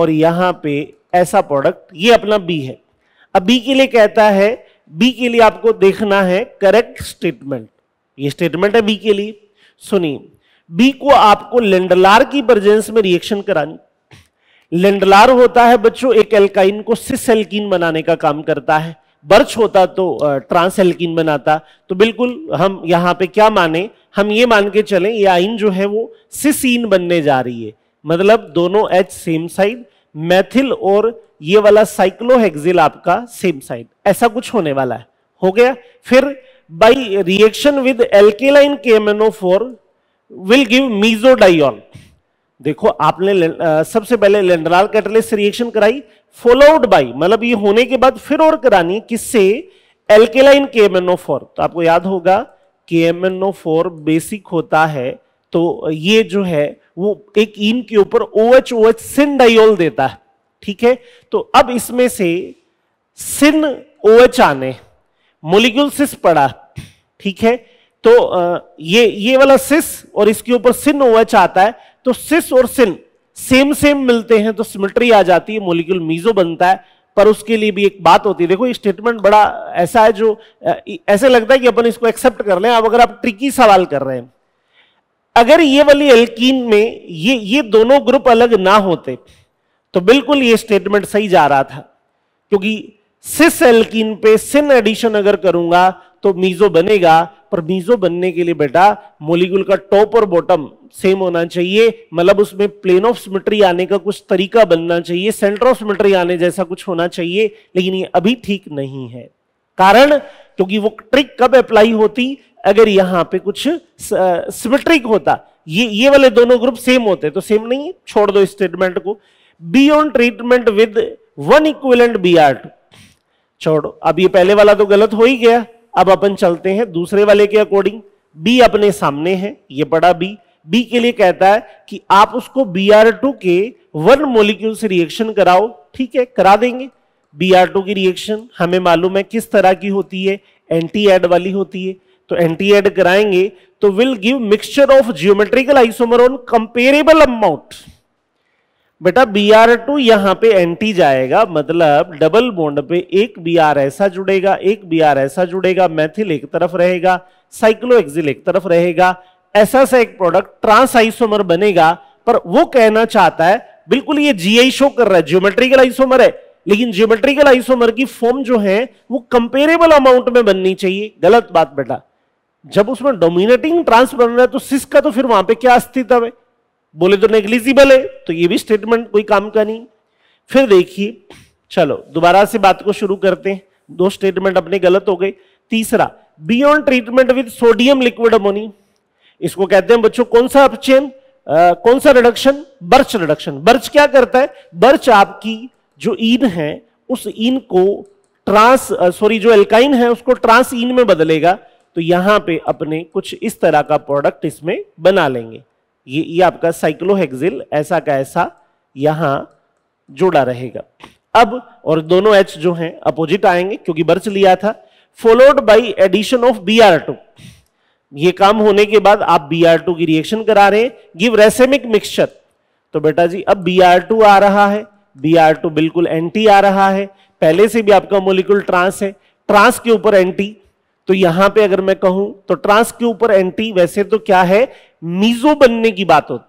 और यहां पे ऐसा प्रोडक्ट ये अपना बी है अब बी के लिए कहता है बी के लिए आपको देखना है करेक्ट स्टेटमेंट ये स्टेटमेंट है बी के लिए सुनिए बी को आपको लेंडलार की प्रेजेंस में रिएक्शन करानी लेंडलार होता है बच्चों एक एल्काइन को सिस एल्किन बनाने का काम करता है बर्च होता तो ट्रांस एल्किन बनाता तो बिल्कुल हम यहां पे क्या माने हम ये मान के चले ये आइन जो है वो सिसन बनने जा रही है मतलब दोनों एच सेम साइड मैथिल और ये वाला साइक्लोहेक्सिल आपका सेम साइड ऐसा कुछ होने वाला है हो गया फिर by reaction with alkaline KMNO4 will give meso diol देखो आपने सबसे पहले लेंडराल कैटलिस रिएक्शन कराई फॉलोड बाई मतलब ये होने के बाद फिर और करानी किससे एल्केलाइन फोर तो आपको याद होगा फोर बेसिक होता है तो ये जो है वो एक इन के ऊपर ओ एच सिंडाइल देता है ठीक है तो अब इसमें से सिन ओ एच आने मोलिक्यूल सिस पड़ा ठीक है तो ये ये वाला सिस और इसके ऊपर सिन ओ एच आता है तो सिस और सिन सेम सेम मिलते हैं तो सिमिट्री आ जाती है मोलिक्यूल मीजो बनता है पर उसके लिए भी एक बात होती है देखो ये स्टेटमेंट बड़ा ऐसा है जो ऐसे लगता है कि अपन इसको एक्सेप्ट कर लें अब अगर आप ट्रिकी सवाल कर रहे हैं अगर ये वाली एल्कीन में ये ये दोनों ग्रुप अलग ना होते तो बिल्कुल ये स्टेटमेंट सही जा रहा था क्योंकि सिस एल्किन पे सिन एडिशन अगर करूंगा तो मीजो बनेगा पर मीजो बनने के लिए बेटा मोलिकुल का टॉप और बॉटम सेम होना चाहिए मतलब उसमें प्लेन ऑफ सिमिट्री आने का कुछ तरीका बनना चाहिए सेंटर ऑफ सिमिट्री आने जैसा कुछ होना चाहिए लेकिन ये अभी ठीक नहीं है कारण क्योंकि वो ट्रिक कब अप्लाई होती अगर यहां पे कुछ सिमिट्रिक होता ये ये वाले दोनों ग्रुप सेम होते तो सेम नहीं छोड़ दो स्टेटमेंट को B on treatment with one equivalent B R two छोड़ो अब ये पहले वाला तो गलत हो ही गया अब अपन चलते हैं दूसरे वाले के अकॉर्डिंग बी अपने सामने है ये पड़ा बी बी के लिए कहता है कि आप उसको बी आर टू के वन मोलिक्यूल से रिएक्शन कराओ ठीक है करा देंगे बी आर टू की रिएक्शन हमें मालूम है किस तरह की होती है एंटी एड वाली होती है तो एंटी एड कराएंगे तो will give mixture of geometrical isomer on comparable amount बेटा बी आर टू यहां पर एंटी जाएगा मतलब डबल बॉन्ड पे एक बी आर ऐसा जुड़ेगा एक बी आर ऐसा जुड़ेगा मैथिल एक तरफ रहेगा एक्सिल एक तरफ रहेगा ऐसा सा एक प्रोडक्ट ट्रांस आइसोमर बनेगा पर वो कहना चाहता है बिल्कुल ये जीआई शो कर रहा है ज्योमेट्रिकल आइसोमर है लेकिन ज्योमेट्रिकल आइसोमर की फॉर्म जो है वो कंपेरेबल अमाउंट में बननी चाहिए गलत बात बेटा जब उसमें डोमिनेटिंग ट्रांस बन रहा है तो सिस का तो फिर वहां पे क्या अस्तित्व है बोले तो नेग्लिजिबल है तो ये भी स्टेटमेंट कोई काम का नहीं फिर देखिए चलो दोबारा से बात को शुरू करते हैं दो स्टेटमेंट अपने गलत हो गए तीसरा B on treatment with sodium liquid ammonia इसको कहते हैं बच्चों कौन सा अपचेन कौन सा रिडक्शन बर्च रिडक्शन बर्च क्या करता है बर्च आपकी जो ईन है उस ईन को ट्रांस सॉरी जो एल्काइन है उसको ट्रांस ईन में बदलेगा तो यहां पे अपने कुछ इस तरह का प्रोडक्ट इसमें बना लेंगे ये ये आपका साइक्लोहेक्सिल ऐसा का ऐसा यहां जोड़ा रहेगा अब और दोनों एच जो हैं अपोजिट आएंगे क्योंकि बर्च लिया था followed by addition of B R two ये काम होने के बाद आप बी आर टू की रिएक्शन करा रहे हैं गिव रेसेमिक मिक्सचर तो बेटा जी अब बी आर टू आ रहा है बी आर टू बिल्कुल एंटी आ रहा है पहले से भी आपका मोलिकुल ट्रांस है ट्रांस के ऊपर एंटी तो यहां पे अगर मैं कहूं तो ट्रांस के ऊपर एंटी वैसे तो क्या है मीजो बनने की बात होती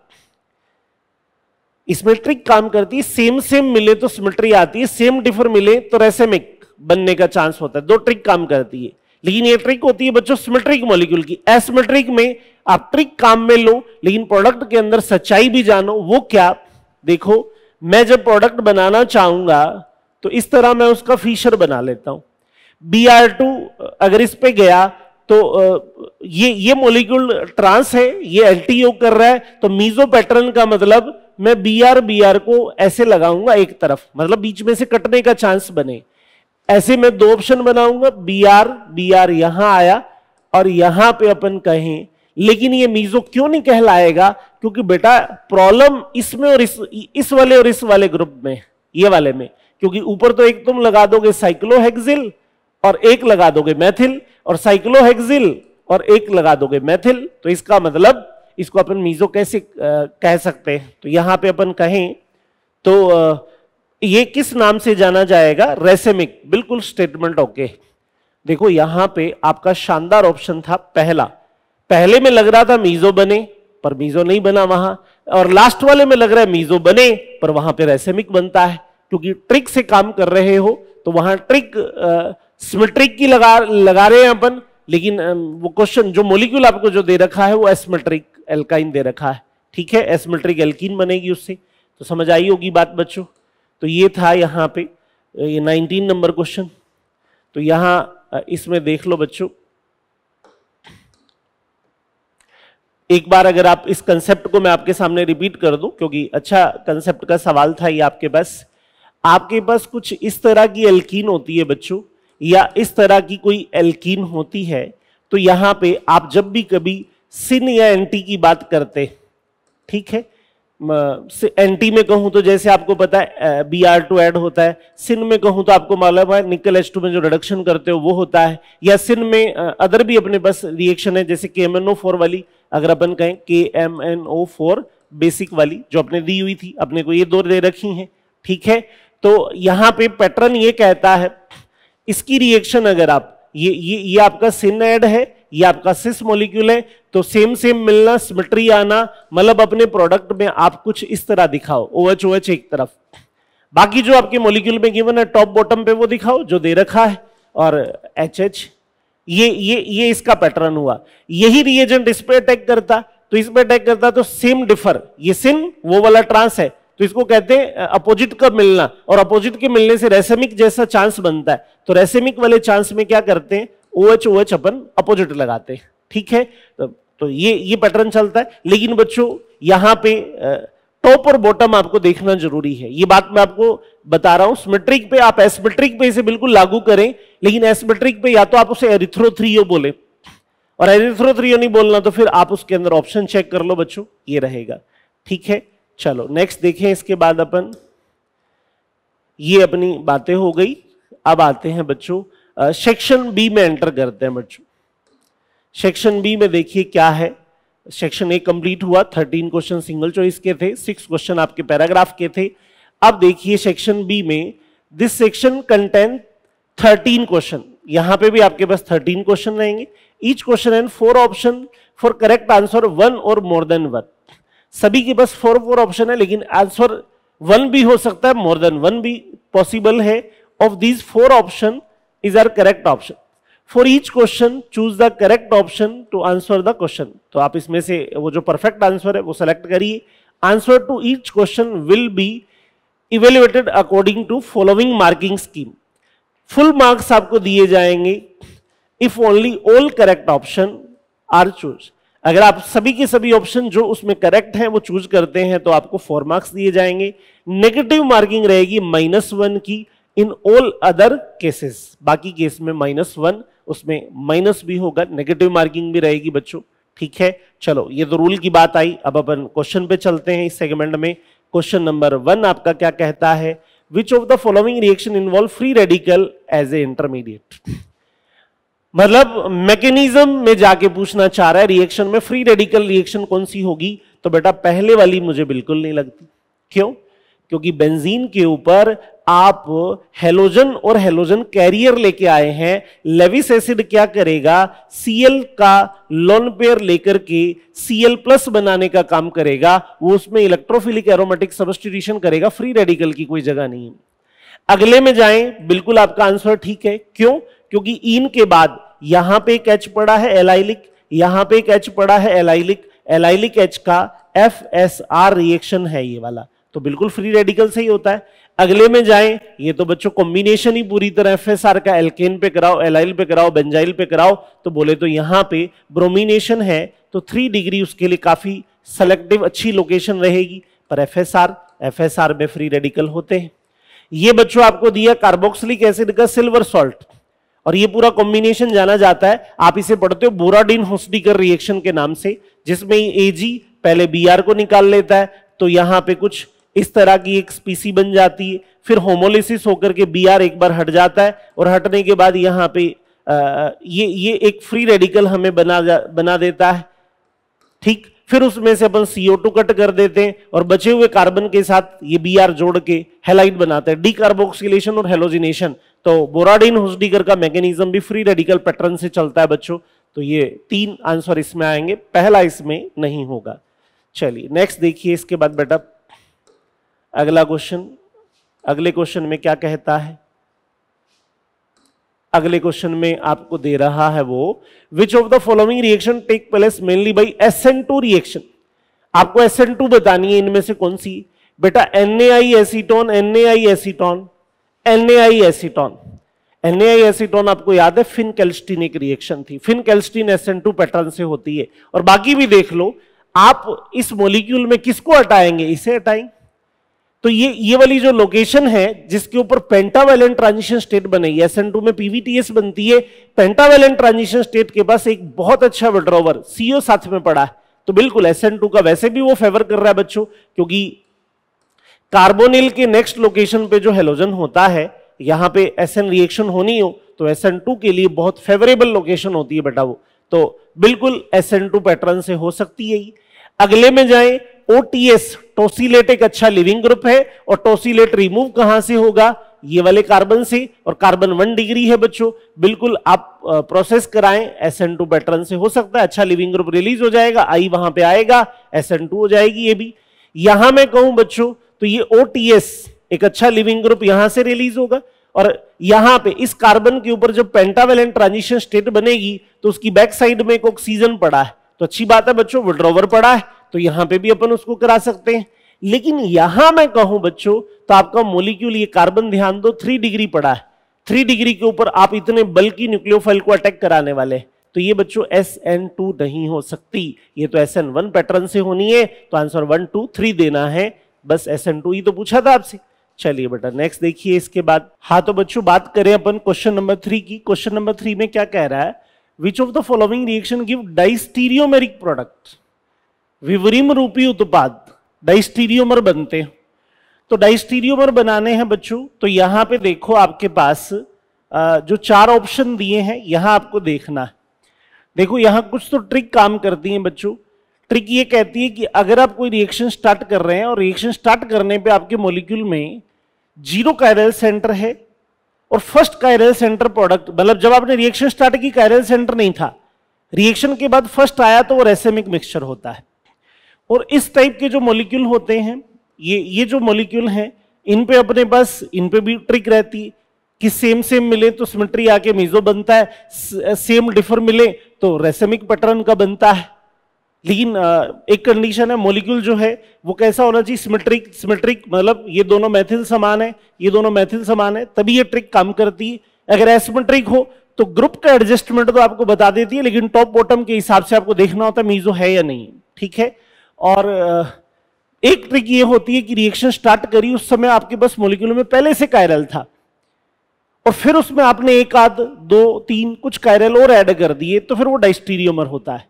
सिमेट्रिक काम करती है सेम सेम मिले तो सिमेट्री आती है सेम डिफर मिले तो रेसेमिक बनने का चांस होता है दो ट्रिक काम करती है लेकिन ये ट्रिक होती है बच्चों सिमेट्रिक मॉलिक्यूल की एसमेट्रिक में आप ट्रिक काम में लो लेकिन प्रोडक्ट के अंदर सच्चाई भी जानो वो क्या देखो मैं जब प्रोडक्ट बनाना चाहूंगा तो इस तरह मैं उसका फीचर बना लेता हूं बी आर टू अगर इस पर गया तो ये ये मोलिक्यूल ट्रांस है ये एल कर रहा है तो मीजो पैटर्न का मतलब मैं बी आर बी आर को ऐसे लगाऊंगा एक तरफ मतलब बीच में से कटने का चांस बने ऐसे मैं दो ऑप्शन बनाऊंगा बी आर बी आर यहां आया और यहां पे अपन कहें लेकिन ये मीजो क्यों नहीं कहलाएगा क्योंकि बेटा प्रॉब्लम इसमें और इस इस वाले और इस वाले ग्रुप में ये वाले में क्योंकि ऊपर तो एक तुम लगा दोगे साइक्लोहेक्सिल और एक लगा दोगे मैथिल और साइक्लोहेक्सिल और एक लगा दोगे मैथिल तो इसका मतलब इसको अपन मीजो कैसे कह सकते हैं तो यहां पे अपन कहें तो ये किस नाम से जाना जाएगा रेसेमिक बिल्कुल स्टेटमेंट ओके देखो यहां पे आपका शानदार ऑप्शन था पहला पहले में लग रहा था मीजो बने पर मीजो नहीं बना वहां और लास्ट वाले में लग रहा है मीजो बने पर वहां पर रेसेमिक बनता है क्योंकि ट्रिक से काम कर रहे हो तो वहां ट्रिक सिमेट्रिक की लगा लगा रहे हैं अपन लेकिन वो क्वेश्चन जो मोलिक्यूल आपको जो दे रखा है वो एसमेट्रिक एल्काइन दे रखा है ठीक है एसमेट्रिक एल्किन बनेगी उससे तो समझ आई होगी बात बच्चों तो ये था यहाँ पे ये 19 नंबर क्वेश्चन तो यहाँ इसमें देख लो बच्चों एक बार अगर आप इस कंसेप्ट को मैं आपके सामने रिपीट कर दूं क्योंकि अच्छा कंसेप्ट का सवाल था ये आपके पास आपके पास कुछ इस तरह की एल्कीन होती है बच्चों या इस तरह की कोई एल्कीन होती है तो यहां पे आप जब भी कभी सिन या एंटी की बात करते ठीक है एंटी में कहूं तो जैसे आपको पता है बी आर टू एड होता है सिन में कहूं तो आपको मालूम है निकल एच टू में जो रिडक्शन करते हो वो होता है या सिन में अदर भी अपने पास रिएक्शन है जैसे के एम एन ओ फोर वाली अगर अपन कहें के M N O four basic वाली जो अपने दी हुई थी अपने को ये दो दे रखी है ठीक है तो यहां पे पैटर्न ये कहता है इसकी रिएक्शन अगर आप ये ये ये आपका सिन एड है ये आपका सिस मॉलिक्यूल है तो सेम सेम मिलना सिमिट्री आना मतलब अपने प्रोडक्ट में आप कुछ इस तरह दिखाओ ओएच ओएच एक तरफ बाकी जो आपके मॉलिक्यूल में गिवन है टॉप बॉटम पे वो दिखाओ जो दे रखा है और एच एच ये ये ये इसका पैटर्न हुआ यही रिएजेंट इस पर अटैक करता तो इस पर अटैक करता तो सेम डिफर ये सिन वो वाला ट्रांस है तो इसको कहते हैं अपोजिट का मिलना और अपोजिट के मिलने से रेसेमिक जैसा चांस बनता है तो रेसेमिक वाले चांस में क्या करते हैं ओ एच ओ एच अपन अपोजिट लगाते हैं ठीक है तो, तो ये ये पैटर्न चलता है लेकिन बच्चों यहाँ पे टॉप और बॉटम आपको देखना जरूरी है ये बात मैं आपको बता रहा हूं स्मेट्रिक पे आप एसमेट्रिक पे इसे बिल्कुल लागू करें लेकिन एसमेट्रिक पे या तो आप उसे एरिथ्रोथ्रियो बोले और एरिथ्रोथ्रियो नहीं बोलना तो फिर आप उसके अंदर ऑप्शन चेक कर लो बच्चों ये रहेगा ठीक है चलो नेक्स्ट देखें इसके बाद अपन ये अपनी बातें हो गई अब आते हैं बच्चों सेक्शन बी में एंटर करते हैं बच्चों सेक्शन बी में देखिए क्या है सेक्शन ए कंप्लीट हुआ थर्टीन क्वेश्चन सिंगल चॉइस के थे सिक्स क्वेश्चन आपके पैराग्राफ के थे अब देखिए सेक्शन बी में this section content thirteen question यहां पे भी आपके पास थर्टीन क्वेश्चन रहेंगे each question and four option for correct answer one और मोर देन वन सभी के बस फोर फोर ऑप्शन है लेकिन आंसर वन भी हो सकता है मोर देन वन भी पॉसिबल है of these four option is are correct option for each question choose the correct option to answer the question तो आप इसमें से वो जो परफेक्ट आंसर है वो सेलेक्ट करिए answer to each question will be evaluated according to following marking scheme full marks आपको दिए जाएंगे if only all correct option are choose अगर आप सभी के सभी ऑप्शन जो उसमें करेक्ट हैं वो चूज करते हैं तो आपको फोर मार्क्स दिए जाएंगे नेगेटिव मार्किंग रहेगी माइनस वन की इन ऑल अदर केसेस बाकी केस में माइनस वन उसमें माइनस भी होगा नेगेटिव मार्किंग भी रहेगी बच्चों ठीक है चलो ये तो रूल की बात आई अब अपन क्वेश्चन पे चलते हैं इस सेगमेंट में क्वेश्चन नंबर वन आपका क्या कहता है which of the following reaction involve free radical as a intermediate मतलब मैकेनिज्म में जाके पूछना चाह रहा है रिएक्शन में फ्री रेडिकल रिएक्शन कौन सी होगी तो बेटा पहले वाली मुझे बिल्कुल नहीं लगती क्यों क्योंकि बेंजीन के ऊपर आप हेलोजन और हेलोजन कैरियर लेके आए हैं लेविस एसिड क्या करेगा सीएल का लोन पेयर लेकर के सीएल प्लस बनाने का काम करेगा वो उसमें इलेक्ट्रोफिलिक एरोमेटिक सबस्टिट्यूशन करेगा फ्री रेडिकल की कोई जगह नहीं है अगले में जाएं बिल्कुल आपका आंसर ठीक है क्यों क्योंकि इन के बाद यहां पे एक एच पड़ा है एलाइलिक यहां पे एक एच पड़ा है एलाइलिक एलाइलिक एच का एफ एस आर रिएक्शन है ये वाला तो बिल्कुल फ्री रेडिकल से ही होता है अगले में जाए ये तो बच्चों कॉम्बिनेशन ही पूरी तरह एफ एस आर का एल्केन पे कराओ एलाइल पे कराओ बेंजाइल पे कराओ तो बोले तो यहां पे ब्रोमिनेशन है तो थ्री डिग्री उसके लिए काफी सेलेक्टिव अच्छी लोकेशन रहेगी पर F S R F S R में फ्री रेडिकल होते हैं ये बच्चों आपको दिया कार्बोक्सिलिक एसिड का सिल्वर सॉल्ट और ये पूरा कॉम्बिनेशन जाना जाता है आप इसे पढ़ते हो बोराडिन होस्टिकर रिएक्शन के नाम से जिसमें एजी पहले बी को निकाल लेता है तो यहाँ पे कुछ इस तरह की एक स्पीसी बन जाती है फिर होमोलिसिस होकर के बी एक बार हट जाता है और हटने के बाद यहाँ पे आ, ये ये एक फ्री रेडिकल हमें बना बना देता है ठीक फिर उसमें से अपन सीओ टू कट कर देते हैं और बचे हुए कार्बन के साथ ये बी जोड़ के हेलाइट बनाते हैं कार्बोक्सिलेशन और हेलोजिनेशन तो बोराडीन हुसडीगर का मैकेनिज्म भी फ्री रेडिकल पैटर्न से चलता है बच्चों तो ये तीन आंसर इसमें आएंगे पहला इसमें नहीं होगा चलिए नेक्स्ट देखिए इसके बाद बेटा अगला क्वेश्चन अगले क्वेश्चन में क्या कहता है अगले क्वेश्चन में आपको दे रहा है वो which of the following reaction take place mainly by S N two reaction आपको एस एन टू बतानी है इनमें से कौन सी बेटा N A I acetone N A I acetone NaI acetone NaI acetone आपको याद है फिन कैल्स्टीन एक रिएक्शन थी Finkelstein SN two pattern से होती है और बाकी भी देख लो आप इस मोलिक्यूल में किसको हटाएंगे इसे हटाएंगे तो ये ये वाली जो लोकेशन है जिसके ऊपर पेंटावेलेंट ट्रांजिशन स्टेट बनेगी एन टू में पीवीटीएस बनती है पेंटावेलेंट ट्रांजिशन स्टेट के पास एक बहुत अच्छा विड्रोवर सीओ साथ में पड़ा है तो बिल्कुल एस एन टू का वैसे भी वो फेवर कर रहा है बच्चों क्योंकि कार्बोनिल के नेक्स्ट लोकेशन पे जो हेलोजन होता है यहाँ पे एस रिएक्शन होनी हो तो एस के लिए बहुत फेवरेबल लोकेशन होती है बेटा वो तो बिल्कुल एस पैटर्न से हो सकती है अगले में जाए ओ टी एस टोसिलेट एक अच्छा लिविंग ग्रुप है और टोसिलेट रिमूव कहां से होगा ये वाले कार्बन से और कार्बन वन डिग्री है बच्चों बिल्कुल आप प्रोसेस कराएं एस एन टू पैटर्न से हो सकता है अच्छा लिविंग ग्रुप रिलीज हो जाएगा आई वहां पे आएगा एस एन टू हो जाएगी ये भी यहां मैं कहूं बच्चों तो ये ओ एक अच्छा लिविंग ग्रुप यहां से रिलीज होगा और यहां पे इस कार्बन के ऊपर जब पेंटावेलेंट ट्रांजिशन स्टेट बनेगी तो उसकी बैक साइड में एक ऑक्सीजन पड़ा है तो अच्छी बात है बच्चों विड्रोवर पड़ा है तो यहां पे भी अपन उसको करा सकते हैं लेकिन यहां मैं कहूं बच्चों तो आपका मोलिक्यूल ये कार्बन ध्यान दो थ्री डिग्री पड़ा है थ्री डिग्री के ऊपर आप इतने बल्कि की न्यूक्लियोफाइल को अटैक कराने वाले तो ये बच्चों एस एन टू नहीं हो सकती ये तो एस एन वन पैटर्न से होनी है तो आंसर वन टू थ्री देना है बस एस एन टू ही तो पूछा था आपसे चलिए बेटा नेक्स्ट देखिए इसके बाद हाँ तो बच्चों बात करें अपन क्वेश्चन नंबर थ्री की क्वेश्चन नंबर थ्री में क्या कह रहा है which of the following reaction give diastereomeric product विवरिम रूपी उत्पाद डाइस्टीरियोमर बनते हैं तो डाइस्टीरियोमर बनाने हैं बच्चों तो यहां पे देखो आपके पास जो चार ऑप्शन दिए हैं यहां आपको देखना है देखो यहां कुछ तो ट्रिक काम करती है बच्चों ट्रिक ये कहती है कि अगर आप कोई रिएक्शन स्टार्ट कर रहे हैं और रिएक्शन स्टार्ट करने पे आपके मॉलिक्यूल में जीरो कायरल सेंटर है और फर्स्ट कायरल सेंटर प्रोडक्ट मतलब जब आपने रिएक्शन स्टार्ट की कायरल सेंटर नहीं था रिएक्शन के बाद फर्स्ट आया तो वो रेसेमिक मिक्सचर होता है और इस टाइप के जो मॉलिक्यूल होते हैं ये ये जो मॉलिक्यूल हैं इन पे अपने पास इन पे भी ट्रिक रहती है कि सेम सेम मिले तो सिमेट्री आके मीजो बनता है सेम डिफर मिले तो रेसेमिक पैटर्न का बनता है लेकिन एक कंडीशन है मोलिक्यूल जो है वो कैसा होना चाहिए सिमेट्रिक सिमेट्रिक मतलब ये दोनों मैथिल समान है ये दोनों मैथिल समान है तभी ये ट्रिक काम करती है अगर एसमेट्रिक हो तो ग्रुप का एडजस्टमेंट तो आपको बता देती है लेकिन टॉप बॉटम के हिसाब से आपको देखना होता है मीजो है या नहीं ठीक है और एक ट्रिक ये होती है कि रिएक्शन स्टार्ट करी उस समय आपके बस मोलिक्यूल में पहले से कायरल था और फिर उसमें आपने एक आध दो तीन कुछ कायरल और ऐड कर दिए तो फिर वो डाइस्टीरियोमर होता है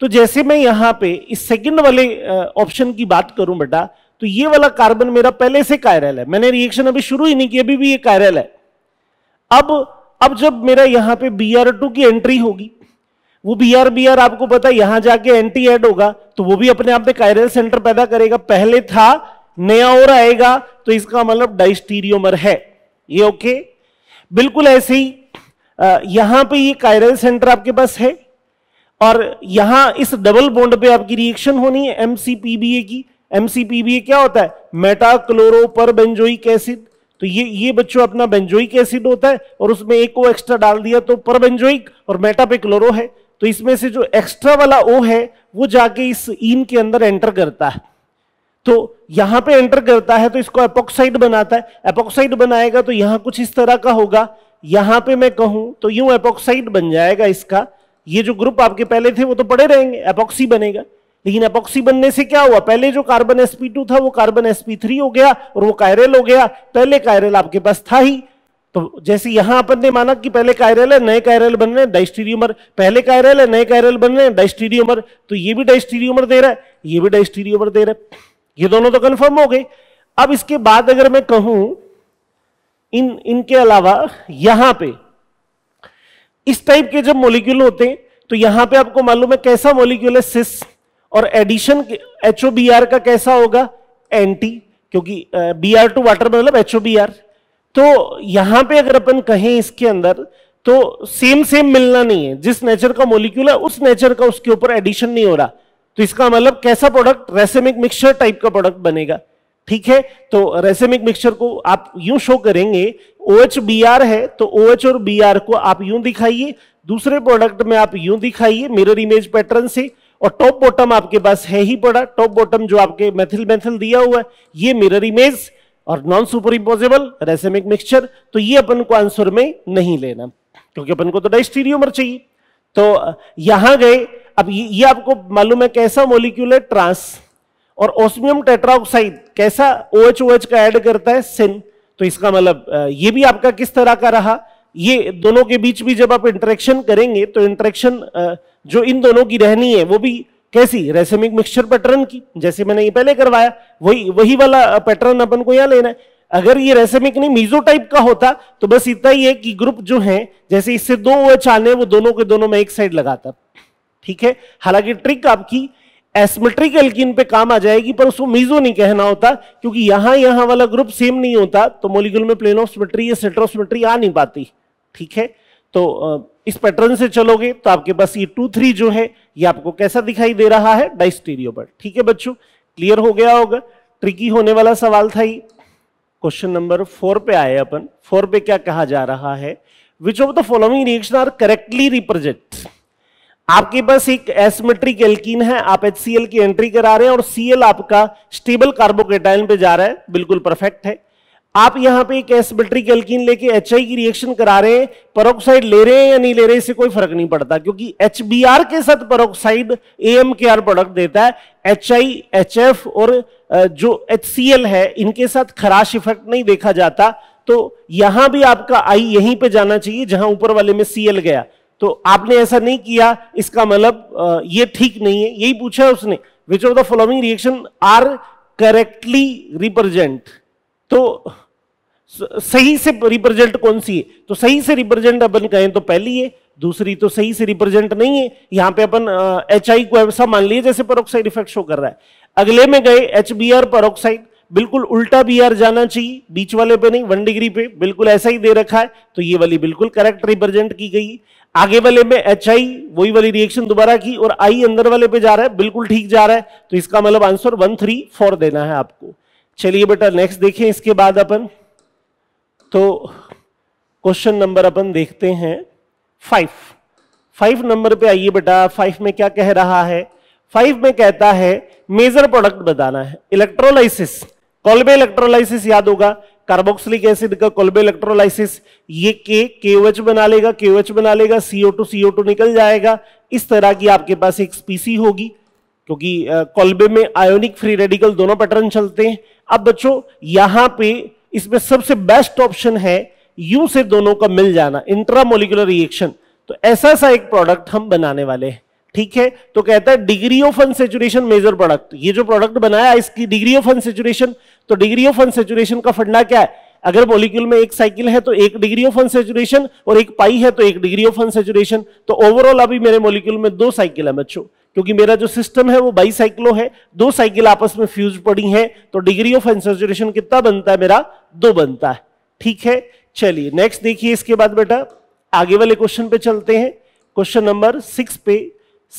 तो जैसे मैं यहां पे इस सेकंड वाले ऑप्शन की बात करूं बेटा तो ये वाला कार्बन मेरा पहले से कायरल है मैंने रिएक्शन अभी शुरू ही नहीं की अभी भी ये कायरल है अब अब जब मेरा यहाँ पे बी की एंट्री होगी वो बी आर बी आर आपको पता है यहां जाके एंटी एड होगा तो वो भी अपने आप में कायरल सेंटर पैदा करेगा पहले था नया और आएगा तो इसका मतलब डाइस्टीरियोमर है ये ओके बिल्कुल ऐसे ही आ, यहां पे ये कायरल सेंटर आपके पास है और यहां इस डबल बॉन्ड पे आपकी रिएक्शन होनी है एमसीपीबीए की एमसीपीबीए क्या होता है meta chloro per benzoic acid तो ये ये बच्चों अपना बेंजोइक एसिड होता है और उसमें एक ओ एक्स्ट्रा डाल दिया तो पर बेंजोइक और मेटा पे क्लोरो है तो इसमें से जो एक्स्ट्रा वाला ओ है वो जाके इस ईन के अंदर एंटर करता है तो यहां पे एंटर करता है तो इसको एपोक्साइड बनाता है एपोक्साइड बनाएगा तो यहां कुछ इस तरह का होगा यहां पे मैं कहूं तो यूं एपोक्साइड बन जाएगा इसका ये जो ग्रुप आपके पहले थे वो तो पड़े रहेंगे एपॉक्सी बनेगा लेकिन एपॉक्सी बनने से क्या हुआ पहले जो कार्बन sp2 था वो कार्बन sp3 हो गया और वो कायरल हो गया पहले कायरल आपके पास था ही तो जैसे यहां अपन ने माना कि पहले कायरल है नए कायरल बन रहे हैं डाइस्टीरियोमर पहले कायरल है नए कायरल बन रहे हैं डाइस्टीरियोमर तो ये भी डाइस्टीरियोमर दे रहा है ये भी डाइस्टीरियोमर दे रहा है ये दोनों तो कन्फर्म हो गए अब इसके बाद अगर मैं कहूं इन इनके अलावा यहां पर इस टाइप के जब मोलिक्यूल होते हैं तो यहां पे आपको मालूम है कैसा मोलिक्यूल है सिस और एडिशन एच का कैसा होगा एंटी क्योंकि बी आर टू वाटर मतलब एच तो यहां पे अगर अपन कहें इसके अंदर तो सेम सेम मिलना नहीं है जिस नेचर का मोलिक्यूल है उस नेचर का उसके ऊपर एडिशन नहीं हो रहा तो इसका मतलब कैसा प्रोडक्ट रेसेमिक मिक्सचर टाइप का प्रोडक्ट बनेगा ठीक है तो रेसेमिक मिक्सचर को आप यूं शो करेंगे ओ एच बी आर है तो ओ एच और बी आर को आप यूं दिखाइए दूसरे प्रोडक्ट में आप यूं दिखाइए मिरर इमेज पैटर्न से और टॉप बॉटम आपके पास है ही पड़ा टॉप बॉटम जो आपके मेथिल मेथिल दिया हुआ है ये मिरर इमेज और non superimposable racemic mixture तो ये अपन को आंसर में नहीं लेना क्योंकि अपन को तो डाइस्टीरियोमर चाहिए तो यहां गए अब ये, आपको मालूम है कैसा मोलिक्यूल है ट्रांस और ओस्मियम टेट्राऑक्साइड कैसा ओ ओएच का ऐड करता है सिन तो इसका मतलब ये भी आपका किस तरह का रहा ये दोनों के बीच भी जब आप इंटरेक्शन करेंगे तो इंटरेक्शन जो इन दोनों की रहनी है वो भी कैसी रेसेमिक मिक्सचर पैटर्न की जैसे मैंने ये पहले करवाया वही वही वाला पैटर्न अपन को यहां लेना है अगर ये रेसेमिक नहीं मीजो टाइप का होता तो बस इतना ही है कि ग्रुप जो है जैसे इससे दो वच आने वो दोनों के दोनों में एक साइड लगाता ठीक है हालांकि ट्रिक आपकी एसमेट्रिक एल्किन पे काम आ जाएगी पर उसको मीजो नहीं कहना होता क्योंकि यहां यहां वाला ग्रुप सेम नहीं होता तो मोलिकुल में प्लेन ऑफ सिमेट्री या सेटर ऑफ सिमेट्री आ नहीं पाती ठीक है तो इस पैटर्न से चलोगे तो आपके पास ये टू थ्री जो है ये आपको कैसा दिखाई दे रहा है डाइस्टीरियो पर ठीक है बच्चों क्लियर हो गया होगा ट्रिकी होने वाला सवाल था ये क्वेश्चन नंबर फोर पे आए अपन फोर पे क्या कहा जा रहा है which of the following reaction are correctly represent आपके पास एक एसमेट्रिक एल्कीन है आप एच की एंट्री करा रहे हैं और सीएल आपका स्टेबल कार्बोकेटाइन पे जा रहा है बिल्कुल परफेक्ट है आप यहां पे एक एसमेट्रिक एल्कीन लेके एच की रिएक्शन करा रहे हैं परोक्साइड ले रहे हैं या नहीं ले रहे इससे कोई फर्क नहीं पड़ता क्योंकि एच के साथ परोक्साइड एम प्रोडक्ट देता है एच आई और जो एच है इनके साथ खराश इफेक्ट नहीं देखा जाता तो यहां भी आपका आई यहीं पे जाना चाहिए जहां ऊपर वाले में सीएल गया तो आपने ऐसा नहीं किया इसका मतलब ये ठीक नहीं है यही पूछा उसने which of the following reaction are correctly represent तो सही से रिप्रेजेंट कौन सी है तो सही से रिप्रेजेंट अपन कहें तो पहली है दूसरी तो सही से रिप्रेजेंट नहीं है यहां पे अपन एच को ऐसा मान लिए जैसे परोक्साइड इफेक्ट शो कर रहा है अगले में गए एच बी आर परोक्साइड बिल्कुल उल्टा बी आर जाना चाहिए बीच वाले पे नहीं वन डिग्री पे बिल्कुल ऐसा ही दे रखा है तो ये वाली बिल्कुल करेक्ट रिप्रेजेंट की गई आगे वाले में एच आई वही वाली रिएक्शन दोबारा की और आई अंदर वाले पे जा रहा है बिल्कुल ठीक जा रहा है तो इसका मतलब आंसर वन थ्री फोर देना है आपको चलिए बेटा नेक्स्ट देखें इसके बाद अपन तो क्वेश्चन नंबर अपन देखते हैं फाइव फाइव नंबर पे आइए बेटा फाइव में क्या कह रहा है फाइव में कहता है मेजर प्रोडक्ट बताना है इलेक्ट्रोलाइसिस कॉलबे इलेक्ट्रोलाइसिस याद होगा कार्बोक्सिलिक एसिड का कोल्बे इलेक्ट्रोलाइसिस ये के केओएच बना लेगा केओएच बना लेगा सीओ टू सीओ टू निकल जाएगा इस तरह की आपके पास एक स्पीसी होगी क्योंकि कोल्बे में आयोनिक फ्री रेडिकल दोनों पैटर्न चलते हैं अब बच्चों यहां पे इसमें सबसे बेस्ट ऑप्शन है यू से दोनों का मिल जाना इंट्रामोलिकुलर रिएक्शन तो ऐसा सा एक प्रोडक्ट हम बनाने वाले हैं ठीक है तो कहता है degree of unsaturation major product ये जो प्रोडक्ट बनाया इसकी डिग्री ऑफ अनसेचुरेशन तो डिग्री ऑफ अनसेचुरेशन का फंडा क्या है अगर मोलिक्यूल में एक साइकिल है तो एक डिग्री ऑफ अनसेचुरेशन और एक पाई है तो एक डिग्री ऑफ अनसेचुरेशन तो ओवरऑल अभी मेरे मोलिक्यूल में दो साइकिल है बच्चों क्योंकि मेरा जो सिस्टम है वो बाई साइकिलो है दो साइकिल आपस में फ्यूज पड़ी है तो डिग्री ऑफ अनसेचुरेशन कितना बनता है मेरा दो बनता है ठीक है चलिए नेक्स्ट देखिए इसके बाद बेटा आगे वाले क्वेश्चन पे चलते हैं क्वेश्चन नंबर सिक्स पे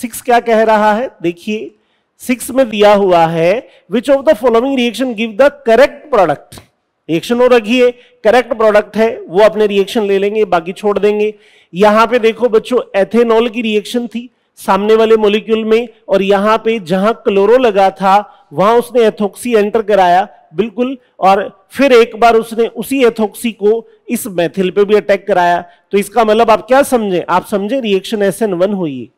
सिक्स क्या कह रहा है देखिए सिक्स में दिया हुआ है which of the following reaction give the correct product reaction और रखिए करेक्ट प्रोडक्ट है वो अपने रिएक्शन ले लेंगे बाकी छोड़ देंगे यहां पे देखो बच्चों एथेनॉल की रिएक्शन थी सामने वाले मोलिक्यूल में और यहां पे जहां क्लोरो लगा था वहां उसने एथोक्सी एंटर कराया बिल्कुल और फिर एक बार उसने उसी एथोक्सी को इस मैथिल पे भी अटैक कराया तो इसका मतलब आप क्या समझे आप समझे रिएक्शन एस एन वन हुई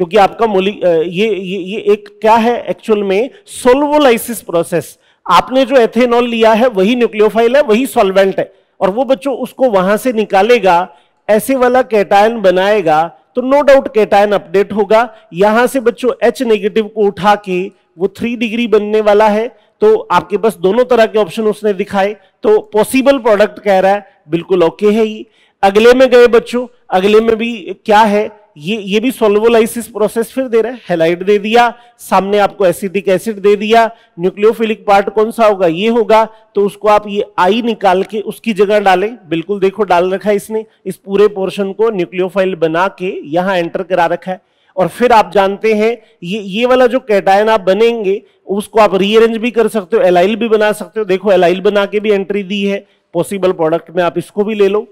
क्योंकि आपका मोली ये, ये ये एक क्या है एक्चुअल में सोल्वोलाइसिस प्रोसेस आपने जो एथेनॉल लिया है वही न्यूक्लियोफाइल है वही सॉल्वेंट है और वो बच्चों उसको वहां से निकालेगा ऐसे वाला कैटायन बनाएगा तो नो डाउट कैटायन अपडेट होगा यहां से बच्चों एच नेगेटिव को उठा के वो थ्री डिग्री बनने वाला है तो आपके पास दोनों तरह के ऑप्शन उसने दिखाए तो पॉसिबल प्रोडक्ट कह रहा है बिल्कुल ओके है ही अगले में गए बच्चों अगले में भी क्या है ये ये भी सोलवोलाइसिस प्रोसेस फिर दे रहा है हेलाइड दे दिया सामने आपको एसिडिक एसिड दे दिया न्यूक्लियोफिलिक पार्ट कौन सा होगा ये होगा तो उसको आप ये आई निकाल के उसकी जगह डालें बिल्कुल देखो डाल रखा है इसने इस पूरे पोर्शन को न्यूक्लियोफाइल बना के यहां एंटर करा रखा है और फिर आप जानते हैं ये ये वाला जो कैटायन आप बनेंगे उसको आप रीअरेंज भी कर सकते हो एलाइल भी बना सकते हो देखो एलाइल बना के भी एंट्री दी है पॉसिबल प्रोडक्ट में आप इसको भी ले लो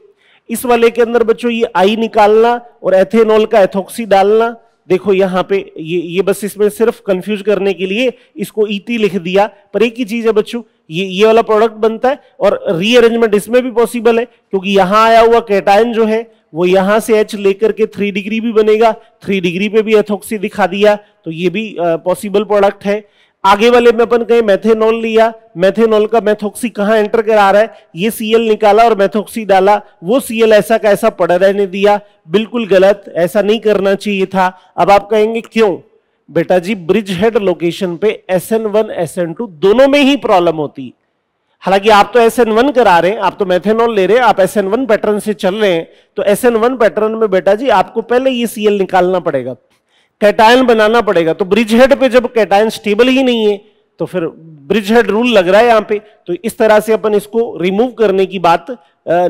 इस वाले के अंदर बच्चों ये आई निकालना और एथेनॉल का एथोक्सी डालना देखो यहाँ पे ये ये बस इसमें सिर्फ कंफ्यूज करने के लिए इसको ईटी e लिख दिया पर एक ही चीज है बच्चों ये ये वाला प्रोडक्ट बनता है और रीअरेंजमेंट इसमें भी पॉसिबल है क्योंकि यहाँ आया हुआ कैटायन जो है वो यहां से एच लेकर के थ्री डिग्री भी बनेगा थ्री डिग्री पे भी एथोक्सी दिखा दिया तो ये भी पॉसिबल प्रोडक्ट है आगे वाले में अपन कहें मैथेनॉल लिया मैथेनॉल का मैथोक्सी कहा एंटर करा रहा है ये सीएल निकाला और मैथोक्सी डाला वो सीएल ऐसा का ऐसा पड़ा रहने दिया बिल्कुल गलत ऐसा नहीं करना चाहिए था अब आप कहेंगे क्यों बेटा जी ब्रिज हेड लोकेशन पे S N one S N two दोनों में ही प्रॉब्लम होती हालांकि आप तो एस एन वन करा रहे हैं आप तो मैथेनॉल ले रहे हैं आप एस एन वन पैटर्न से चल रहे हैं तो एस एन वन पैटर्न में बेटा जी आपको पहले ये सीएल निकालना पड़ेगा कैटायन बनाना पड़ेगा तो ब्रिज हेड पे जब कैटायन स्टेबल ही नहीं है तो फिर ब्रिज हेड रूल लग रहा है यहाँ पे तो इस तरह से अपन इसको रिमूव करने की बात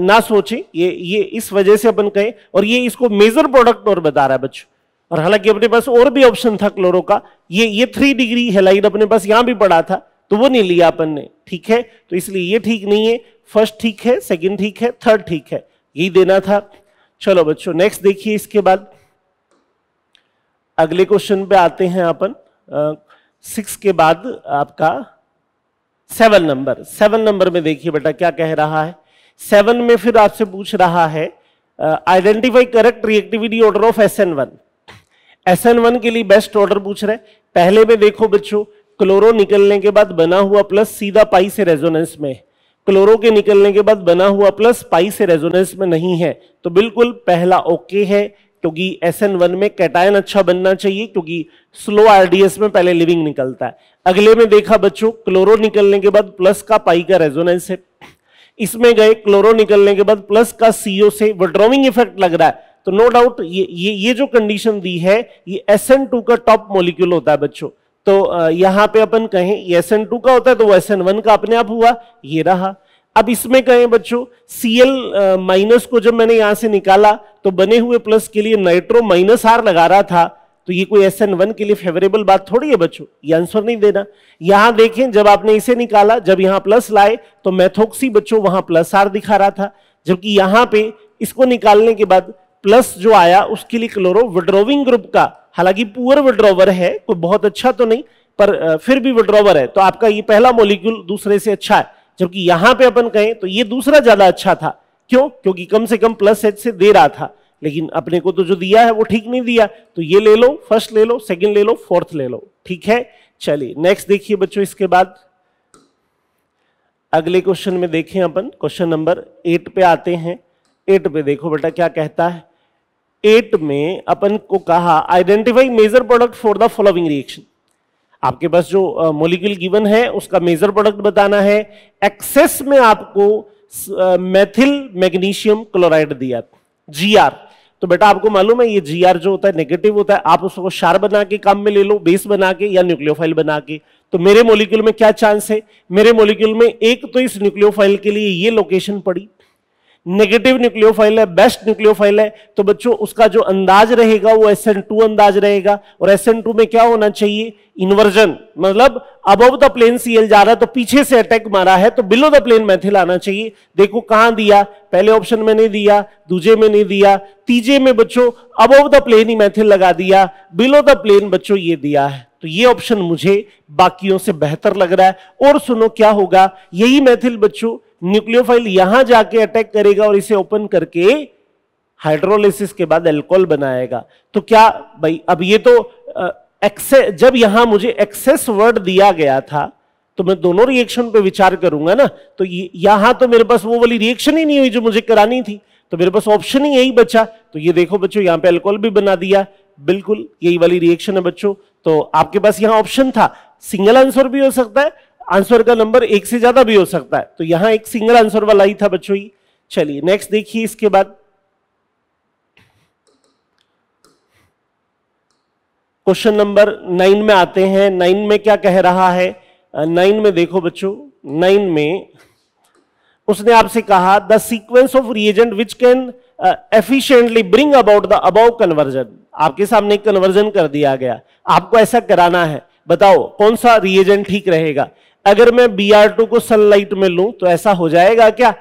ना सोचें ये ये इस वजह से अपन कहें और ये इसको मेजर प्रोडक्ट और बता रहा है बच्चों और हालांकि अपने पास और भी ऑप्शन था क्लोरो का ये ये थ्री डिग्री हेलाइड अपने पास यहां भी पड़ा था तो वो नहीं लिया अपन ने ठीक है तो इसलिए ये ठीक नहीं है फर्स्ट ठीक है सेकंड ठीक है थर्ड ठीक है यही देना था चलो बच्चों नेक्स्ट देखिए इसके बाद अगले क्वेश्चन पे आते हैं अपन सिक्स के बाद आपका सेवन नंबर सेवन नंबर में देखिए बेटा क्या कह रहा है सेवन में फिर आपसे पूछ रहा है identify correct reactivity order of S N one S N one के लिए बेस्ट ऑर्डर पूछ रहे पहले में देखो बच्चों क्लोरो निकलने के बाद बना हुआ प्लस सीधा पाई से रेजोनेंस में क्लोरो के निकलने के बाद बना हुआ प्लस पाई से रेजोनेंस में नहीं है तो बिल्कुल पहला ओके है क्योंकि एस एन वन में कैटायन अच्छा बनना चाहिए क्योंकि स्लो आरडीएस में पहले लिविंग निकलता है अगले में देखा बच्चों क्लोरो निकलने के बाद प्लस का पाई का रेजोनेंस है इसमें गए क्लोरो निकलने के बाद प्लस का सीओ से विड्रॉविंग इफेक्ट लग रहा है तो नो डाउट ये ये ये जो कंडीशन दी है ये एस एन टू का टॉप मोलिक्यूल होता है बच्चों तो यहां पे अपन कहें एस एन टू का होता है तो वो एस एन वन का अपने आप हुआ ये रहा अब इसमें कहें बच्चों सीएल माइनस को जब मैंने यहां से निकाला तो बने हुए प्लस के लिए नाइट्रो माइनस आर लगा रहा था तो ये कोई एस एन वन के लिए फेवरेबल बात थोड़ी है बच्चों ये आंसर नहीं देना यहां देखें जब आपने इसे निकाला जब यहां प्लस लाए तो मैथोक्सी बच्चों वहां प्लस आर दिखा रहा था जबकि यहां पे इसको निकालने के बाद प्लस जो आया उसके लिए क्लोरो विड्रोविंग ग्रुप का हालांकि पुअर विड्रोवर है कोई बहुत अच्छा तो नहीं पर फिर भी विड्रोवर है तो आपका ये पहला मोलिक्यूल दूसरे से अच्छा है जबकि यहां पे अपन कहें तो ये दूसरा ज्यादा अच्छा था क्यों क्योंकि कम से कम प्लस एच से दे रहा था लेकिन अपने को तो जो दिया है वो ठीक नहीं दिया तो ये ले लो फर्स्ट ले लो सेकंड ले लो फोर्थ ले लो ठीक है चलिए नेक्स्ट देखिए बच्चों इसके बाद अगले क्वेश्चन में देखें अपन क्वेश्चन नंबर एट पे आते हैं एट पे देखो बेटा क्या कहता है एट में अपन को कहा identify major product for the following reaction आपके पास जो मोलिक्यूल गिवन है उसका मेजर प्रोडक्ट बताना है एक्सेस में आपको मेथिल मैग्नीशियम क्लोराइड दिया जीआर तो बेटा आपको मालूम है ये जीआर जो होता है नेगेटिव होता है आप उसको शार बना के काम में ले लो बेस बना के या न्यूक्लियोफाइल बना के तो मेरे मोलिक्यूल में क्या चांस है मेरे मोलिक्यूल में एक तो इस न्यूक्लियोफाइल के लिए ये लोकेशन पड़ी नेगेटिव न्यूक्लियोफाइल है बेस्ट न्यूक्लियोफाइल है तो बच्चों उसका जो अंदाज रहेगा वो एस टू अंदाज रहेगा और एस टू में क्या होना चाहिए इन्वर्जन मतलब अब द प्लेन सीएल जा रहा है तो पीछे से अटैक मारा है तो बिलो द प्लेन मैथिल आना चाहिए देखो कहां दिया पहले ऑप्शन में नहीं दिया दूजे में नहीं दिया तीजे में बच्चों अबोव द प्लेन ही मैथिल लगा दिया बिलो द प्लेन बच्चों ये दिया है तो ये ऑप्शन मुझे बाकियों से बेहतर लग रहा है और सुनो क्या होगा यही मैथिल बच्चों न्यूक्लियोफाइल यहां जाके अटैक करेगा और इसे ओपन करके हाइड्रोलिसिस के बाद एल्कोहल बनाएगा तो क्या भाई अब ये तो एक्से जब यहां मुझे एक्सेस वर्ड दिया गया था तो मैं दोनों रिएक्शन पे विचार करूंगा ना तो यहां तो मेरे पास वो वाली रिएक्शन ही नहीं हुई जो मुझे करानी थी तो मेरे पास ऑप्शन ही यही बचा तो ये देखो बच्चों यहां पे अल्कोहल भी बना दिया बिल्कुल यही वाली रिएक्शन है बच्चों तो आपके पास यहां ऑप्शन था सिंगल आंसर भी हो सकता है आंसर का नंबर एक से ज्यादा भी हो सकता है तो यहां एक सिंगल आंसर वाला ही था बच्चों ही चलिए नेक्स्ट देखिए इसके बाद क्वेश्चन नंबर नाइन में आते हैं नाइन में क्या कह रहा है नाइन में देखो बच्चों नाइन में उसने आपसे कहा the sequence of reagent which can efficiently bring about the about conversion आपके सामने कन्वर्जन कर दिया गया आपको ऐसा कराना है बताओ कौन सा रिएजेंट ठीक रहेगा अगर मैं बी आर टू को सनलाइट में लूं तो ऐसा हो जाएगा क्या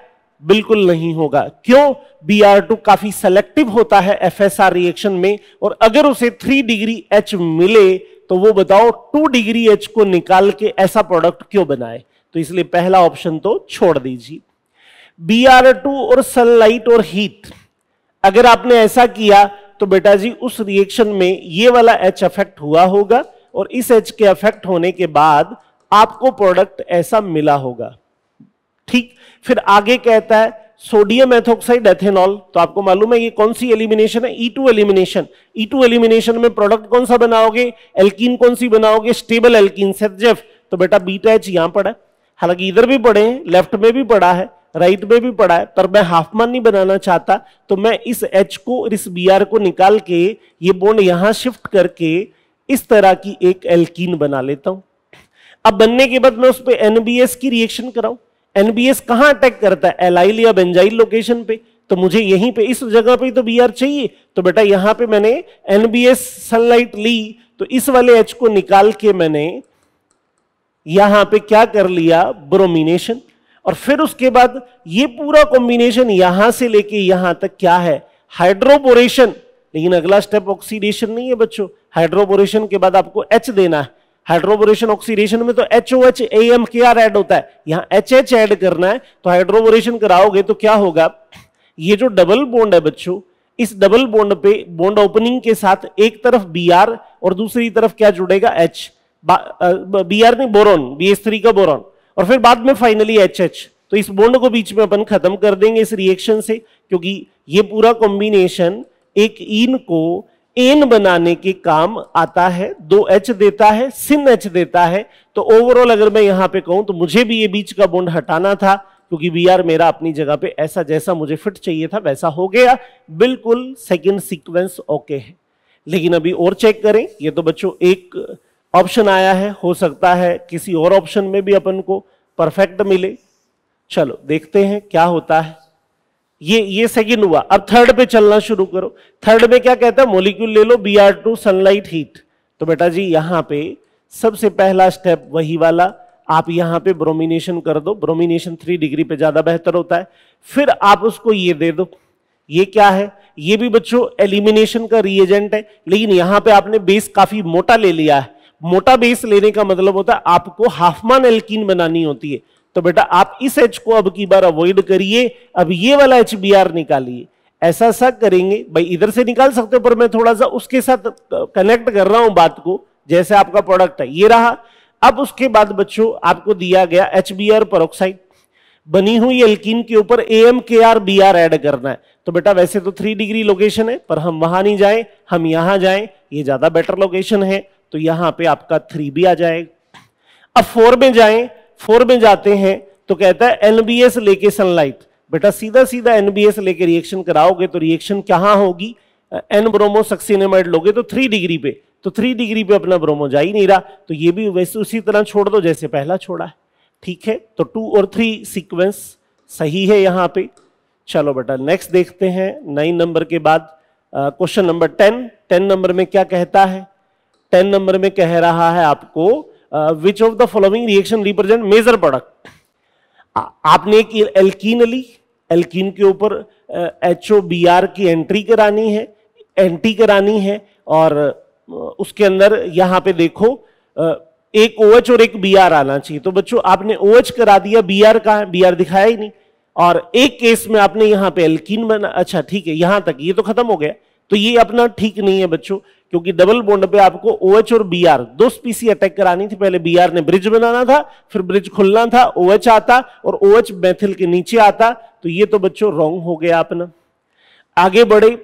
बिल्कुल नहीं होगा क्यों बी आर टू काफी सेलेक्टिव होता है एफ एस आर रिएक्शन में और अगर उसे थ्री डिग्री एच मिले तो वो बताओ टू डिग्री एच को निकाल के ऐसा प्रोडक्ट क्यों बनाए तो इसलिए पहला ऑप्शन तो छोड़ दीजिए बी आर टू और सनलाइट और हीट अगर आपने ऐसा किया तो बेटा जी उस रिएक्शन में ये वाला एच अफेक्ट हुआ होगा और इस एच के अफेक्ट होने के बाद आपको प्रोडक्ट ऐसा मिला होगा ठीक फिर आगे कहता है सोडियम एथोक्साइड एथेनॉल तो आपको मालूम है ये कौन सी एलिमिनेशन है E two elimination E two elimination में प्रोडक्ट कौन सा बनाओगे एल्कीन कौन सी बनाओगे स्टेबल एल्किन सेफ तो बेटा बीटा एच यहां पड़ा है हालांकि इधर भी पड़े हैं लेफ्ट में भी पड़ा है राइट में भी पड़ा है पर मैं हाफमान नहीं बनाना चाहता तो मैं इस एच को और इस बी आर को निकाल के ये बोन्ड यहां शिफ्ट करके इस तरह की एक एल्कीन बना लेता हूं अब बनने के बाद मैं उस पर एनबीएस की रिएक्शन कराऊं एनबीएस कहां अटैक करता है एलाइल या बेंजाइल लोकेशन पे तो मुझे यहीं पे इस जगह पे तो बी चाहिए तो बेटा यहां पे मैंने एनबीएस सनलाइट ली तो इस वाले एच को निकाल के मैंने यहां पे क्या कर लिया ब्रोमिनेशन और फिर उसके बाद ये पूरा कॉम्बिनेशन यहां से लेके यहां तक क्या है हाइड्रोबोरेशन लेकिन अगला स्टेप ऑक्सीडेशन नहीं है बच्चों हाइड्रोबोरेशन के बाद आपको एच देना है हाइड्रोबोरेशन ऑक्सीडेशन में तो H O H A M K R add होता है यहां एच एच एड करना है तो हाइड्रोबोरेशन कराओगे तो क्या होगा ये जो डबल बोन्ड है बच्चों इस डबल बोन्ड पे बोन्ड ओपनिंग के साथ एक तरफ बी आर और दूसरी तरफ क्या जुड़ेगा एच बी आर नहीं बोरोन बी एस थ्री का बोरोन और फिर बाद में फाइनली एच एच तो इस बोन्ड को बीच में अपन खत्म कर देंगे इस रिएक्शन से क्योंकि ये पूरा कॉम्बिनेशन एक इन को एन बनाने के काम आता है दो एच देता है सिन एच देता है तो ओवरऑल अगर मैं यहां पे कहूं तो मुझे भी ये बीच का बॉन्ड हटाना था क्योंकि बी आर मेरा अपनी जगह पे ऐसा जैसा मुझे फिट चाहिए था वैसा हो गया बिल्कुल सेकेंड सीक्वेंस ओके है लेकिन अभी और चेक करें ये तो बच्चों एक ऑप्शन आया है हो सकता है किसी और ऑप्शन में भी अपन को परफेक्ट मिले चलो देखते हैं क्या होता है ये ये सेकंड हुआ अब थर्ड पे चलना शुरू करो थर्ड में क्या कहता है मोलिक्यूल ले लो B R two sunlight heat तो बेटा जी यहाँ पे सबसे पहला स्टेप वही वाला आप यहाँ पे ब्रोमिनेशन कर दो ब्रोमिनेशन थ्री डिग्री पे ज्यादा बेहतर होता है फिर आप उसको ये दे दो ये क्या है ये भी बच्चों एलिमिनेशन का रिएजेंट है लेकिन यहां पे आपने बेस काफी मोटा ले लिया है मोटा बेस लेने का मतलब होता है आपको हाफमान एल्किन बनानी होती है तो बेटा आप इस एच को अब की बार अवॉइड करिए अब ये वाला एच बी आर निकालिए ऐसा सा करेंगे भाई इधर से निकाल सकते हो पर मैं थोड़ा सा उसके साथ कनेक्ट कर रहा हूं बात को जैसे आपका प्रोडक्ट है ये रहा अब उसके बाद बच्चों आपको दिया गया एच बी आर परोक्साइड बनी हुई एल्किन के ऊपर A M K R B R add करना है तो बेटा वैसे तो थ्री डिग्री लोकेशन है पर हम वहां नहीं जाए हम यहां जाए ये ज्यादा बेटर लोकेशन है तो यहां पे आपका थ्री भी आ जाएगा अब फोर में जाए फोर में जाते हैं तो कहता है एनबीएस लेके सनलाइट बेटा सीधा सीधा एनबीएस लेके रिएक्शन कराओगे तो रिएक्शन कहाँ होगी एन ब्रोमो सक्सिनेमाइड लोगे तो थ्री डिग्री पे तो थ्री डिग्री पे अपना ब्रोमो जा ही नहीं रहा तो ये भी वैसे उसी तरह छोड़ दो जैसे पहला छोड़ा है ठीक है तो टू और थ्री सीक्वेंस सही है यहां पे चलो बेटा नेक्स्ट देखते हैं नाइन नंबर के बाद question number ten ten number में क्या कहता है टेन नंबर में कह रहा है आपको uh, which of the following reaction represent major आपने एक एल्कीन ली एल्कीन के ऊपर एच ओ बी आर की एंट्री करानी है एंट्री करानी है और uh, उसके अंदर यहाँ पे देखो uh, एक ओ एच और एक बी आर आना चाहिए तो बच्चों आपने ओ OH करा दिया बी आर कहा बी आर दिखाया ही नहीं और एक केस में आपने यहां पे एल्कीन बना अच्छा ठीक है यहां तक ये तो खत्म हो गया तो ये अपना ठीक नहीं है बच्चों क्योंकि डबल बॉन्ड पे आपको ओ OH और बी आर दो स्पीसी अटैक करानी थी पहले बी आर ने ब्रिज बनाना था फिर ब्रिज खुलना था ओ OH आता और ओ OH मैथिल के नीचे आता तो ये तो बच्चों रॉन्ग हो गया अपना आगे बढ़े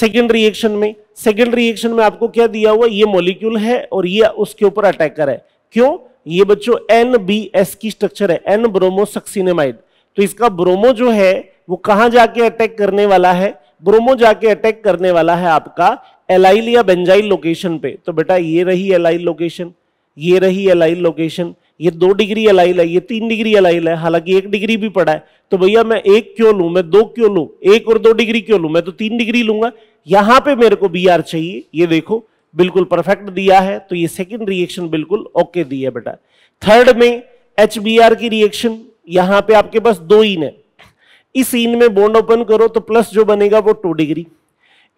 सेकेंड रिएक्शन में सेकेंड रिएक्शन में आपको क्या दिया हुआ ये मोलिक्यूल है और ये उसके ऊपर अटैकर है क्यों ये बच्चों एन बी एस की स्ट्रक्चर है एन ब्रोमोसक्सिनेमाइड तो इसका ब्रोमो जो है वो कहां जाके अटैक करने वाला है ब्रोमो जाके अटैक करने वाला है आपका एलाइल या बेंजाइल लोकेशन पे तो बेटा ये रही एलाइल लोकेशन ये रही एलाइल लोकेशन ये दो डिग्री अलाइल है ये तीन डिग्री अलाइल है हालांकि एक डिग्री भी पड़ा है तो भैया मैं एक क्यों लू मैं दो क्यों लू एक और दो डिग्री क्यों लू मैं तो तीन डिग्री लूंगा यहां पे मेरे को बी आर चाहिए ये देखो बिल्कुल परफेक्ट दिया है तो ये सेकेंड रिएक्शन बिल्कुल ओके दी है बेटा थर्ड में एच बी आर की रिएक्शन यहां पे आपके पास दो इन है इस सीन में बॉन्ड ओपन करो तो प्लस जो बनेगा वो टू डिग्री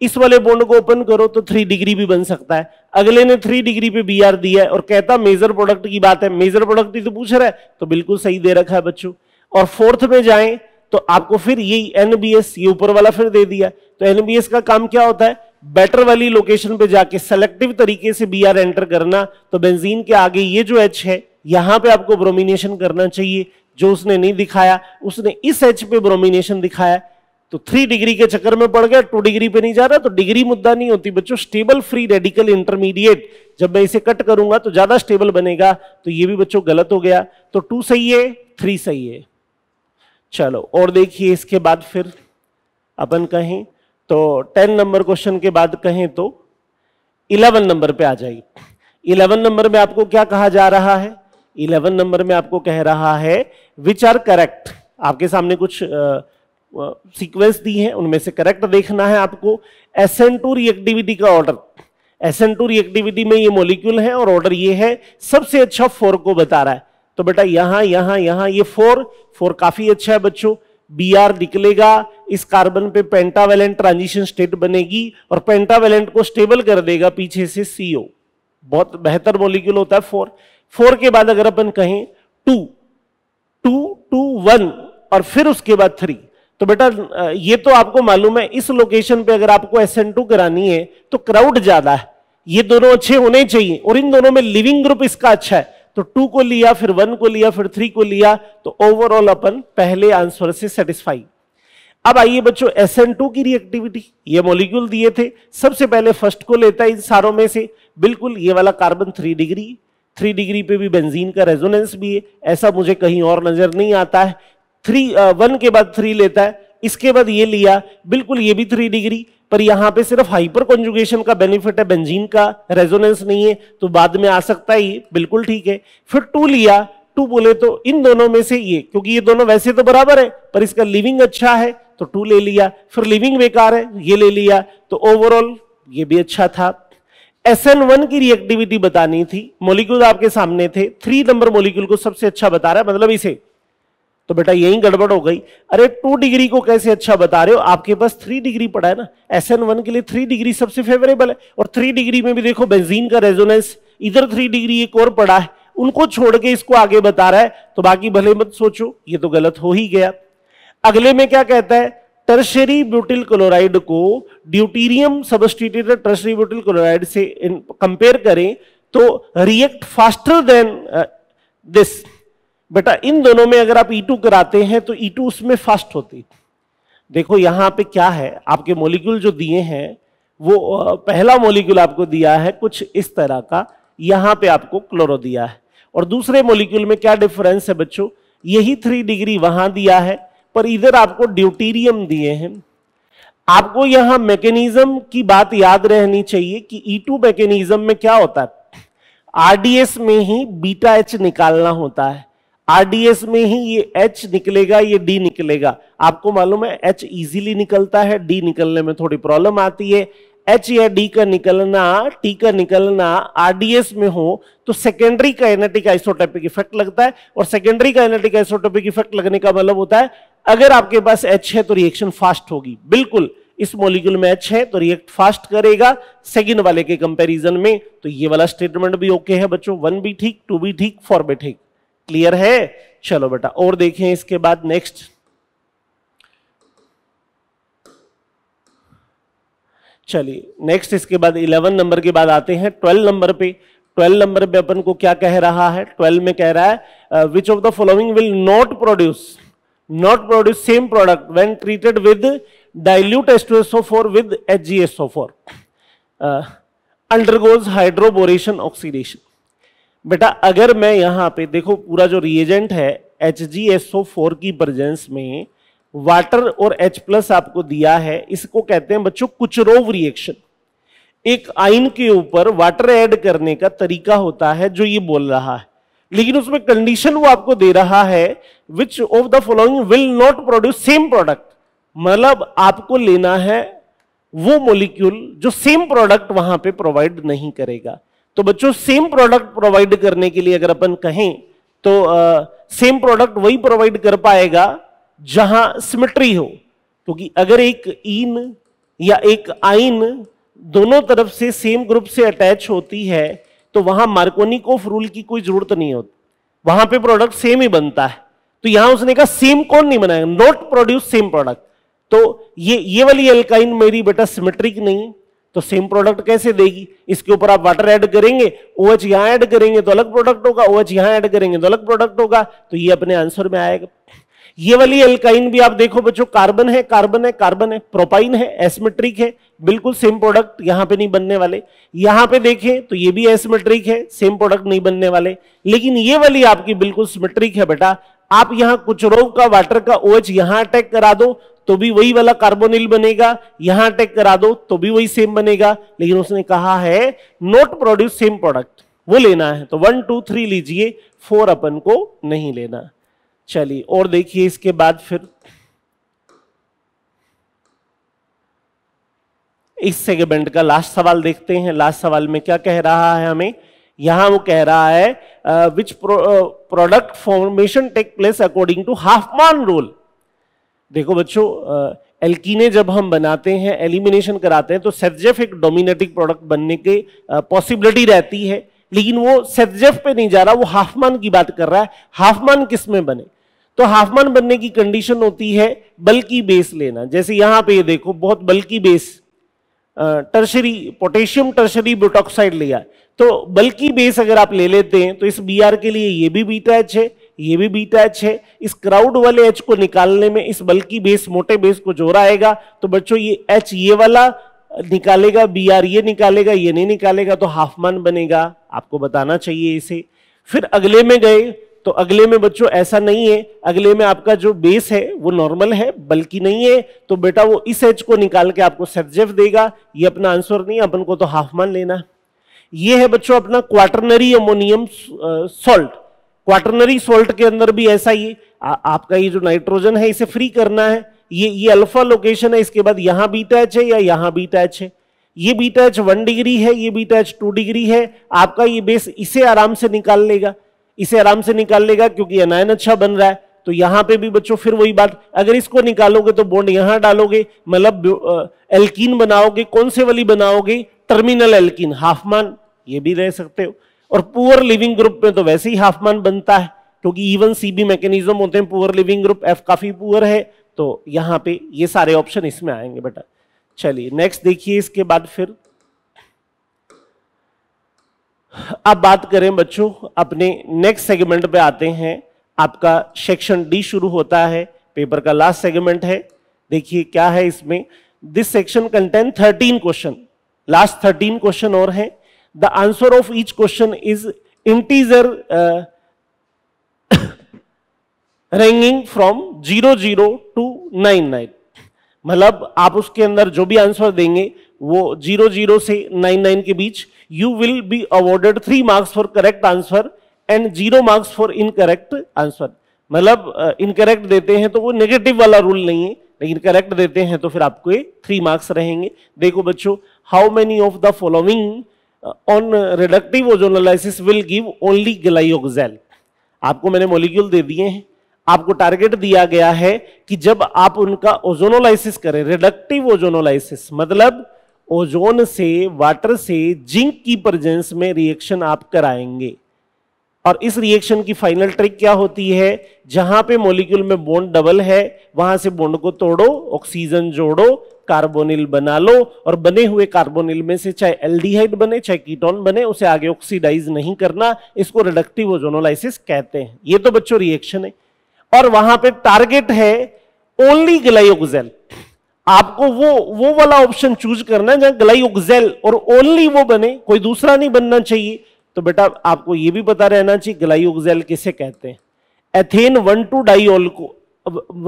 इस वाले बॉन्ड को ओपन करो तो थ्री डिग्री भी बन सकता है अगले ने थ्री डिग्री पे बी आर दिया है और कहता मेजर प्रोडक्ट की बात है मेजर प्रोडक्ट ही तो पूछ रहा है तो बिल्कुल सही दे रखा है बच्चों और फोर्थ में जाए तो आपको फिर यही एनबीएस ये ऊपर वाला फिर दे दिया तो एनबीएस का काम क्या होता है बेटर वाली लोकेशन पे जाके सेलेक्टिव तरीके से बी आर एंटर करना तो बेंजीन के आगे ये जो एच है यहां पे आपको ब्रोमिनेशन करना चाहिए जो उसने नहीं दिखाया उसने इस एच पे ब्रोमिनेशन दिखाया तो थ्री डिग्री के चक्कर में पड़ गया टू डिग्री पे नहीं जा रहा तो डिग्री मुद्दा नहीं होती बच्चों स्टेबल फ्री रेडिकल इंटरमीडिएट जब मैं इसे कट करूंगा तो ज्यादा स्टेबल बनेगा तो ये भी बच्चों गलत हो गया तो टू सही है थ्री सही है चलो और देखिए इसके बाद फिर अपन कहें तो टेन नंबर क्वेश्चन के बाद कहें तो इलेवन नंबर पे आ जाइए इलेवन नंबर में आपको क्या कहा जा रहा है इलेवन नंबर में आपको कह रहा है विच आर करेक्ट आपके सामने कुछ सीक्वेंस दी है उनमें से करेक्ट देखना है आपको एसएन टू रिएक्टिविटी का ऑर्डर एसएन टू रिएक्टिविटी में ये मोलिक्यूल है और ऑर्डर ये है सबसे अच्छा फोर को बता रहा है तो बेटा यहां यहां यहां ये फोर फोर काफी अच्छा है बच्चों बी आर निकलेगा इस कार्बन पे पेंटावेलेंट ट्रांजिशन स्टेट बनेगी और पेंटावेलेंट को स्टेबल कर देगा पीछे से सीओ बहुत बेहतर मोलिक्यूल होता है फोर फोर के बाद अगर अपन कहें टू टू टू वन और फिर उसके बाद थ्री तो बेटा ये तो आपको मालूम है इस लोकेशन पे अगर आपको एस एन टू करानी है तो क्राउड ज्यादा है ये दोनों अच्छे होने चाहिए और इन दोनों में लिविंग ग्रुप इसका अच्छा है तो टू को लिया फिर वन को लिया फिर थ्री को लिया तो ओवरऑल अपन पहले आंसर से सेटिस्फाई अब आइए बच्चों एस एन टू की रिएक्टिविटी ये मॉलिक्यूल दिए थे सबसे पहले फर्स्ट को लेता है इन सारों में से बिल्कुल ये वाला carbon three degree three degree पे भी बेंजीन का रेजोनेंस भी है ऐसा मुझे कहीं और नजर नहीं आता है थ्री वन uh, के बाद थ्री लेता है इसके बाद ये लिया बिल्कुल ये भी थ्री डिग्री पर यहाँ पे सिर्फ हाइपर कॉन्जुगेशन का बेनिफिट है बेंजीन का रेजोनेंस नहीं है तो बाद में आ सकता है ये बिल्कुल ठीक है फिर टू लिया टू बोले तो इन दोनों में से ये क्योंकि ये दोनों वैसे तो बराबर है पर इसका लिविंग अच्छा है तो टू ले लिया फिर लिविंग बेकार है ये ले लिया तो ओवरऑल ये भी अच्छा था SN1 की रिएक्टिविटी बतानी थी मोलिक्यूल आपके सामने थे थ्री नंबर मोलिक्यूल को सबसे अच्छा बता रहा है मतलब इसे तो बेटा यही गड़बड़ हो गई अरे टू डिग्री को कैसे अच्छा बता रहे हो आपके पास थ्री डिग्री पड़ा है ना एस एन वन के लिए थ्री डिग्री सबसे फेवरेबल है और थ्री डिग्री में भी देखो बेंजीन का रेजोनेंस इधर थ्री डिग्री एक और पड़ा है उनको छोड़ के इसको आगे बता रहा है तो बाकी भले मत सोचो ये तो गलत हो ही गया अगले में क्या कहता है टर्शरी ब्यूटिल क्लोराइड को deuterium substitute tertiary butyl chloride से कंपेयर करें तो रिएक्ट फास्टर देन दिस बेटा इन दोनों में अगर आप E2 कराते हैं तो E2 उसमें फास्ट होती देखो यहां पे क्या है आपके मोलिक्यूल जो दिए हैं वो uh, पहला मोलिक्यूल आपको दिया है कुछ इस तरह का यहां पे आपको क्लोरो दिया है और दूसरे मोलिक्यूल में क्या डिफरेंस है बच्चों यही थ्री डिग्री वहां दिया है पर इधर आपको ड्यूटीरियम दिए हैं आपको यहां मैकेनिज्म की बात याद रहनी चाहिए कि ई टू मैकेनिज्म में क्या होता है आरडीएस में ही बीटा एच निकालना होता है आरडीएस में ही ये एच निकलेगा ये डी निकलेगा आपको मालूम है एच इजीली निकलता है डी निकलने में थोड़ी प्रॉब्लम आती है एच या डी का निकलना टी का निकलना आरडीएस में हो तो सेकेंडरी एनेटिक आइसोटोपिक इफेक्ट लगता है और सेकेंडरी एनेटिक आइसोटोपिक इफेक्ट लगने का मतलब होता है अगर आपके पास एच है तो रिएक्शन फास्ट होगी बिल्कुल इस मॉलिक्यूल में एच है तो रिएक्ट फास्ट करेगा सेकेंड वाले के कंपेरिजन में तो ये वाला स्टेटमेंट भी ओके है बच्चों वन भी ठीक टू भी ठीक फोर भी ठीक क्लियर है चलो बेटा और देखें इसके बाद नेक्स्ट चलिए नेक्स्ट इसके बाद इलेवन नंबर के बाद आते हैं ट्वेल्व नंबर पे ट्वेल्व नंबर पे अपन को क्या कह रहा है ट्वेल्व में कह रहा है which of the following will not produce not produce same product when treated with S two four with H G S O four undergoes hydroboration oxidation बेटा अगर मैं यहां पे देखो पूरा जो रिएजेंट है फोर की प्रेजेंस में वाटर और एच प्लस आपको दिया है इसको कहते हैं बच्चों कुचरोव रिएक्शन एक आइन के ऊपर वाटर ऐड करने का तरीका होता है जो ये बोल रहा है लेकिन उसमें कंडीशन वो आपको दे रहा है which of the following will not produce same product मतलब आपको लेना है वो मोलिक्यूल जो सेम प्रोडक्ट वहां पे प्रोवाइड नहीं करेगा तो बच्चों सेम प्रोडक्ट प्रोवाइड करने के लिए अगर अपन कहें तो सेम प्रोडक्ट वही प्रोवाइड कर पाएगा जहां सिमेट्री हो क्योंकि अगर एक इन या एक आइन दोनों तरफ से सेम ग्रुप से अटैच होती है तो वहां मार्कोनी मार्कोनिकोफ रूल की कोई जरूरत नहीं होती वहां पे प्रोडक्ट सेम ही बनता है तो यहां उसने कहा सेम कौन नहीं बनाया नॉट प्रोड्यूस सेम प्रोडक्ट तो ये ये वाली एल्काइन मेरी बेटा सिमेट्रिक नहीं तो सेम प्रोडक्ट कैसे देगी इसके ऊपर आप वाटर ऐड करेंगे ओ यहां ऐड करेंगे तो अलग प्रोडक्ट होगा ओवच यहां ऐड करेंगे तो अलग प्रोडक्ट होगा तो ये अपने आंसर में आएगा ये वाली एल्काइन भी आप देखो बच्चों कार्बन है कार्बन है कार्बन है प्रोपाइन है एसमेट्रिक है बिल्कुल सेम प्रोडक्ट यहां पे नहीं बनने वाले यहां पे देखें तो ये भी एसमेट्रिक है सेम प्रोडक्ट नहीं बनने वाले लेकिन ये वाली आपकी बिल्कुल सिमेट्रिक है बेटा आप यहां कुछ रोग का वाटर का ओएच यहां अटैक करा दो तो भी वही वाला कार्बोनिल बनेगा यहां अटैक करा दो तो भी वही सेम बनेगा लेकिन उसने कहा है नोट प्रोड्यूस सेम प्रोडक्ट वो लेना है तो वन टू थ्री लीजिए फोर अपन को नहीं लेना चलिए और देखिए इसके बाद फिर इस सेगमेंट का लास्ट सवाल देखते हैं लास्ट सवाल में क्या कह रहा है हमें यहां वो कह रहा है which product formation take place according to Hofmann rule देखो बच्चों एल्कीने जब हम बनाते हैं एलिमिनेशन कराते हैं तो सेटजेफ एक डोमिनेटिक प्रोडक्ट बनने की पॉसिबिलिटी रहती है लेकिन वो सेटजेफ पे नहीं जा रहा वो हाफमान की बात कर रहा है हाफमान किस में बने तो हाफमान बनने की कंडीशन होती है बल्कि बेस लेना जैसे यहां पे ये देखो बहुत bulky base tertiary potassium tertiary butoxide लिया तो बल्कि बेस अगर आप ले लेते हैं तो इस बी के लिए ये भी बीटा एच है ये भी बीटा एच है इस क्राउड वाले एच को निकालने में इस बल्कि बेस मोटे बेस को जोर आएगा तो बच्चों ये एच ये वाला निकालेगा बी आर ये निकालेगा ये नहीं निकालेगा तो हाफमान बनेगा आपको बताना चाहिए इसे फिर अगले में गए तो अगले में बच्चों ऐसा नहीं है अगले में आपका जो बेस है वो नॉर्मल है बल्कि नहीं है तो बेटा वो इस एच को निकाल के आपको सब्जेक्ट देगा ये अपना आंसर नहीं अपन को तो हाफ मान लेना ये है बच्चों अपना quaternary ammonium salt quaternary salt के अंदर भी ऐसा ही आ, आपका ये जो नाइट्रोजन है इसे फ्री करना है ये ये अल्फा लोकेशन है इसके बाद यहां बीटा एच है या यहाँ बीटा एच है ये बीटा एच वन डिग्री है ये बीटा एच टू डिग्री है आपका ये बेस इसे आराम से निकाल लेगा इसे आराम से निकाल लेगा क्योंकि एनायन अच्छा बन रहा है तो यहां पे भी बच्चों फिर वही बात अगर इसको निकालोगे तो बॉन्ड यहां डालोगे मतलब एल्कीन बनाओगे कौन से वाली बनाओगे टर्मिनल एल्किन हाफमान ये भी रह सकते हो और पुअर लिविंग ग्रुप में तो वैसे ही हाफमान बनता है क्योंकि इवन सीबी मैकेनिज्म होते हैं पुअर लिविंग ग्रुप एफ काफी पुअर है तो यहाँ पे ये सारे ऑप्शन इसमें आएंगे बेटा चलिए नेक्स्ट देखिए इसके बाद फिर अब बात करें बच्चों अपने नेक्स्ट सेगमेंट पे आते हैं आपका सेक्शन डी शुरू होता है पेपर का लास्ट सेगमेंट है देखिए क्या है इसमें this section contain thirteen question last thirteen question और हैं the answer of each question is integer ranging from zero zero to nine nine मतलब आप उसके अंदर जो भी आंसर देंगे वो जीरो जीरो से नाइन नाइन के बीच you will be awarded three marks for correct answer and zero marks for incorrect answer. मतलब इनकरेक्ट देते हैं तो वो नेगेटिव वाला रूल नहीं है लेकिन करेक्ट देते हैं तो फिर आपको ये थ्री मार्क्स रहेंगे देखो बच्चों how many of the following on reductive ozonolysis will give only glyoxal आपको मैंने मोलिक्यूल दे दिए हैं आपको टारगेट दिया गया है कि जब आप उनका ओजोनोलाइसिस करें रिडक्टिव ओजोनोलाइसिस मतलब ओजोन से वाटर से जिंक की प्रेजेंस में रिएक्शन आप कराएंगे और इस रिएक्शन की फाइनल ट्रिक क्या होती है जहां पे मोलिक्यूल में बोन्ड डबल है वहां से बोन्ड को तोड़ो ऑक्सीजन जोड़ो कार्बोनिल बना लो और बने हुए कार्बोनिल में से चाहे एल्डिहाइड बने चाहे कीटोन बने उसे आगे ऑक्सीडाइज नहीं करना इसको रिडक्टिव ओजोनोलाइसिस कहते हैं ये तो बच्चों रिएक्शन है और वहां पे टारगेट है ओनली ग्लाइओक्सेल आपको वो वो वाला ऑप्शन चूज करना है जहां ग्लाइओक्सेल और ओनली वो बने कोई दूसरा नहीं बनना चाहिए तो बेटा आपको ये भी पता रहना चाहिए ग्लाइओक्सेल किसे कहते हैं ethane one two dial को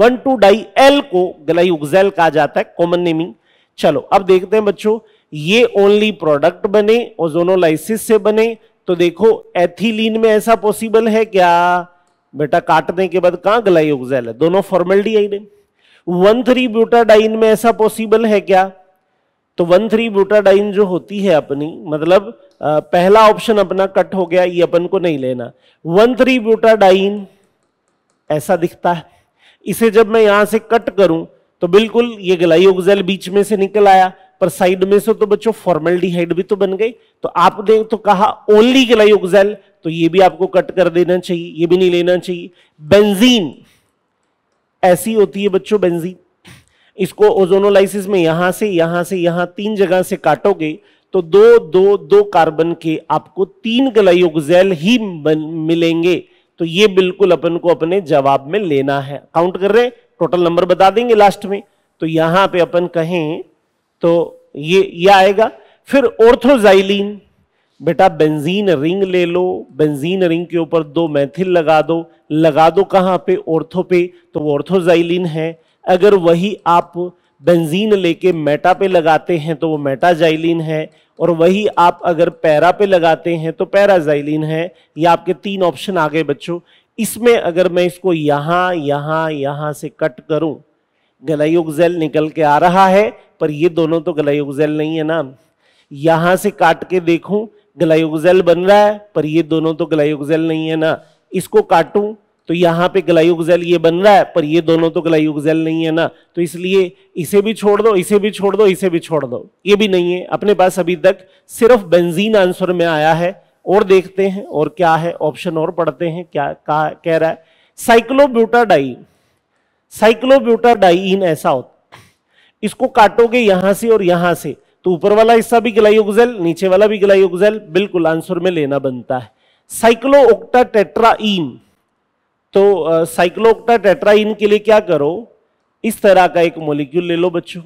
वन टू डाई एल को ग्लाइओक्सेल कहा जाता है कॉमन नेमिंग चलो अब देखते हैं बच्चों ये ओनली प्रोडक्ट बने ओजोनोलाइसिस से बने तो देखो एथिलीन में ऐसा पॉसिबल है क्या बेटा काटने के बाद कहां ग्लाइओक्सेल है दोनों फॉर्मेलिटी आइडेंट वन थ्री ब्यूटाडाइन में ऐसा पॉसिबल है क्या तो वन थ्री ब्यूटाडाइन जो होती है अपनी मतलब पहला ऑप्शन अपना कट हो गया ये अपन को नहीं लेना वन थ्री ब्यूटाडाइन ऐसा दिखता है इसे जब मैं यहां से कट करूं तो बिल्कुल ये ग्लाइयोक्सेल बीच में से निकल आया पर साइड में से तो बच्चों फॉर्मेल्डिहाइड भी तो बन गई तो आपने तो कहा ओनली ग्लाइयोक्सेल तो ये भी आपको कट कर देना चाहिए ये भी नहीं लेना चाहिए बेंजीन ऐसी होती है बच्चों बेंजीन इसको ओजोनोलाइसिस में यहां से यहां से यहां तीन जगह से काटोगे तो दो दो दो कार्बन के आपको तीन गलायोगजैल ही मिलेंगे तो ये बिल्कुल अपन को अपने जवाब में लेना है काउंट कर रहे हैं टोटल नंबर बता देंगे लास्ट में तो यहां पे अपन कहें तो ये ये आएगा फिर ओर्थोजाइलिन बेटा बेंजीन रिंग ले लो बेंजीन रिंग के ऊपर दो मैथिल लगा दो लगा दो कहाँ पे ओर्थो पे तो वो ऑर्थोजाइलिन है अगर वही आप बेंजीन लेके मेटा पे लगाते हैं तो वो मेटाजाइलिन है और वही आप अगर पैरा पे लगाते हैं तो पैराजाइलिन है ये आपके तीन ऑप्शन आ गए बच्चों इसमें अगर मैं इसको यहाँ यहाँ यहाँ से कट करूँ गलायोगजेल निकल के आ रहा है पर ये दोनों तो गलायोगजेल नहीं है ना यहाँ से काट के देखूं ग्लाइकोजेल बन रहा है पर ये दोनों तो ग्लाइकोजेल नहीं है ना इसको काटूं तो यहां पे ग्लाइकोजेल ये बन रहा है पर ये दोनों तो ग्लाइकोजेल नहीं है ना तो इसलिए इसे भी छोड़ दो इसे भी छोड़ दो इसे भी छोड़ दो ये भी नहीं है अपने पास अभी तक सिर्फ बेंजीन आंसर में आया है और देखते हैं और क्या है ऑप्शन और पढ़ते हैं क्या कहा कह रहा है साइक्लोब्यूटाडाइन इन ऐसा होता इसको काटोगे यहां से और यहां से तो ऊपर वाला हिस्सा भी ग्लाइयोक्सेल नीचे वाला भी ग्लाइयोक्सेल बिल्कुल आंसर में लेना बनता है साइक्लो ओक्टा टेट्राइन तो साइक्लो ओक्टा टेट्राइन के लिए क्या करो इस तरह का एक मोलिक्यूल ले लो बच्चों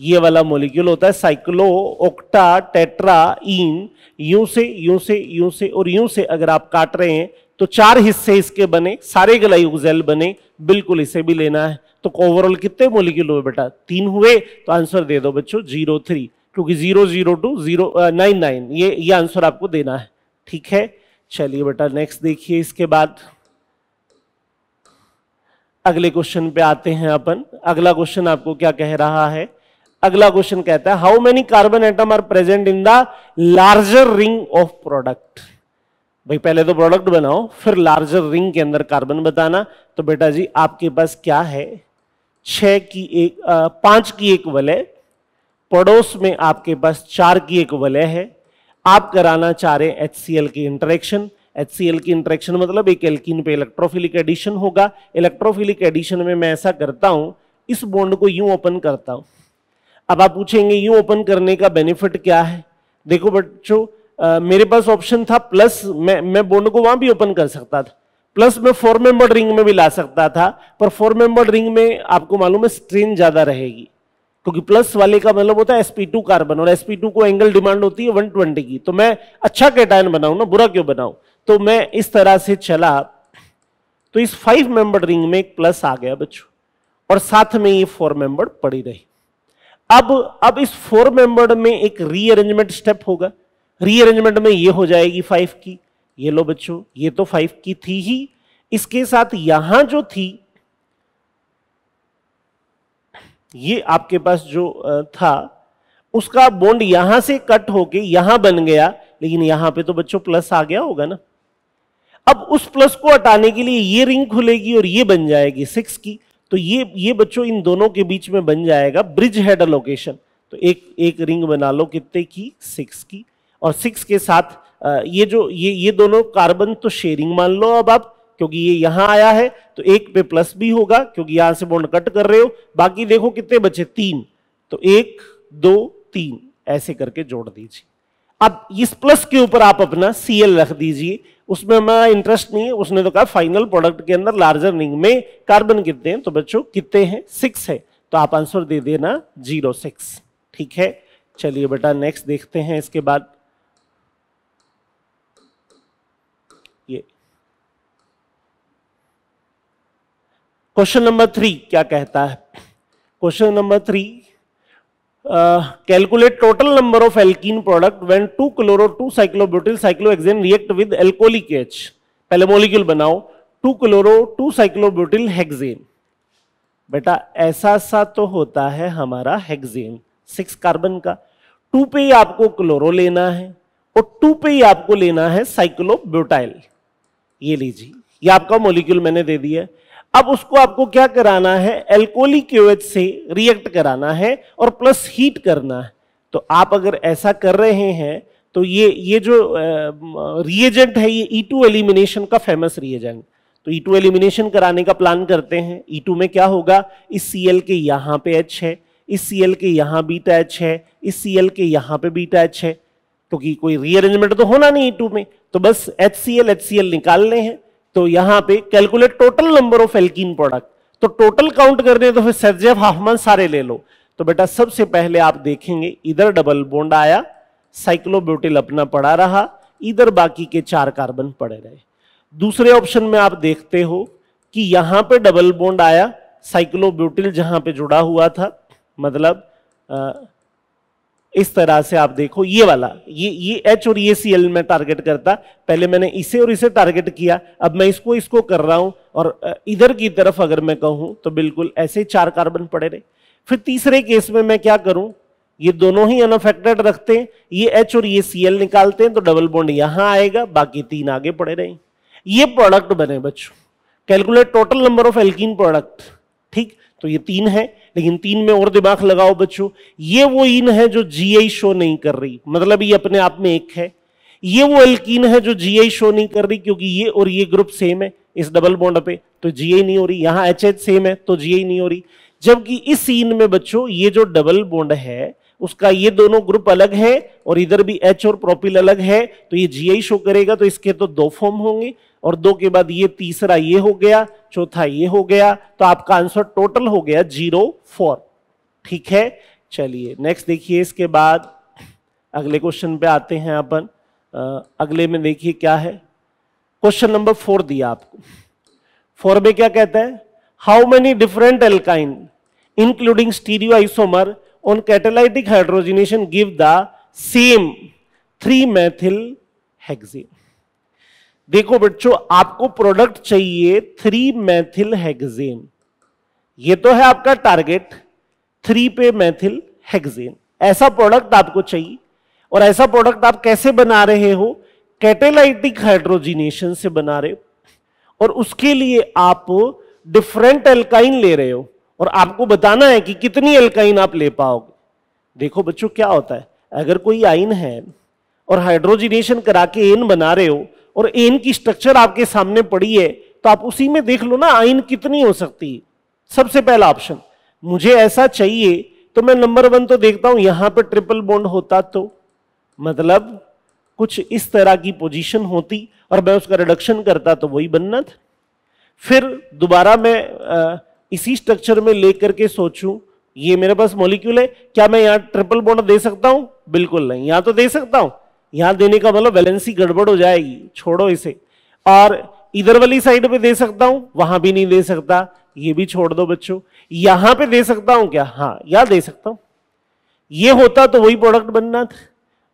ये वाला मोलिक्यूल होता है साइक्लो ओक्टा टेट्रा इन यूं से यूं से यूं से और यूं से अगर आप काट रहे हैं तो चार हिस्से इसके बने सारे ग्लाइकोजेल बने बिल्कुल इसे भी लेना है तो ओवरऑल कितने मोलिक्यूल हुए बेटा तीन हुए तो आंसर दे दो बच्चों जीरो थ्री क्योंकि zero zero to zero nine nine ये ये आंसर आपको देना है ठीक है चलिए बेटा नेक्स्ट देखिए इसके बाद अगले क्वेश्चन पे आते हैं अपन अगला क्वेश्चन आपको क्या कह रहा है अगला क्वेश्चन कहता है how many carbon atom are present in the larger ring of product भाई पहले तो प्रोडक्ट बनाओ फिर लार्जर रिंग के अंदर कार्बन बताना तो बेटा जी आपके पास क्या है छः की एक पांच पाँच की एक वलय पड़ोस में आपके पास चार की एक वलय है आप कराना चाह रहे हैं एल की इंटरेक्शन एच की इंटरेक्शन मतलब एक एल्किन पे इलेक्ट्रोफिलिक एडिशन होगा इलेक्ट्रोफिलिक एडिशन में मैं ऐसा करता हूँ इस बॉन्ड को यूं ओपन करता हूँ अब आप पूछेंगे यूं ओपन करने का बेनिफिट क्या है देखो बच्चों मेरे पास ऑप्शन था प्लस मैं मैं बॉन्ड को वहां भी ओपन कर सकता था प्लस मैं फोर मेंबर रिंग में भी ला सकता था पर फोर मेंबर रिंग में आपको मालूम है स्ट्रेन ज्यादा रहेगी क्योंकि प्लस वाले का मतलब होता है एसपी टू कार्बन और एसपी टू को एंगल डिमांड होती है 120 की तो मैं अच्छा कैटायन बनाऊ ना बुरा क्यों बनाऊ तो मैं इस तरह से चला तो इस फाइव मेंबर रिंग में एक प्लस आ गया बच्चों और साथ में ये फोर मेंबर पड़ी रही अब अब इस फोर मेंबर में एक रीअरेंजमेंट स्टेप होगा रीअरेंजमेंट में ये हो जाएगी फाइव की ये लो बच्चों ये तो फाइव की थी ही इसके साथ यहां जो थी ये आपके पास जो था उसका बॉन्ड यहां से कट होके यहां बन गया लेकिन यहां पे तो बच्चों प्लस आ गया होगा ना अब उस प्लस को हटाने के लिए ये रिंग खुलेगी और ये बन जाएगी सिक्स की तो ये ये बच्चों इन दोनों के बीच में बन जाएगा ब्रिज हेड लोकेशन तो एक एक रिंग बना लो कितने की सिक्स की और सिक्स के साथ ये जो ये ये दोनों कार्बन तो शेयरिंग मान लो अब आप क्योंकि ये यहां आया है तो एक पे प्लस भी होगा क्योंकि यहां से बॉन्ड कट कर रहे हो बाकी देखो कितने बचे तीन तो एक दो तीन ऐसे करके जोड़ दीजिए अब इस प्लस के ऊपर आप अपना सी रख दीजिए उसमें मैं इंटरेस्ट नहीं है उसने तो कहा फाइनल प्रोडक्ट के अंदर लार्जर रिंग में कार्बन कितने हैं तो बच्चों कितने हैं सिक्स है तो आप आंसर दे देना जीरो सिक्स ठीक है चलिए बेटा नेक्स्ट देखते हैं इसके बाद क्वेश्चन नंबर थ्री क्या कहता है question number three calculate total number of alkene product when two chloro two cyclobutyl cyclohexane react with alcoholic H पहले मोलिक्यूल बनाओ two chloro two cyclobutyl hexane बेटा ऐसा सा तो होता है हमारा हेक्सेन सिक्स कार्बन का टू पे ही आपको क्लोरो लेना है और टू पे ही आपको लेना है साइक्लोब्यूटाइल ये लीजिए ये आपका मोलिक्यूल मैंने दे दिया है अब उसको आपको क्या कराना है एल्कोली क्यूएच से रिएक्ट कराना है और प्लस हीट करना है तो आप अगर ऐसा कर रहे हैं तो ये ये जो रिएजेंट है ये ई टू एलिमिनेशन का फेमस रिएजेंट तो ई टू एलिमिनेशन कराने का प्लान करते हैं ई e टू में क्या होगा इस सी एल के यहाँ पे एच है इस सी एल के यहाँ बीटा एच है इस सी एल के यहाँ पे बीटा एच है क्योंकि तो कोई रीअरेंजमेंट तो होना नहीं ई e टू में तो बस H C L H C L निकालने हैं तो यहां पे calculate total number of alkene product तो टोटल काउंट करने तो फिर सेजेफ हाफमन सारे ले लो तो बेटा सबसे पहले आप देखेंगे इधर डबल बोंड आया साइक्लोब्यूटिल अपना पड़ा रहा इधर बाकी के चार कार्बन पड़े रहे दूसरे ऑप्शन में आप देखते हो कि यहां पे डबल बोंड आया साइक्लोब्यूटिल जहां पे जुड़ा हुआ था मतलब इस तरह से आप देखो ये वाला ये ये एच और ये सी एल में टारगेट करता पहले मैंने इसे और इसे टारगेट किया अब मैं इसको इसको कर रहा हूं और इधर की तरफ अगर मैं कहूं तो बिल्कुल ऐसे चार कार्बन पड़े रहे फिर तीसरे केस में मैं क्या करूं ये दोनों ही अनफेक्टेड रखते हैं ये एच और ये सी एल निकालते हैं तो डबल बॉन्ड यहां आएगा बाकी तीन आगे पड़े रहे ये प्रोडक्ट बने बच्चों calculate total number of alkene product ठीक तो ये तीन है लेकिन तीन में और दिमाग लगाओ बच्चों ये वो इन है जो जीआई शो नहीं कर रही मतलब ये अपने आप में एक है ये वो एल्किन है जो जीआई शो नहीं कर रही क्योंकि ये और ये ग्रुप सेम है इस डबल बॉन्ड पे तो जीआई नहीं हो रही यहां एच सेम है तो जीआई नहीं हो रही जबकि इस सीन में बच्चों ये जो डबल बॉन्ड है उसका ये दोनों ग्रुप अलग है और इधर भी एच और प्रोपिल अलग है तो ये जी आई शो करेगा तो इसके तो दो फॉर्म होंगे और दो के बाद ये तीसरा ये हो गया चौथा ये हो गया तो आपका आंसर टोटल हो गया जीरो फोर ठीक है चलिए नेक्स्ट देखिए इसके बाद अगले क्वेश्चन पे आते हैं अपन अगले में देखिए क्या है क्वेश्चन नंबर फोर दिया आपको फोर में क्या कहता है how many different alkyne including stereo isomer on catalytic hydrogenation give the same 3 methyl hexene देखो बच्चों आपको प्रोडक्ट चाहिए थ्री मैथिल हेक्सेन ये तो है आपका टारगेट थ्री पे मैथिल हेक्सेन ऐसा प्रोडक्ट आपको चाहिए और ऐसा प्रोडक्ट आप कैसे बना रहे हो कैटेलाइटिक हाइड्रोजिनेशन से बना रहे हो और उसके लिए आप डिफरेंट एल्काइन ले रहे हो और आपको बताना है कि कितनी एल्काइन आप ले पाओगे देखो बच्चों क्या होता है अगर कोई आइन है और हाइड्रोजिनेशन करा के एन बना रहे हो और एन की स्ट्रक्चर आपके सामने पड़ी है तो आप उसी में देख लो ना आइन कितनी हो सकती है सबसे पहला ऑप्शन मुझे ऐसा चाहिए तो मैं नंबर वन तो देखता हूं यहां पर ट्रिपल बॉन्ड होता तो मतलब कुछ इस तरह की पोजीशन होती और मैं उसका रिडक्शन करता तो वही बनना था फिर दोबारा मैं आ, इसी स्ट्रक्चर में लेकर के सोचूं ये मेरे पास मॉलिक्यूल है क्या मैं यहां ट्रिपल बॉन्ड दे सकता हूं बिल्कुल नहीं यहां तो दे सकता हूं यहां देने का मतलब बैलेंसी गड़बड़ हो जाएगी छोड़ो इसे और इधर वाली साइड पे दे सकता हूं वहां भी नहीं दे सकता ये भी छोड़ दो बच्चों यहां पे दे सकता हूं क्या हाँ यहां दे सकता हूं ये होता तो वही प्रोडक्ट बनना था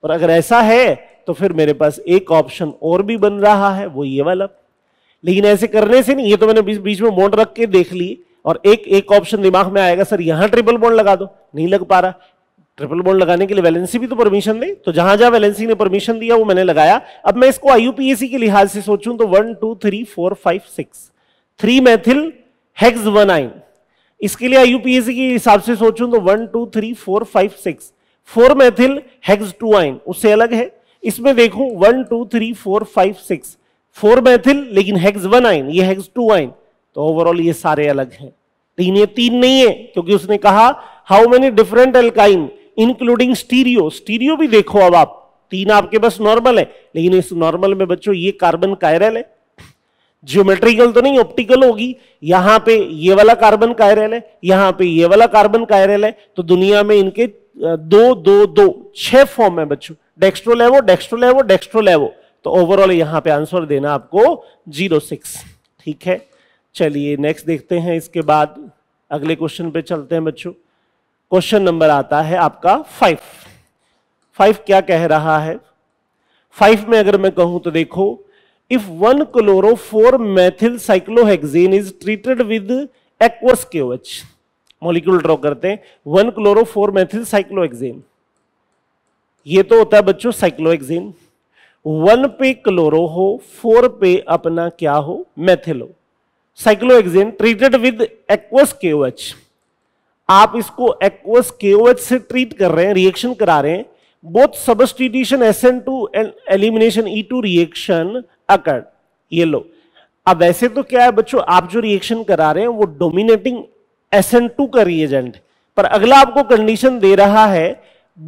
और अगर ऐसा है तो फिर मेरे पास एक ऑप्शन और भी बन रहा है वो ये वाला लेकिन ऐसे करने से नहीं ये तो मैंने बीच बीच में मोड रख के देख लिए और एक एक ऑप्शन दिमाग में आएगा सर यहाँ ट्रिपल बोर्ड लगा दो नहीं लग पा रहा ट्रिपल बोर्ड लगाने के लिए वैलेंसी भी तो परमिशन दे तो जहां जहां वैलेंसी ने परमिशन दिया वो मैंने लगाया अब मैं इसको आईयूपीएसी के लिहाज से सोचूं तो one two three four five six three methyl hex one yne इसके लिए आईयूपीएसी के हिसाब से सोचूं तो one two three four five six four methyl hex two yne उससे अलग है इसमें देखू one two three four five six four methyl लेकिन हेक्स वन आइन ये हेक्स टू आइन तो ओवरऑल ये सारे अलग हैं तीन ये तीन नहीं है क्योंकि उसने कहा how many different alkyne including stereo stereo भी देखो अब आप तीन आपके बस नॉर्मल है लेकिन इस नॉर्मल में बच्चों ये कार्बन कायरल है ज्योमेट्रिकल तो नहीं ऑप्टिकल होगी यहां पे ये वाला कार्बन कायरल है यहां पे ये वाला कार्बन कायरल है तो दुनिया में इनके दो दो दो छह फॉर्म है बच्चों डेक्स्ट्रोलेवो डेक्स्ट्रोलेवो डेक्स्ट्रोलेवो तो ओवरऑल यहां पे आंसर देना आपको जीरो सिक्स ठीक है चलिए नेक्स्ट देखते हैं इसके बाद अगले क्वेश्चन पे चलते हैं बच्चों क्वेश्चन नंबर आता है आपका फाइव फाइव क्या कह रहा है फाइव में अगर मैं कहूं तो देखो if one four methyl cyclohexene is treated with aqueous KOH molecule draw करते हैं one chloro four methyl cyclohexene ये तो होता है बच्चों साइक्लोहेक्न वन पे क्लोरो हो फोर पे अपना क्या हो मैथिल हो cyclohexane treated with aqueous KOH आप इसको एक्वस केओएच से ट्रीट कर रहे हैं रिएक्शन करा रहे हैं both substitution S N two and elimination E two reaction occurred ये लो अब वैसे तो क्या है बच्चों आप जो रिएक्शन करा रहे हैं वो डोमिनेटिंग एस एन टू का रिएजेंट पर अगला आपको कंडीशन दे रहा है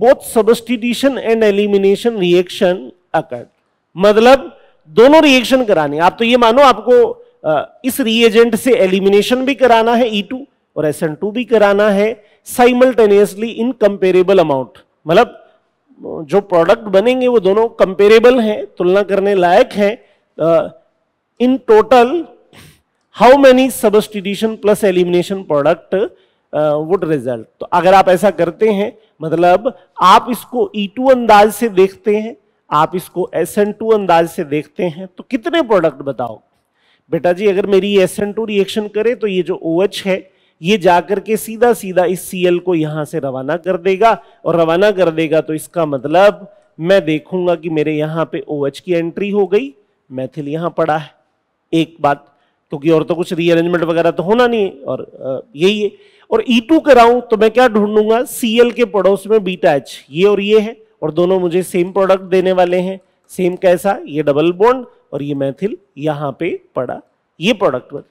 both substitution and elimination reaction occurred मतलब दोनों रिएक्शन कराने आप तो ये मानो आपको इस रिएजेंट से एलिमिनेशन भी कराना है ई e टू और एस एन टू भी कराना है साइमल्टेनियसली इन कंपेरेबल अमाउंट मतलब जो प्रोडक्ट बनेंगे वो दोनों कंपेरेबल हैं तुलना करने लायक हैं in total how many substitution plus elimination product would result तो अगर आप ऐसा करते हैं मतलब आप इसको ई e टू अंदाज से देखते हैं आप इसको एस एन टू अंदाज से देखते हैं तो कितने प्रोडक्ट बताओ बेटा जी अगर मेरी एस एन टू रिएक्शन करे तो ये जो ओ OH है ये जाकर के सीधा सीधा इस एल को यहां से रवाना कर देगा और रवाना कर देगा तो इसका मतलब मैं देखूंगा कि मेरे यहाँ पे ओ OH की एंट्री हो गई मैथिल यहाँ पड़ा है एक बात क्योंकि तो और तो कुछ रीअरेंजमेंट वगैरह तो होना नहीं है और यही है और ई e टू कराऊं तो मैं क्या ढूंढूंगा सीएल के पड़ोस में बीटा एच ये और ये है और दोनों मुझे सेम प्रोडक्ट देने वाले हैं सेम कैसा ये डबल बॉन्ड और ये मैथिल यहाँ पे पड़ा ये प्रोडक्ट बन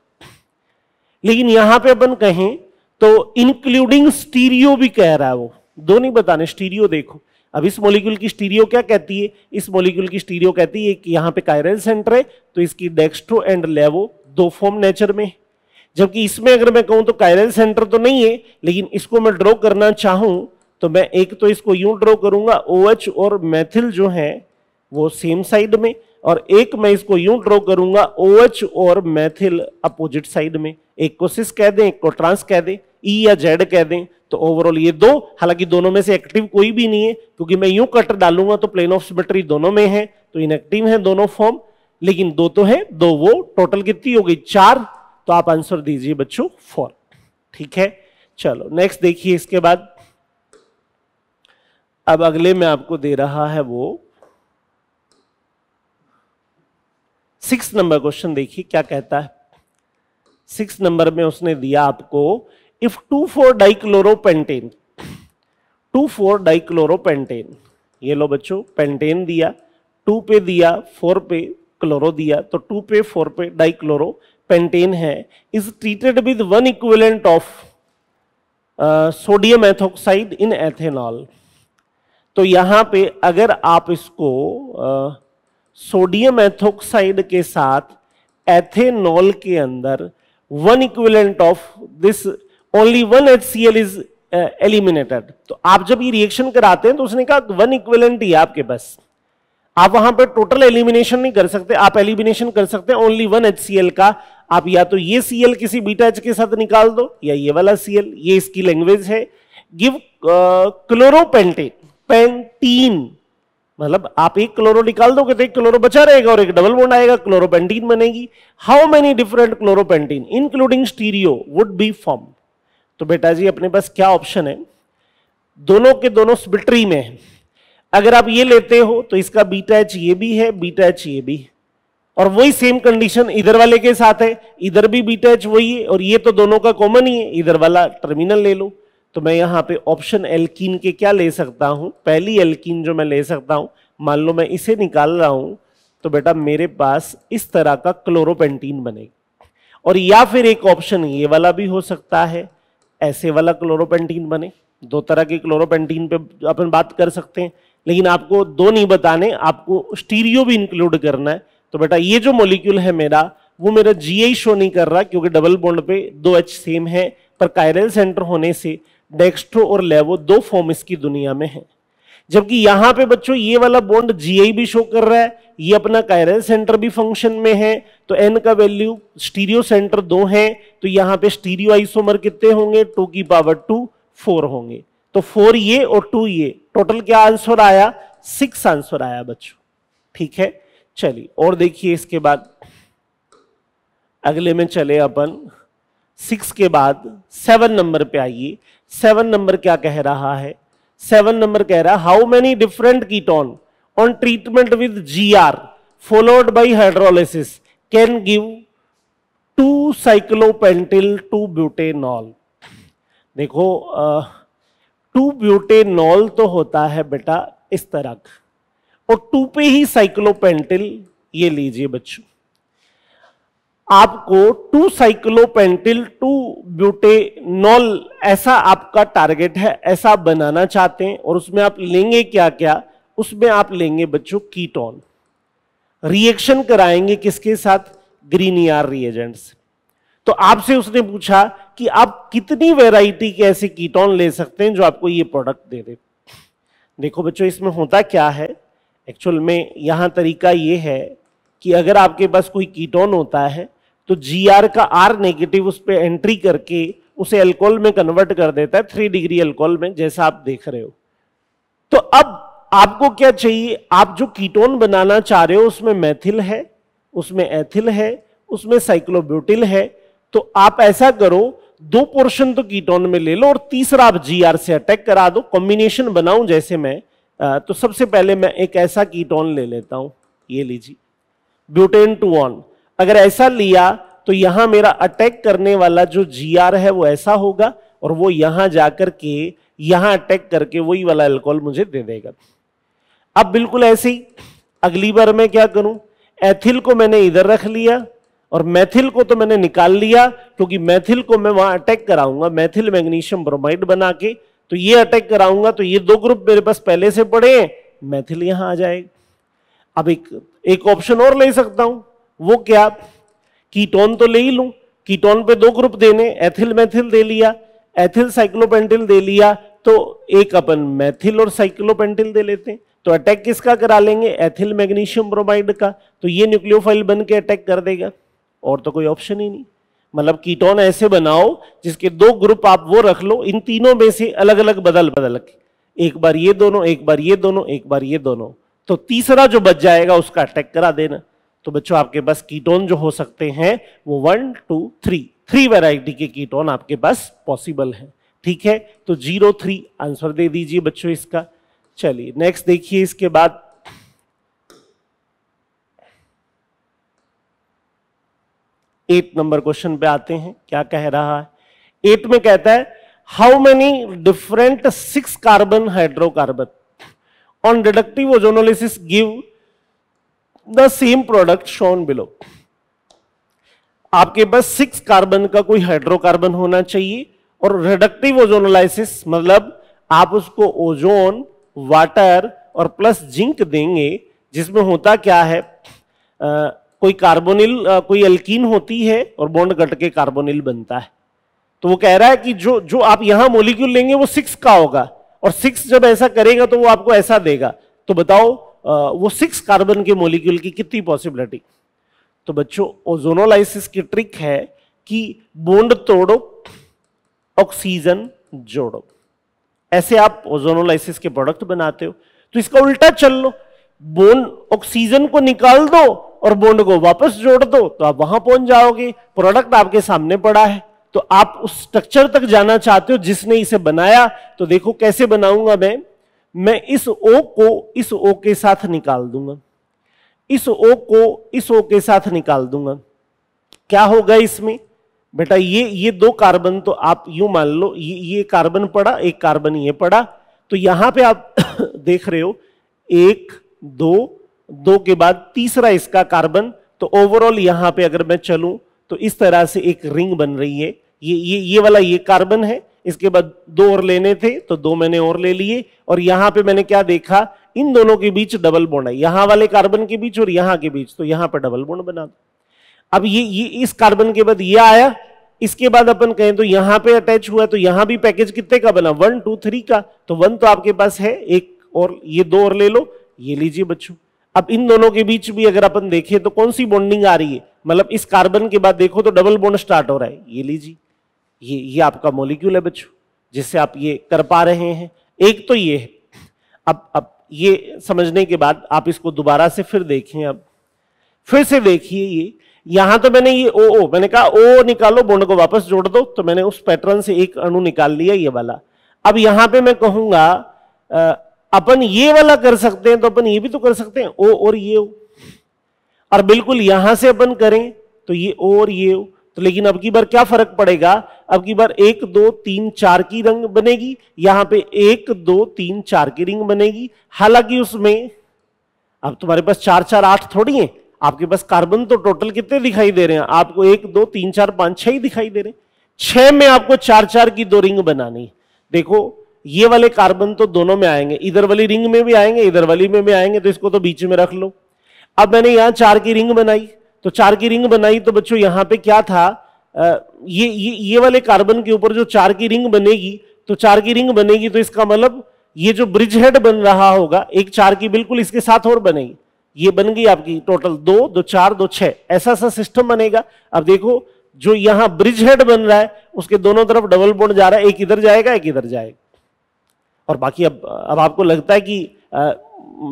लेकिन यहां पे अपन कहें तो इंक्लूडिंग स्टीरियो भी कह रहा है वो दो नहीं बताने स्टीरियो देखो अब इस मॉलिक्यूल की स्टीरियो क्या कहती है इस मॉलिक्यूल की स्टीरियो कहती है कि यहां पे कायरल सेंटर है तो इसकी डेक्स्ट्रो एंड लेवो दो फॉर्म नेचर में जबकि इसमें अगर मैं कहूं तो कायरल सेंटर तो नहीं है लेकिन इसको मैं ड्रॉ करना चाहूं तो मैं एक तो इसको यूं ड्रॉ करूंगा ओ OH और मैथिल जो है वो सेम साइड में और एक मैं इसको यूं ड्रॉ करूंगा ओ OH और मैथिल अपोजिट साइड में एक को सिस कह दें एक को ट्रांस कह दें ई e या जेड कह दें तो ओवरऑल ये दो हालांकि दोनों में से एक्टिव कोई भी नहीं है क्योंकि मैं यूं कट डालूंगा तो प्लेन ऑफ सिमेट्री दोनों में है तो इनएक्टिव है दोनों फॉर्म लेकिन दो तो है दो वो टोटल कितनी हो गई चार तो आप आंसर दीजिए बच्चों फोर ठीक है चलो नेक्स्ट देखिए इसके बाद अब अगले में आपको दे रहा है वो सिक्स नंबर क्वेश्चन देखिए क्या कहता है सिक्स नंबर में उसने दिया आपको if two four dichloropentane two four dichloropentane ये लो बच्चों पेंटेन दिया टू पे दिया फोर पे क्लोरो दिया तो टू पे फोर पे डाइक्लोरो पेंटेन है is treated with one equivalent of sodium ethoxide in ethanol तो यहां पे अगर आप इसको uh, सोडियम एथोक्साइड के साथ एथेनॉल के अंदर one equivalent of this only one H C L is eliminated तो आप जब ये रिएक्शन कराते हैं तो उसने कहा वन इक्विवेलेंट ही आपके पास आप वहां पर टोटल एलिमिनेशन नहीं कर सकते आप एलिमिनेशन कर सकते हैं only one H C L का आप या तो ये सी किसी बीटा एच के साथ निकाल दो या ये वाला सी ये इसकी लैंग्वेज है गिव क्लोरोपेंटेन पेंटीन मतलब आप एक क्लोरो निकाल दोगे तो एक क्लोरो बचा रहेगा और एक डबल बोन आएगा क्लोरोपेंटीन बनेगी how many different chloropentene including stereo would be form तो बेटा जी अपने पास क्या ऑप्शन है दोनों के दोनों स्पिटरी में है अगर आप ये लेते हो तो इसका बीटा एच ये भी है बीटा एच ये भी और वही सेम कंडीशन इधर वाले के साथ है इधर भी बीटा एच वही है और ये तो दोनों का कॉमन ही है इधर वाला टर्मिनल ले लो तो मैं यहाँ पे ऑप्शन एल्कीन के क्या ले सकता हूँ पहली एल्कीन जो मैं ले सकता हूँ मान लो मैं इसे निकाल रहा हूँ तो बेटा मेरे पास इस तरह का क्लोरोपेंटीन बनेगा और या फिर एक ऑप्शन ये वाला भी हो सकता है ऐसे वाला क्लोरोपेंटीन बने दो तरह के क्लोरोपेंटीन पे अपन बात कर सकते हैं लेकिन आपको दो नहीं बताने आपको स्टीरियो भी इंक्लूड करना है तो बेटा ये जो मोलिक्यूल है मेरा वो मेरा जी शो नहीं कर रहा क्योंकि डबल बॉन्ड पे दो एच सेम है पर कायरल सेंटर होने से डेक्स्ट्रो और लेवो दो फॉर्म इसकी दुनिया में है जबकि यहां पे बच्चों ये वाला बॉन्ड जीआई भी शो कर रहा है ये अपना कायरल सेंटर भी फंक्शन में है तो एन का वैल्यू स्टीरियो सेंटर दो है तो यहां पे स्टीरियो आइसोमर कितने होंगे टू की पावर टू फोर होंगे तो फोर ये और टू ये टोटल क्या आंसर आया सिक्स आंसर आया बच्चों ठीक है चलिए और देखिए इसके बाद अगले में चले अपन सिक्स के बाद सेवन नंबर पे आइए सेवन नंबर क्या कह रहा है सेवन नंबर कह रहा है how many different ketone on treatment with G R by hydrolysis can give two cyclopentyl two butanol देखो टू ब्यूटेनॉल तो होता है बेटा इस तरह का और टू पे ही साइक्लोपेंटिल ये लीजिए बच्चों आपको टू साइक्लोपेंटिल टू ब्यूटेनॉल ऐसा आपका टारगेट है ऐसा आप बनाना चाहते हैं और उसमें आप लेंगे क्या क्या उसमें आप लेंगे बच्चों कीटोन रिएक्शन कराएंगे किसके साथ ग्रीन यार रिएजेंट्स तो आपसे उसने पूछा कि आप कितनी वैरायटी के ऐसे कीटोन ले सकते हैं जो आपको ये प्रोडक्ट दे दे देखो बच्चों इसमें होता क्या है एक्चुअल में यहां तरीका ये है कि अगर आपके पास कोई कीटोन होता है तो जी आर का आर नेगेटिव उस पर एंट्री करके उसे अल्कोहल में कन्वर्ट कर देता है थ्री डिग्री अल्कोहल में जैसा आप देख रहे हो तो अब आपको क्या चाहिए आप जो कीटोन बनाना चाह रहे हो उसमें मैथिल है उसमें एथिल है उसमें साइक्लोब्यूटिल है तो आप ऐसा करो दो पोर्शन तो कीटोन में ले लो और तीसरा आप जीआर से अटैक करा दो कॉम्बिनेशन बनाऊं जैसे मैं तो सबसे पहले मैं एक ऐसा कीटोन ले लेता हूं ये लीजिए ब्यूटेन टू ऑन अगर ऐसा लिया तो यहां मेरा अटैक करने वाला जो जी आर है वो ऐसा होगा और वो यहां जाकर के यहां अटैक करके वही वाला एल्कोहल मुझे दे देगा अब बिल्कुल ऐसे ही अगली बार मैं क्या करूं एथिल को मैंने इधर रख लिया और मैथिल को तो मैंने निकाल लिया क्योंकि मैथिल को मैं वहां अटैक कराऊंगा मैथिल मैग्नीशियम ब्रोमाइड बना के तो ये अटैक कराऊंगा तो ये दो ग्रुप मेरे पास पहले से पड़े हैं मैथिल यहां आ जाएगा अब एक एक ऑप्शन और ले सकता हूं वो क्या कीटोन तो ले ही लू कीटोन पे दो ग्रुप देने एथिल मैथिल दे लिया एथिल साइक्लोपेंटिल दे लिया तो एक अपन मैथिल और साइक्लोपेंटिल दे लेते हैं तो अटैक किसका करा लेंगे एथिल मैग्नीशियम ब्रोमाइड का तो ये न्यूक्लियोफाइल बन के अटैक कर देगा और तो कोई ऑप्शन ही नहीं मतलब कीटोन ऐसे बनाओ जिसके दो ग्रुप आप वो रख लो इन तीनों में से अलग अलग बदल बदल के एक बार ये दोनों एक बार ये दोनों एक बार ये दोनों तो तीसरा जो बच जाएगा उसका अटैक करा देना तो बच्चों आपके पास कीटोन जो हो सकते हैं वो one two three three variety के कीटोन आपके पास पॉसिबल है ठीक है तो जीरो थ्री आंसर दे दीजिए बच्चों इसका चलिए नेक्स्ट देखिए इसके बाद एट नंबर क्वेश्चन पे आते हैं क्या कह रहा है एट में कहता है how many different six carbon hydrocarbon on reductive ozonolysis give the same product shown below. आपके पास सिक्स कार्बन का कोई हाइड्रोकार्बन होना चाहिए और रिडक्टिव ओजोनोलाइसिस मतलब आप उसको ओजोन वाटर और प्लस जिंक देंगे जिसमें होता क्या है आ, कोई कार्बोनिल आ, कोई अल्कीन होती है और बॉन्ड कट के कार्बोनिल बनता है तो वो कह रहा है कि जो जो आप यहां मोलिक्यूल लेंगे वो सिक्स का होगा और सिक्स जब ऐसा करेगा तो वो आपको ऐसा देगा तो बताओ वो सिक्स कार्बन के मोलिक्यूल की कितनी पॉसिबिलिटी तो बच्चों ओजोनोलाइसिस की ट्रिक है कि बोंड तोड़ो ऑक्सीजन जोड़ो ऐसे आप ओजोनोलाइसिस के प्रोडक्ट बनाते हो तो इसका उल्टा चल लो बोंड ऑक्सीजन को निकाल दो और बोंड को वापस जोड़ दो तो आप वहां पहुंच जाओगे प्रोडक्ट आपके सामने पड़ा है तो आप उस स्ट्रक्चर तक जाना चाहते हो जिसने इसे बनाया तो देखो कैसे बनाऊंगा मैं मैं इस ओ को इस ओ के साथ निकाल दूंगा इस ओ को इस ओ के साथ निकाल दूंगा क्या होगा इसमें बेटा ये ये दो कार्बन तो आप यू मान लो ये ये कार्बन पड़ा एक कार्बन ये पड़ा तो यहां पे आप देख रहे हो एक दो दो के बाद तीसरा इसका कार्बन तो ओवरऑल यहां पे अगर मैं चलूं तो इस तरह से एक रिंग बन रही है ये ये ये वाला ये कार्बन है इसके बाद दो और लेने थे तो दो मैंने और ले लिए और यहाँ पे मैंने क्या देखा इन दोनों के बीच डबल बोन है यहाँ वाले कार्बन के बीच और यहाँ के बीच तो यहाँ पर डबल बोन बना दो अब ये ये इस कार्बन के बाद ये आया इसके बाद अपन कहें तो यहाँ पे अटैच हुआ तो यहाँ भी पैकेज कितने का बना वन टू थ्री का तो वन तो आपके पास है एक और ये दो और ले लो ये लीजिए बच्चों अब इन दोनों के बीच भी अगर अपन देखें तो कौन सी बॉन्डिंग आ रही है मतलब इस कार्बन के बाद देखो तो डबल बॉन्ड स्टार्ट हो रहा है ये लीजिए ये ये आपका मोलिक्यूल है बच्चों जिससे आप ये कर पा रहे हैं एक तो ये है अब अब ये समझने के बाद आप इसको दोबारा से फिर देखें अब फिर से देखिए ये यहां तो मैंने ये ओ ओ मैंने कहा ओ निकालो बोन को वापस जोड़ दो तो मैंने उस पैटर्न से एक अणु निकाल लिया ये वाला अब यहां पे मैं कहूंगा अपन ये वाला कर सकते हैं तो अपन ये भी तो कर सकते हैं ओ और ये ओ और बिल्कुल यहां से अपन करें तो ये ओ और ये ओ तो लेकिन अब की बार क्या फर्क पड़ेगा अब की बार एक दो तीन चार की रंग बनेगी यहां पे एक दो तीन चार की रिंग बनेगी हालांकि उसमें अब तुम्हारे पास चार चार आठ थोड़ी है आपके पास कार्बन तो टोटल कितने दिखाई दे रहे हैं आपको एक दो तीन चार पांच छह ही दिखाई दे रहे हैं छह में आपको चार चार की दो रिंग बनानी देखो ये वाले कार्बन तो दोनों में आएंगे इधर वाली रिंग में भी आएंगे इधर वाली में भी आएंगे तो इसको तो बीच में रख लो अब मैंने यहां चार की रिंग बनाई तो चार की रिंग बनाई तो बच्चों यहां पे क्या था ये ये ये वाले कार्बन के ऊपर जो चार की रिंग बनेगी तो चार की रिंग बनेगी तो इसका मतलब ये जो ब्रिज हेड बन रहा होगा एक चार की बिल्कुल इसके साथ और बनेगी ये बन गई आपकी टोटल दो दो चार दो छह ऐसा सा सिस्टम बनेगा अब देखो जो यहाँ ब्रिज हेड बन रहा है उसके दोनों तरफ डबल बोन जा रहा है एक इधर जाएगा एक इधर जाएगा और बाकी अब अब आपको लगता है कि आ,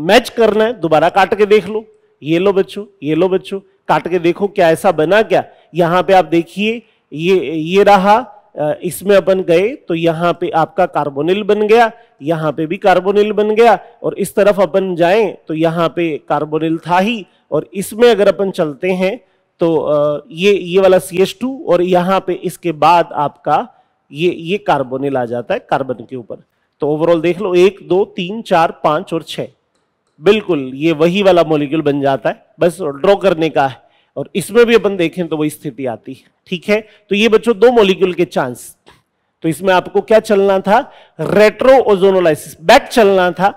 मैच करना है दोबारा काट के देख लो ये लो बच्चों ये लो बच्चों काट के देखो क्या ऐसा बना क्या यहाँ पे आप देखिए ये ये रहा इसमें अपन गए तो यहाँ पे आपका कार्बोनिल बन गया यहाँ पे भी कार्बोनिल बन गया और इस तरफ अपन जाए तो यहाँ पे कार्बोनिल था ही और इसमें अगर अपन चलते हैं तो ये ये वाला सी एस टू और यहाँ पे इसके बाद आपका ये ये कार्बोनिल आ जाता है कार्बन के ऊपर तो ओवरऑल देख लो एक दो तीन चार पांच और छह बिल्कुल ये वही वाला मोलिक्यूल बन जाता है बस ड्रॉ करने का है और इसमें भी अपन देखें तो वही स्थिति आती है ठीक है तो ये बच्चों दो मोलिक्यूल के चांस तो इसमें आपको क्या चलना था रेट्रो ओजोनोलाइसिस बैक चलना था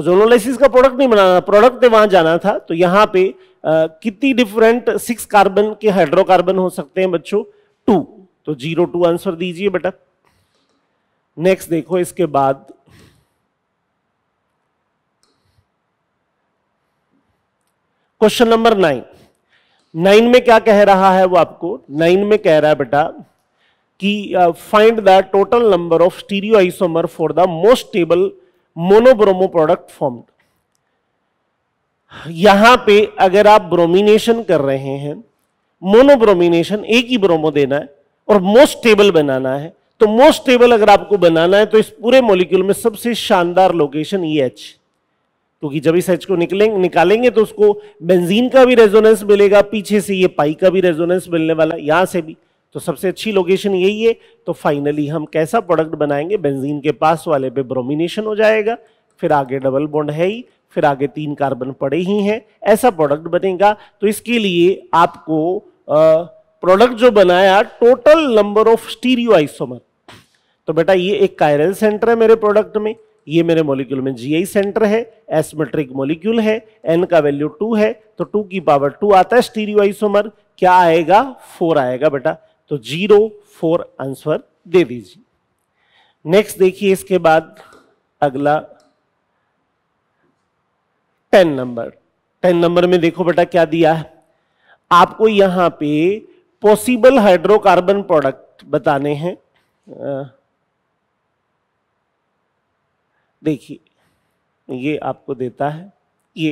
ओजोनोलाइसिस का प्रोडक्ट नहीं बनाना प्रोडक्ट ने वहां जाना था तो यहाँ पे कितनी डिफरेंट सिक्स कार्बन के हाइड्रोकार्बन हो सकते हैं बच्चों टू तो जीरो टू आंसर दीजिए बेटा नेक्स्ट देखो इसके बाद क्वेश्चन नंबर नाइन नाइन में क्या कह रहा है वो आपको नाइन में कह रहा है बेटा कि find the total number of stereo isomer for the most stable monobromo product formed यहां पे अगर आप ब्रोमिनेशन कर रहे हैं मोनोब्रोमिनेशन एक ही ब्रोमो देना है और मोस्ट स्टेबल बनाना है तो मोस्ट स्टेबल अगर आपको बनाना है तो इस पूरे मोलिक्यूल में सबसे शानदार लोकेशन ई एच क्योंकि जब इस एच को निकलेंगे निकालेंगे तो उसको बेंजीन का भी रेजोनेंस मिलेगा पीछे से ये पाई का भी रेजोनेंस मिलने वाला यहाँ से भी तो सबसे अच्छी लोकेशन यही है तो फाइनली हम कैसा प्रोडक्ट बनाएंगे बेंजीन के पास वाले पे ब्रोमिनेशन हो जाएगा फिर आगे डबल बॉन्ड है ही फिर आगे तीन कार्बन पड़े ही हैं ऐसा प्रोडक्ट बनेगा तो इसके लिए आपको प्रोडक्ट जो बनाया total number of stereo isomer तो बेटा ये एक कायरल सेंटर है मेरे प्रोडक्ट में ये मेरे मॉलिक्यूल में आई सेंटर है एसमेट्रिक मॉलिक्यूल है एन का वैल्यू टू है तो टू की पावर टू आता है स्टीरियो आइसोमर क्या आएगा फोर आएगा बेटा तो जीरो फोर आंसर दे दीजिए नेक्स्ट देखिए इसके बाद अगला टेन नंबर टेन नंबर में देखो बेटा क्या दिया है आपको यहां पे पॉसिबल हाइड्रोकार्बन प्रोडक्ट बताने हैं देखिए ये आपको देता है ये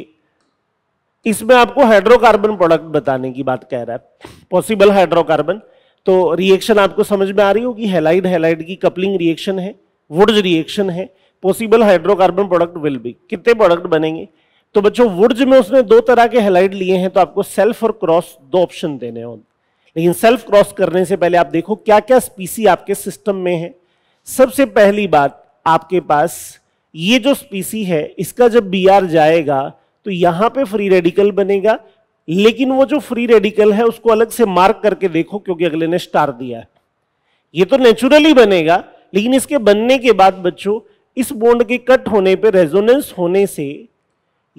इसमें आपको हाइड्रोकार्बन प्रोडक्ट बताने की बात कह रहा है पॉसिबल हाइड्रोकार्बन तो रिएक्शन आपको समझ में आ रही होगी हेलाइड हेलाइड की कपलिंग रिएक्शन है वुड्स रिएक्शन है possible hydrocarbon product will be कितने प्रोडक्ट बनेंगे तो बच्चों वुड्स में उसने दो तरह के हेलाइड लिए हैं तो आपको सेल्फ और क्रॉस दो ऑप्शन देने होंगे लेकिन सेल्फ क्रॉस करने से पहले आप देखो क्या क्या स्पीसी आपके सिस्टम में है सबसे पहली बात आपके पास ये जो स्पीसी है इसका जब बी आर जाएगा तो यहाँ पे फ्री रेडिकल बनेगा लेकिन वो जो फ्री रेडिकल है उसको अलग से मार्क करके देखो क्योंकि अगले ने स्टार दिया है ये तो नेचुरली बनेगा लेकिन इसके बनने के बाद बच्चों इस बोन्ड के कट होने पे रेजोनेंस होने से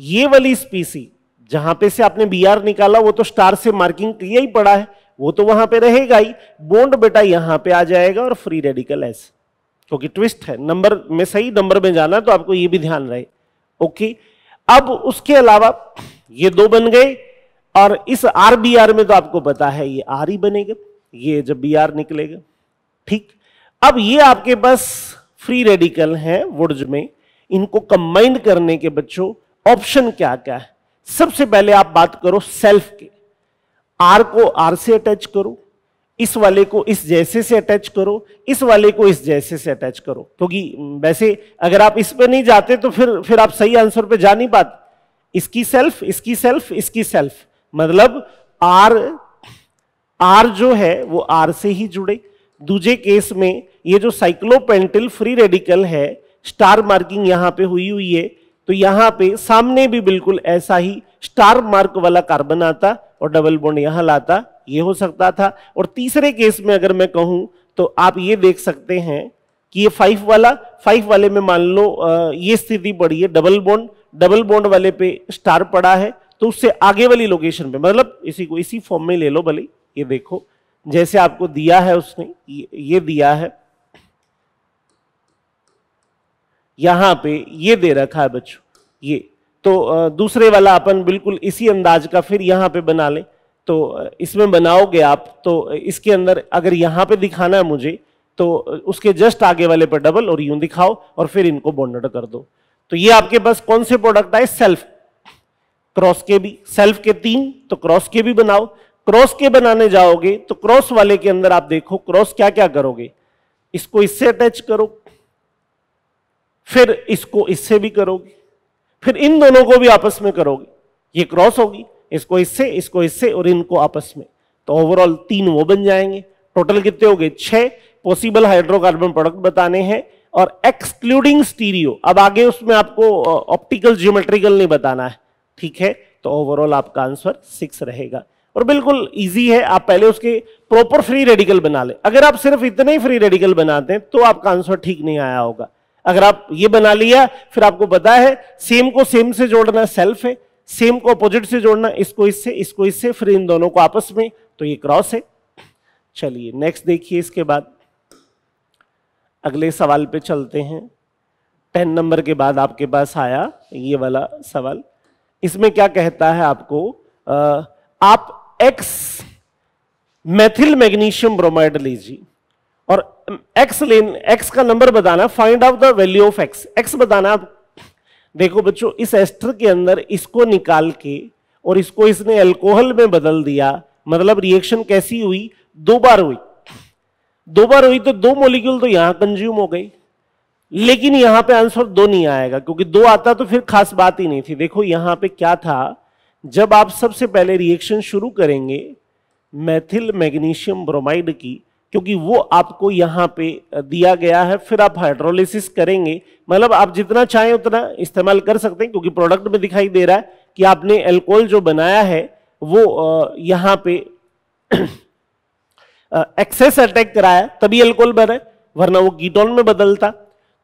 ये वाली स्पीसी जहां पे से आपने बी आर निकाला वो तो स्टार से मार्किंग किया ही पड़ा है वो तो वहां पे रहेगा ही बोन्ड बेटा यहां पे आ जाएगा और फ्री रेडिकल ऐसे क्योंकि ट्विस्ट है नंबर में सही नंबर में जाना तो आपको ये भी ध्यान रहे ओके अब उसके अलावा ये दो बन गए और इस आर बी आर में तो आपको पता है ये आर ही बनेगा ये जब बी आर निकलेगा ठीक अब ये आपके पास फ्री रेडिकल है वुड्स में इनको कंबाइंड करने के बच्चों ऑप्शन क्या क्या है सबसे पहले आप बात करो सेल्फ के आर को आर से अटैच करो इस वाले को इस जैसे से अटैच करो इस वाले को इस जैसे से अटैच करो क्योंकि वैसे अगर आप इस पे नहीं जाते तो फिर फिर आप सही आंसर पे जा नहीं पाते इसकी सेल्फ इसकी सेल्फ इसकी सेल्फ मतलब आर आर जो है वो आर से ही जुड़े दूसरे केस में ये जो साइक्लोपेंटिल फ्री रेडिकल है स्टार मार्किंग यहां पे हुई हुई है तो यहां पे सामने भी बिल्कुल ऐसा ही स्टार मार्क वाला कार्बन आता और डबल बॉन्ड यहां लाता ये हो सकता था और तीसरे केस में अगर मैं कहूं तो आप ये देख सकते हैं कि ये फाइव वाला फाइव वाले में मान लो ये स्थिति बड़ी है डबल बॉन्ड डबल बॉन्ड वाले पे स्टार पड़ा है तो उससे आगे वाली लोकेशन पे मतलब इसी को इसी फॉर्म में ले लो भले ये देखो जैसे आपको दिया है उसने ये दिया है यहां पे ये दे रखा है बच्चों ये तो दूसरे वाला अपन बिल्कुल इसी अंदाज का फिर यहाँ पे बना लें तो इसमें बनाओगे आप तो इसके अंदर अगर यहाँ पे दिखाना है मुझे तो उसके जस्ट आगे वाले पर डबल और यूं दिखाओ और फिर इनको बॉन्डेड कर दो तो ये आपके पास कौन से प्रोडक्ट आए सेल्फ क्रॉस के भी सेल्फ के तीन तो क्रॉस के भी बनाओ क्रॉस के बनाने जाओगे तो क्रॉस वाले के अंदर आप देखो क्रॉस क्या क्या करोगे इसको इससे अटैच करो फिर इसको इससे भी करोगे फिर इन दोनों को भी आपस में करोगे ये क्रॉस होगी इसको इससे इसको इससे और इनको आपस में तो ओवरऑल तीन वो बन जाएंगे टोटल कितने हो गए छह पॉसिबल हाइड्रोकार्बन प्रोडक्ट बताने हैं और एक्सक्लूडिंग स्टीरियो अब आगे उसमें आपको ऑप्टिकल जियोमेट्रिकल नहीं बताना है ठीक है तो ओवरऑल आपका आंसर सिक्स रहेगा और बिल्कुल इजी है आप पहले उसके प्रॉपर फ्री रेडिकल बना ले अगर आप सिर्फ इतने ही फ्री रेडिकल बनाते हैं तो आपका आंसर ठीक नहीं आया होगा अगर आप ये बना लिया फिर आपको पता है सेम को सेम से जोड़ना सेल्फ है सेम को अपोजिट से जोड़ना इसको इससे इसको इससे फिर इन दोनों को आपस में तो ये क्रॉस है चलिए नेक्स्ट देखिए इसके बाद अगले सवाल पे चलते हैं टेन नंबर के बाद आपके पास आया ये वाला सवाल इसमें क्या कहता है आपको आ, आप एक्स मेथिल मैग्नीशियम ब्रोमाइड लीजिए और एक्स लेन एक्स का नंबर बताना find out the value of X X बताना देखो बच्चों इस एस्टर के अंदर इसको निकाल के और इसको इसने अल्कोहल में बदल दिया मतलब रिएक्शन कैसी हुई दो बार हुई दो बार हुई तो दो मोलिक्यूल तो यहां कंज्यूम हो गई लेकिन यहां पे आंसर दो नहीं आएगा क्योंकि दो आता तो फिर खास बात ही नहीं थी देखो यहां पे क्या था जब आप सबसे पहले रिएक्शन शुरू करेंगे मैथिल मैग्नीशियम ब्रोमाइड की क्योंकि वो आपको यहाँ पे दिया गया है फिर आप हाइड्रोलिसिस करेंगे मतलब आप जितना चाहें उतना इस्तेमाल कर सकते हैं क्योंकि प्रोडक्ट में दिखाई दे रहा है कि आपने एल्कोहल जो बनाया है वो यहाँ पे एक्सेस अटैक कराया तभी एल्कोहल बने वरना वो कीटोन में बदलता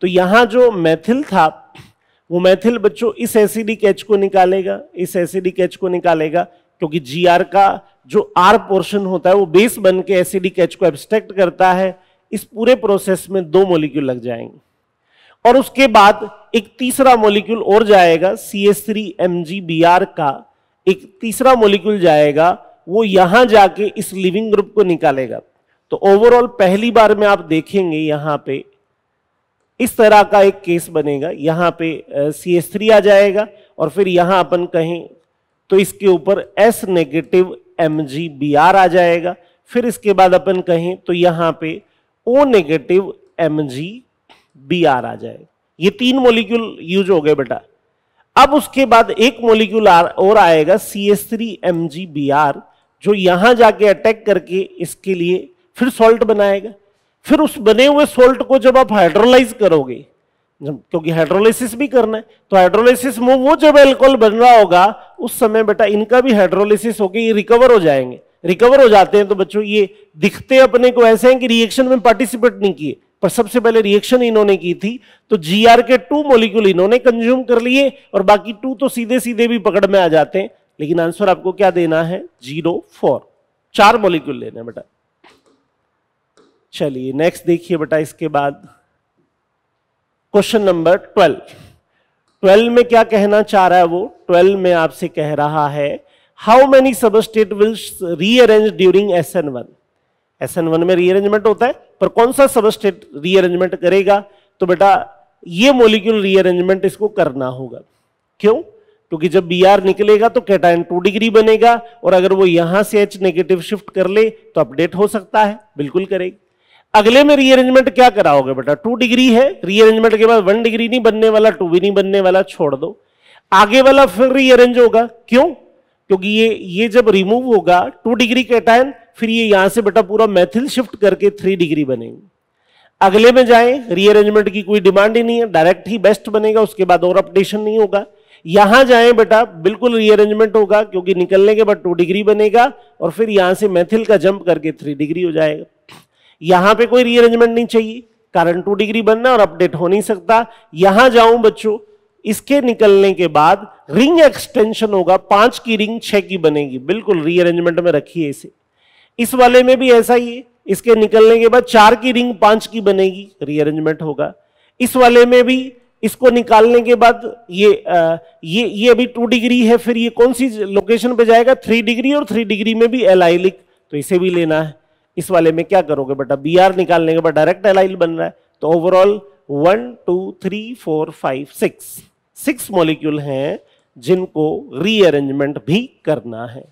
तो यहाँ जो मैथिल था वो मैथिल बच्चों इस एसिडिक एच को निकालेगा इस एसिडिक एच को निकालेगा क्योंकि जी आर का जो आर पोर्शन होता है वो बेस बन के एसिडिक एच को एब्स्ट्रैक्ट करता है इस पूरे प्रोसेस में दो मोलिक्यूल लग जाएंगे और उसके बाद एक तीसरा मोलिक्यूल और जाएगा C S three M G B R का एक तीसरा मोलिक्यूल जाएगा वो यहां जाके इस लिविंग ग्रुप को निकालेगा तो ओवरऑल पहली बार में आप देखेंगे यहां पे इस तरह का एक केस बनेगा यहां पे सी एस थ्री आ जाएगा और फिर यहां अपन कहें तो इसके ऊपर S negative M G B R आ जाएगा फिर इसके बाद अपन कहें तो यहां पे O negative M G B R आ जाएगा ये तीन मोलिक्यूल यूज हो गए बेटा अब उसके बाद एक मोलिक्यूल और आएगा C S three M G B R जो यहां जाके अटैक करके इसके लिए फिर सॉल्ट बनाएगा फिर उस बने हुए सॉल्ट को जब आप हाइड्रोलाइज करोगे क्योंकि हाइड्रोलिसिस भी करना है तो हाइड्रोलिसिस मूव वो जब एल्कोहल बन रहा होगा उस समय बेटा इनका भी हाइड्रोलिसिस होकर ये रिकवर हो जाएंगे रिकवर हो जाते हैं तो बच्चों ये दिखते अपने को ऐसे हैं कि रिएक्शन में पार्टिसिपेट नहीं किए पर सबसे पहले रिएक्शन इन्होंने की थी तो जी के टू मोलिक्यूल इन्होंने कंज्यूम कर लिए और बाकी टू तो सीधे सीधे भी पकड़ में आ जाते हैं लेकिन आंसर आपको क्या देना है जीरो फोर चार मोलिक्यूल लेना बेटा चलिए नेक्स्ट देखिए बेटा इसके बाद क्वेश्चन नंबर ट्वेल्व ट्वेल्व में क्या कहना चाह रहा है वो ट्वेल्व में आपसे कह रहा है how many substrate will rearrange during S N one S N one में रीअरेंजमेंट होता है पर कौन सा सब स्टेट रीअरेंजमेंट करेगा तो बेटा ये मोलिक्यूल रीअरेंजमेंट इसको करना होगा क्यों क्योंकि जब बी आर निकलेगा तो कैटाइन टू डिग्री बनेगा और अगर वो यहां से एच नेगेटिव शिफ्ट कर ले तो अपडेट हो सकता है बिल्कुल करेगी अगले में रीअरेंजमेंट क्या कराओगे बेटा टू डिग्री है रीअरेंजमेंट के बाद वन डिग्री नहीं बनने वाला टू भी नहीं बनने वाला छोड़ दो आगे वाला फिर रीअरेंज होगा क्यों क्योंकि ये ये जब रिमूव होगा टू डिग्री टाइम फिर ये यहां से बेटा पूरा मैथिल शिफ्ट करके थ्री डिग्री बनेगी अगले में जाए रीअरेंजमेंट की कोई डिमांड ही नहीं है डायरेक्ट ही बेस्ट बनेगा उसके बाद और अपडेशन नहीं होगा यहां जाए बेटा बिल्कुल रीअरेंजमेंट होगा क्योंकि निकलने के बाद टू डिग्री बनेगा और फिर यहां से मैथिल का जंप करके थ्री डिग्री हो जाएगा यहां पे कोई रीअरेंजमेंट नहीं चाहिए कारण टू डिग्री बनना और अपडेट हो नहीं सकता यहां जाऊं बच्चों इसके निकलने के बाद रिंग एक्सटेंशन होगा पांच की रिंग छह की बनेगी बिल्कुल रीअरेंजमेंट में रखिए इसे इस वाले में भी ऐसा ही है इसके निकलने के बाद चार की रिंग पांच की बनेगी रीअरेंजमेंट होगा इस वाले में भी इसको निकालने के बाद ये आ, ये ये अभी टू डिग्री है फिर ये कौन सी लोकेशन पे जाएगा थ्री डिग्री और थ्री डिग्री में भी एल आई लिख तो इसे भी लेना है इस वाले में क्या करोगे बेटा बी आर निकालने के बाद डायरेक्ट एलाइल बन रहा है तो overall one two three four five six six molecule हैं जिनको रीअरेंजमेंट भी करना है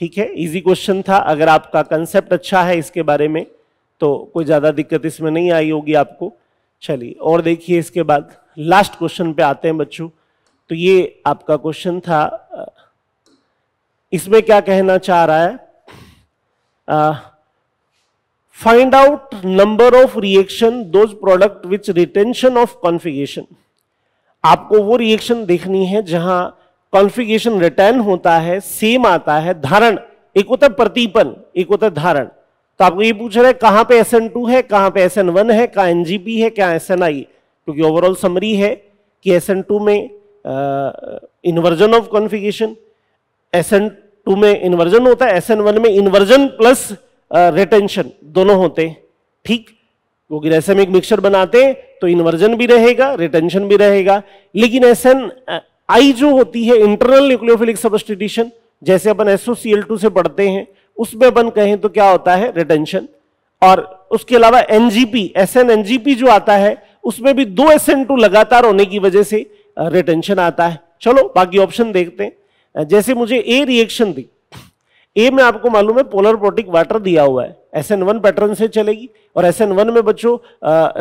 ठीक है इजी क्वेश्चन था अगर आपका कंसेप्ट अच्छा है इसके बारे में तो कोई ज़्यादा दिक्कत इसमें नहीं आई होगी आपको चलिए और देखिए इसके बाद लास्ट क्वेश्चन पे आते हैं बच्चों तो ये आपका क्वेश्चन था इसमें क्या कहना चाह रहा है आ, find out number of reaction those product which retention of configuration आपको वो रिएक्शन देखनी है जहां कॉन्फिगेशन रिटर्न होता है सेम आता है धारण एक होता है एक होता है धारण तो आपको ये पूछ रहा है कहां पे SN2 है कहां पे SN1 है कहां NGP है क्या SNI क्योंकि ओवरऑल समरी है कि SN2 में इन्वर्जन ऑफ कॉन्फिगेशन SN2 में इन्वर्जन होता है SN1 में इन्वर्जन प्लस रिटेंशन दोनों होते हैं ठीक क्योंकि ऐसे में एक मिक्सचर बनाते हैं तो इन्वर्जन भी रहेगा रिटेंशन भी रहेगा लेकिन एस एन आई जो होती है इंटरनल न्यूक्लियोफिलिक सबस्टिट्यूशन जैसे अपन एसओसीएल टू से पढ़ते हैं उसमें अपन कहें तो क्या होता है रिटेंशन और उसके अलावा एनजीपी एस एन एनजीपी जो आता है उसमें भी दो एस एन टू लगातार होने की वजह से रिटेंशन आता है चलो बाकी ऑप्शन देखते हैं जैसे मुझे ए रिएक्शन दी ए में आपको मालूम है पोलर प्रोटिक वाटर दिया हुआ है एस एन वन पैटर्न से चलेगी और एस एन वन में बच्चों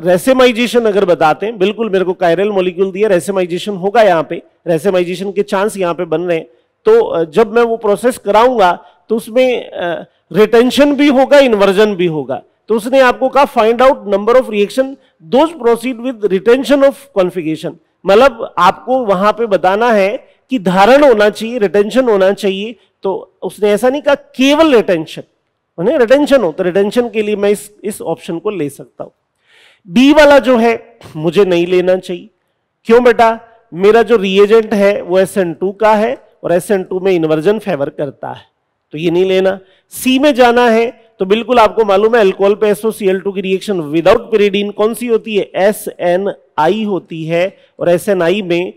रेसेमाइजेशन अगर बताते हैं बिल्कुल मेरे को कायरल मोलिक्यूल दिया रेसेमाइजेशन होगा यहाँ पे रेसेमाइजेशन के चांस यहाँ पे बन रहे हैं तो जब मैं वो प्रोसेस कराऊंगा तो उसमें रिटेंशन भी होगा इन्वर्जन भी होगा तो उसने आपको कहा find out number of reaction those proceed with retention of configuration मतलब आपको वहां पे बताना है कि धारण होना चाहिए रिटेंशन होना चाहिए तो उसने ऐसा नहीं कहा केवल रिटेंशन उन्हें रिटेंशन हो तो रिटेंशन के लिए मैं इस इस ऑप्शन को ले सकता हूं बी वाला जो है मुझे नहीं लेना चाहिए क्यों बेटा मेरा जो रिएजेंट है वो एस एन टू का है और एस एन टू में इन्वर्जन फेवर करता है तो ये नहीं लेना सी में जाना है तो बिल्कुल आपको मालूम है एल्कोहल पे एसओसीएल टू की रिएक्शन विदाउट पिरीडीन कौन सी होती है एस एन आई होती है और एस एन आई में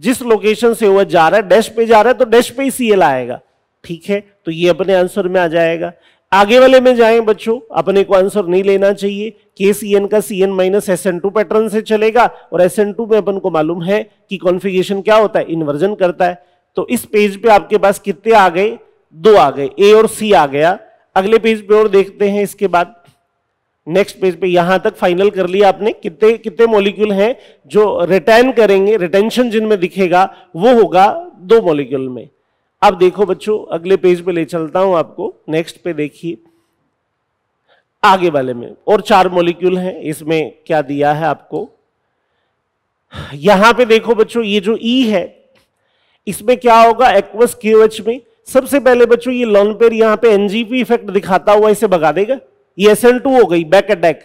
जिस लोकेशन से वह जा रहा है डैश पे जा रहा है तो डैश पे ही सीएल आएगा ठीक है तो ये अपने आंसर में आ जाएगा आगे वाले में जाए बच्चों अपने को आंसर नहीं लेना चाहिए के सी एन का C N minus S N two pattern से चलेगा और एस एन टू में अपन को मालूम है कि कॉन्फिगेशन क्या होता है इन्वर्जन करता है तो इस पेज पे आपके पास कितने आ गए दो आ गए ए और सी आ गया अगले पेज पे और देखते हैं इसके बाद नेक्स्ट पेज पे यहां तक फाइनल कर लिया आपने कितने कितने मॉलिक्यूल हैं जो रिटर्न करेंगे रिटेंशन जिनमें दिखेगा वो होगा दो मॉलिक्यूल में अब देखो बच्चों अगले पेज पे ले चलता हूं आपको नेक्स्ट पे देखिए आगे वाले में और चार मॉलिक्यूल हैं इसमें क्या दिया है आपको यहां पे देखो बच्चों ये जो ई e है इसमें क्या होगा एक्वस क्यूएच में सबसे पहले बच्चों ये लॉन्पेर यहां पे एनजीपी इफेक्ट दिखाता हुआ इसे भगा देगा ये एस एन टू हो गई बैक अटैक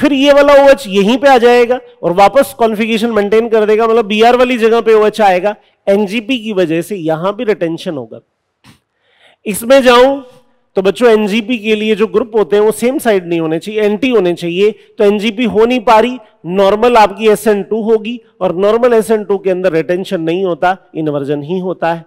फिर ये वाला ओ OH यहीं पे आ जाएगा और वापस कॉन्फ़िगरेशन मेंटेन कर देगा मतलब बी आर वाली जगह पे ओ OH आएगा एनजीपी की वजह से यहां भी रिटेंशन होगा इसमें जाऊं तो बच्चों एनजीपी के लिए जो ग्रुप होते हैं वो सेम साइड नहीं होने चाहिए एंटी होने चाहिए तो एनजीपी हो नहीं पा रही नॉर्मल आपकी एस होगी और नॉर्मल एस के अंदर रिटेंशन नहीं होता इन्वर्जन ही होता है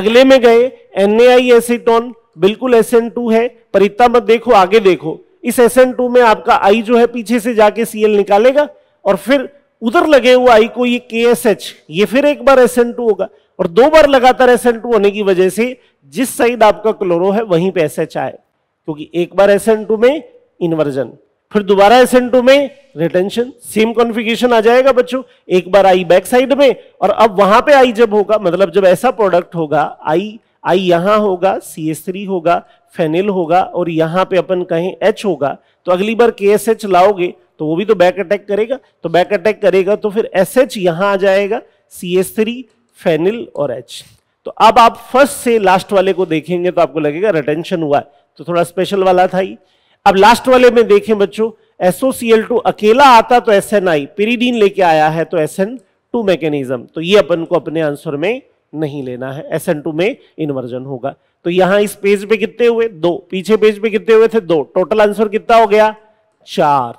अगले में गए एन एसिटोन बिल्कुल एस एन टू है पर इतना मत देखो आगे देखो इस एस एन टू में आपका आई जो है पीछे से जाके सीएल निकालेगा और फिर उधर लगे हुए आई को ये के एस एच ये फिर एक बार एस एन टू होगा और दो बार लगातार एस एन टू होने की वजह से जिस साइड आपका क्लोरो है वहीं पे एस एच आए क्योंकि एक बार एस एन टू में इन्वर्जन फिर दोबारा एस एन टू में रिटेंशन सेम कॉन्फ़िगरेशन आ जाएगा बच्चों एक बार आई बैक साइड में और अब वहां पे आई जब होगा मतलब जब ऐसा प्रोडक्ट होगा आई आई यहां होगा सी एस थ्री होगा फेनिल होगा और यहां पे अपन कहें एच होगा तो अगली बार के एस एच लाओगे तो वो भी तो बैक अटैक करेगा तो बैक अटैक करेगा तो फिर एस एच यहां आ जाएगा सी एस थ्री फेनिल और एच तो अब आप फर्स्ट से लास्ट वाले को देखेंगे तो आपको लगेगा रिटेंशन हुआ है तो थोड़ा स्पेशल वाला था ही अब लास्ट वाले में देखें बच्चों एसओसीएल टू अकेला आता तो एस एन आई पिरीडीन लेके आया है तो एस एन टू मैकेनिज्म तो ये अपन को अपने आंसर में नहीं लेना है एस एन टू में इन्वर्जन होगा तो यहां इस पेज पे कितने हुए दो पीछे पेज पे कितने हुए थे दो टोटल आंसर कितना हो गया चार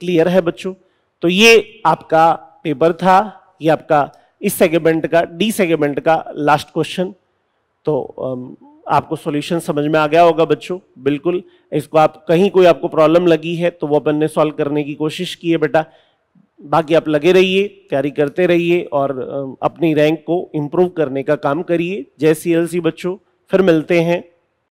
क्लियर है बच्चों तो ये आपका पेपर था ये आपका इस सेगमेंट का डी सेगमेंट का लास्ट क्वेश्चन तो आपको सॉल्यूशन समझ में आ गया होगा बच्चों बिल्कुल इसको आप कहीं कोई आपको प्रॉब्लम लगी है तो वो अपन ने सॉल्व करने की कोशिश की है बेटा बाकी आप लगे रहिए तैयारी करते रहिए और अपनी रैंक को इम्प्रूव करने का काम करिए जय सी एल सी बच्चों फिर मिलते हैं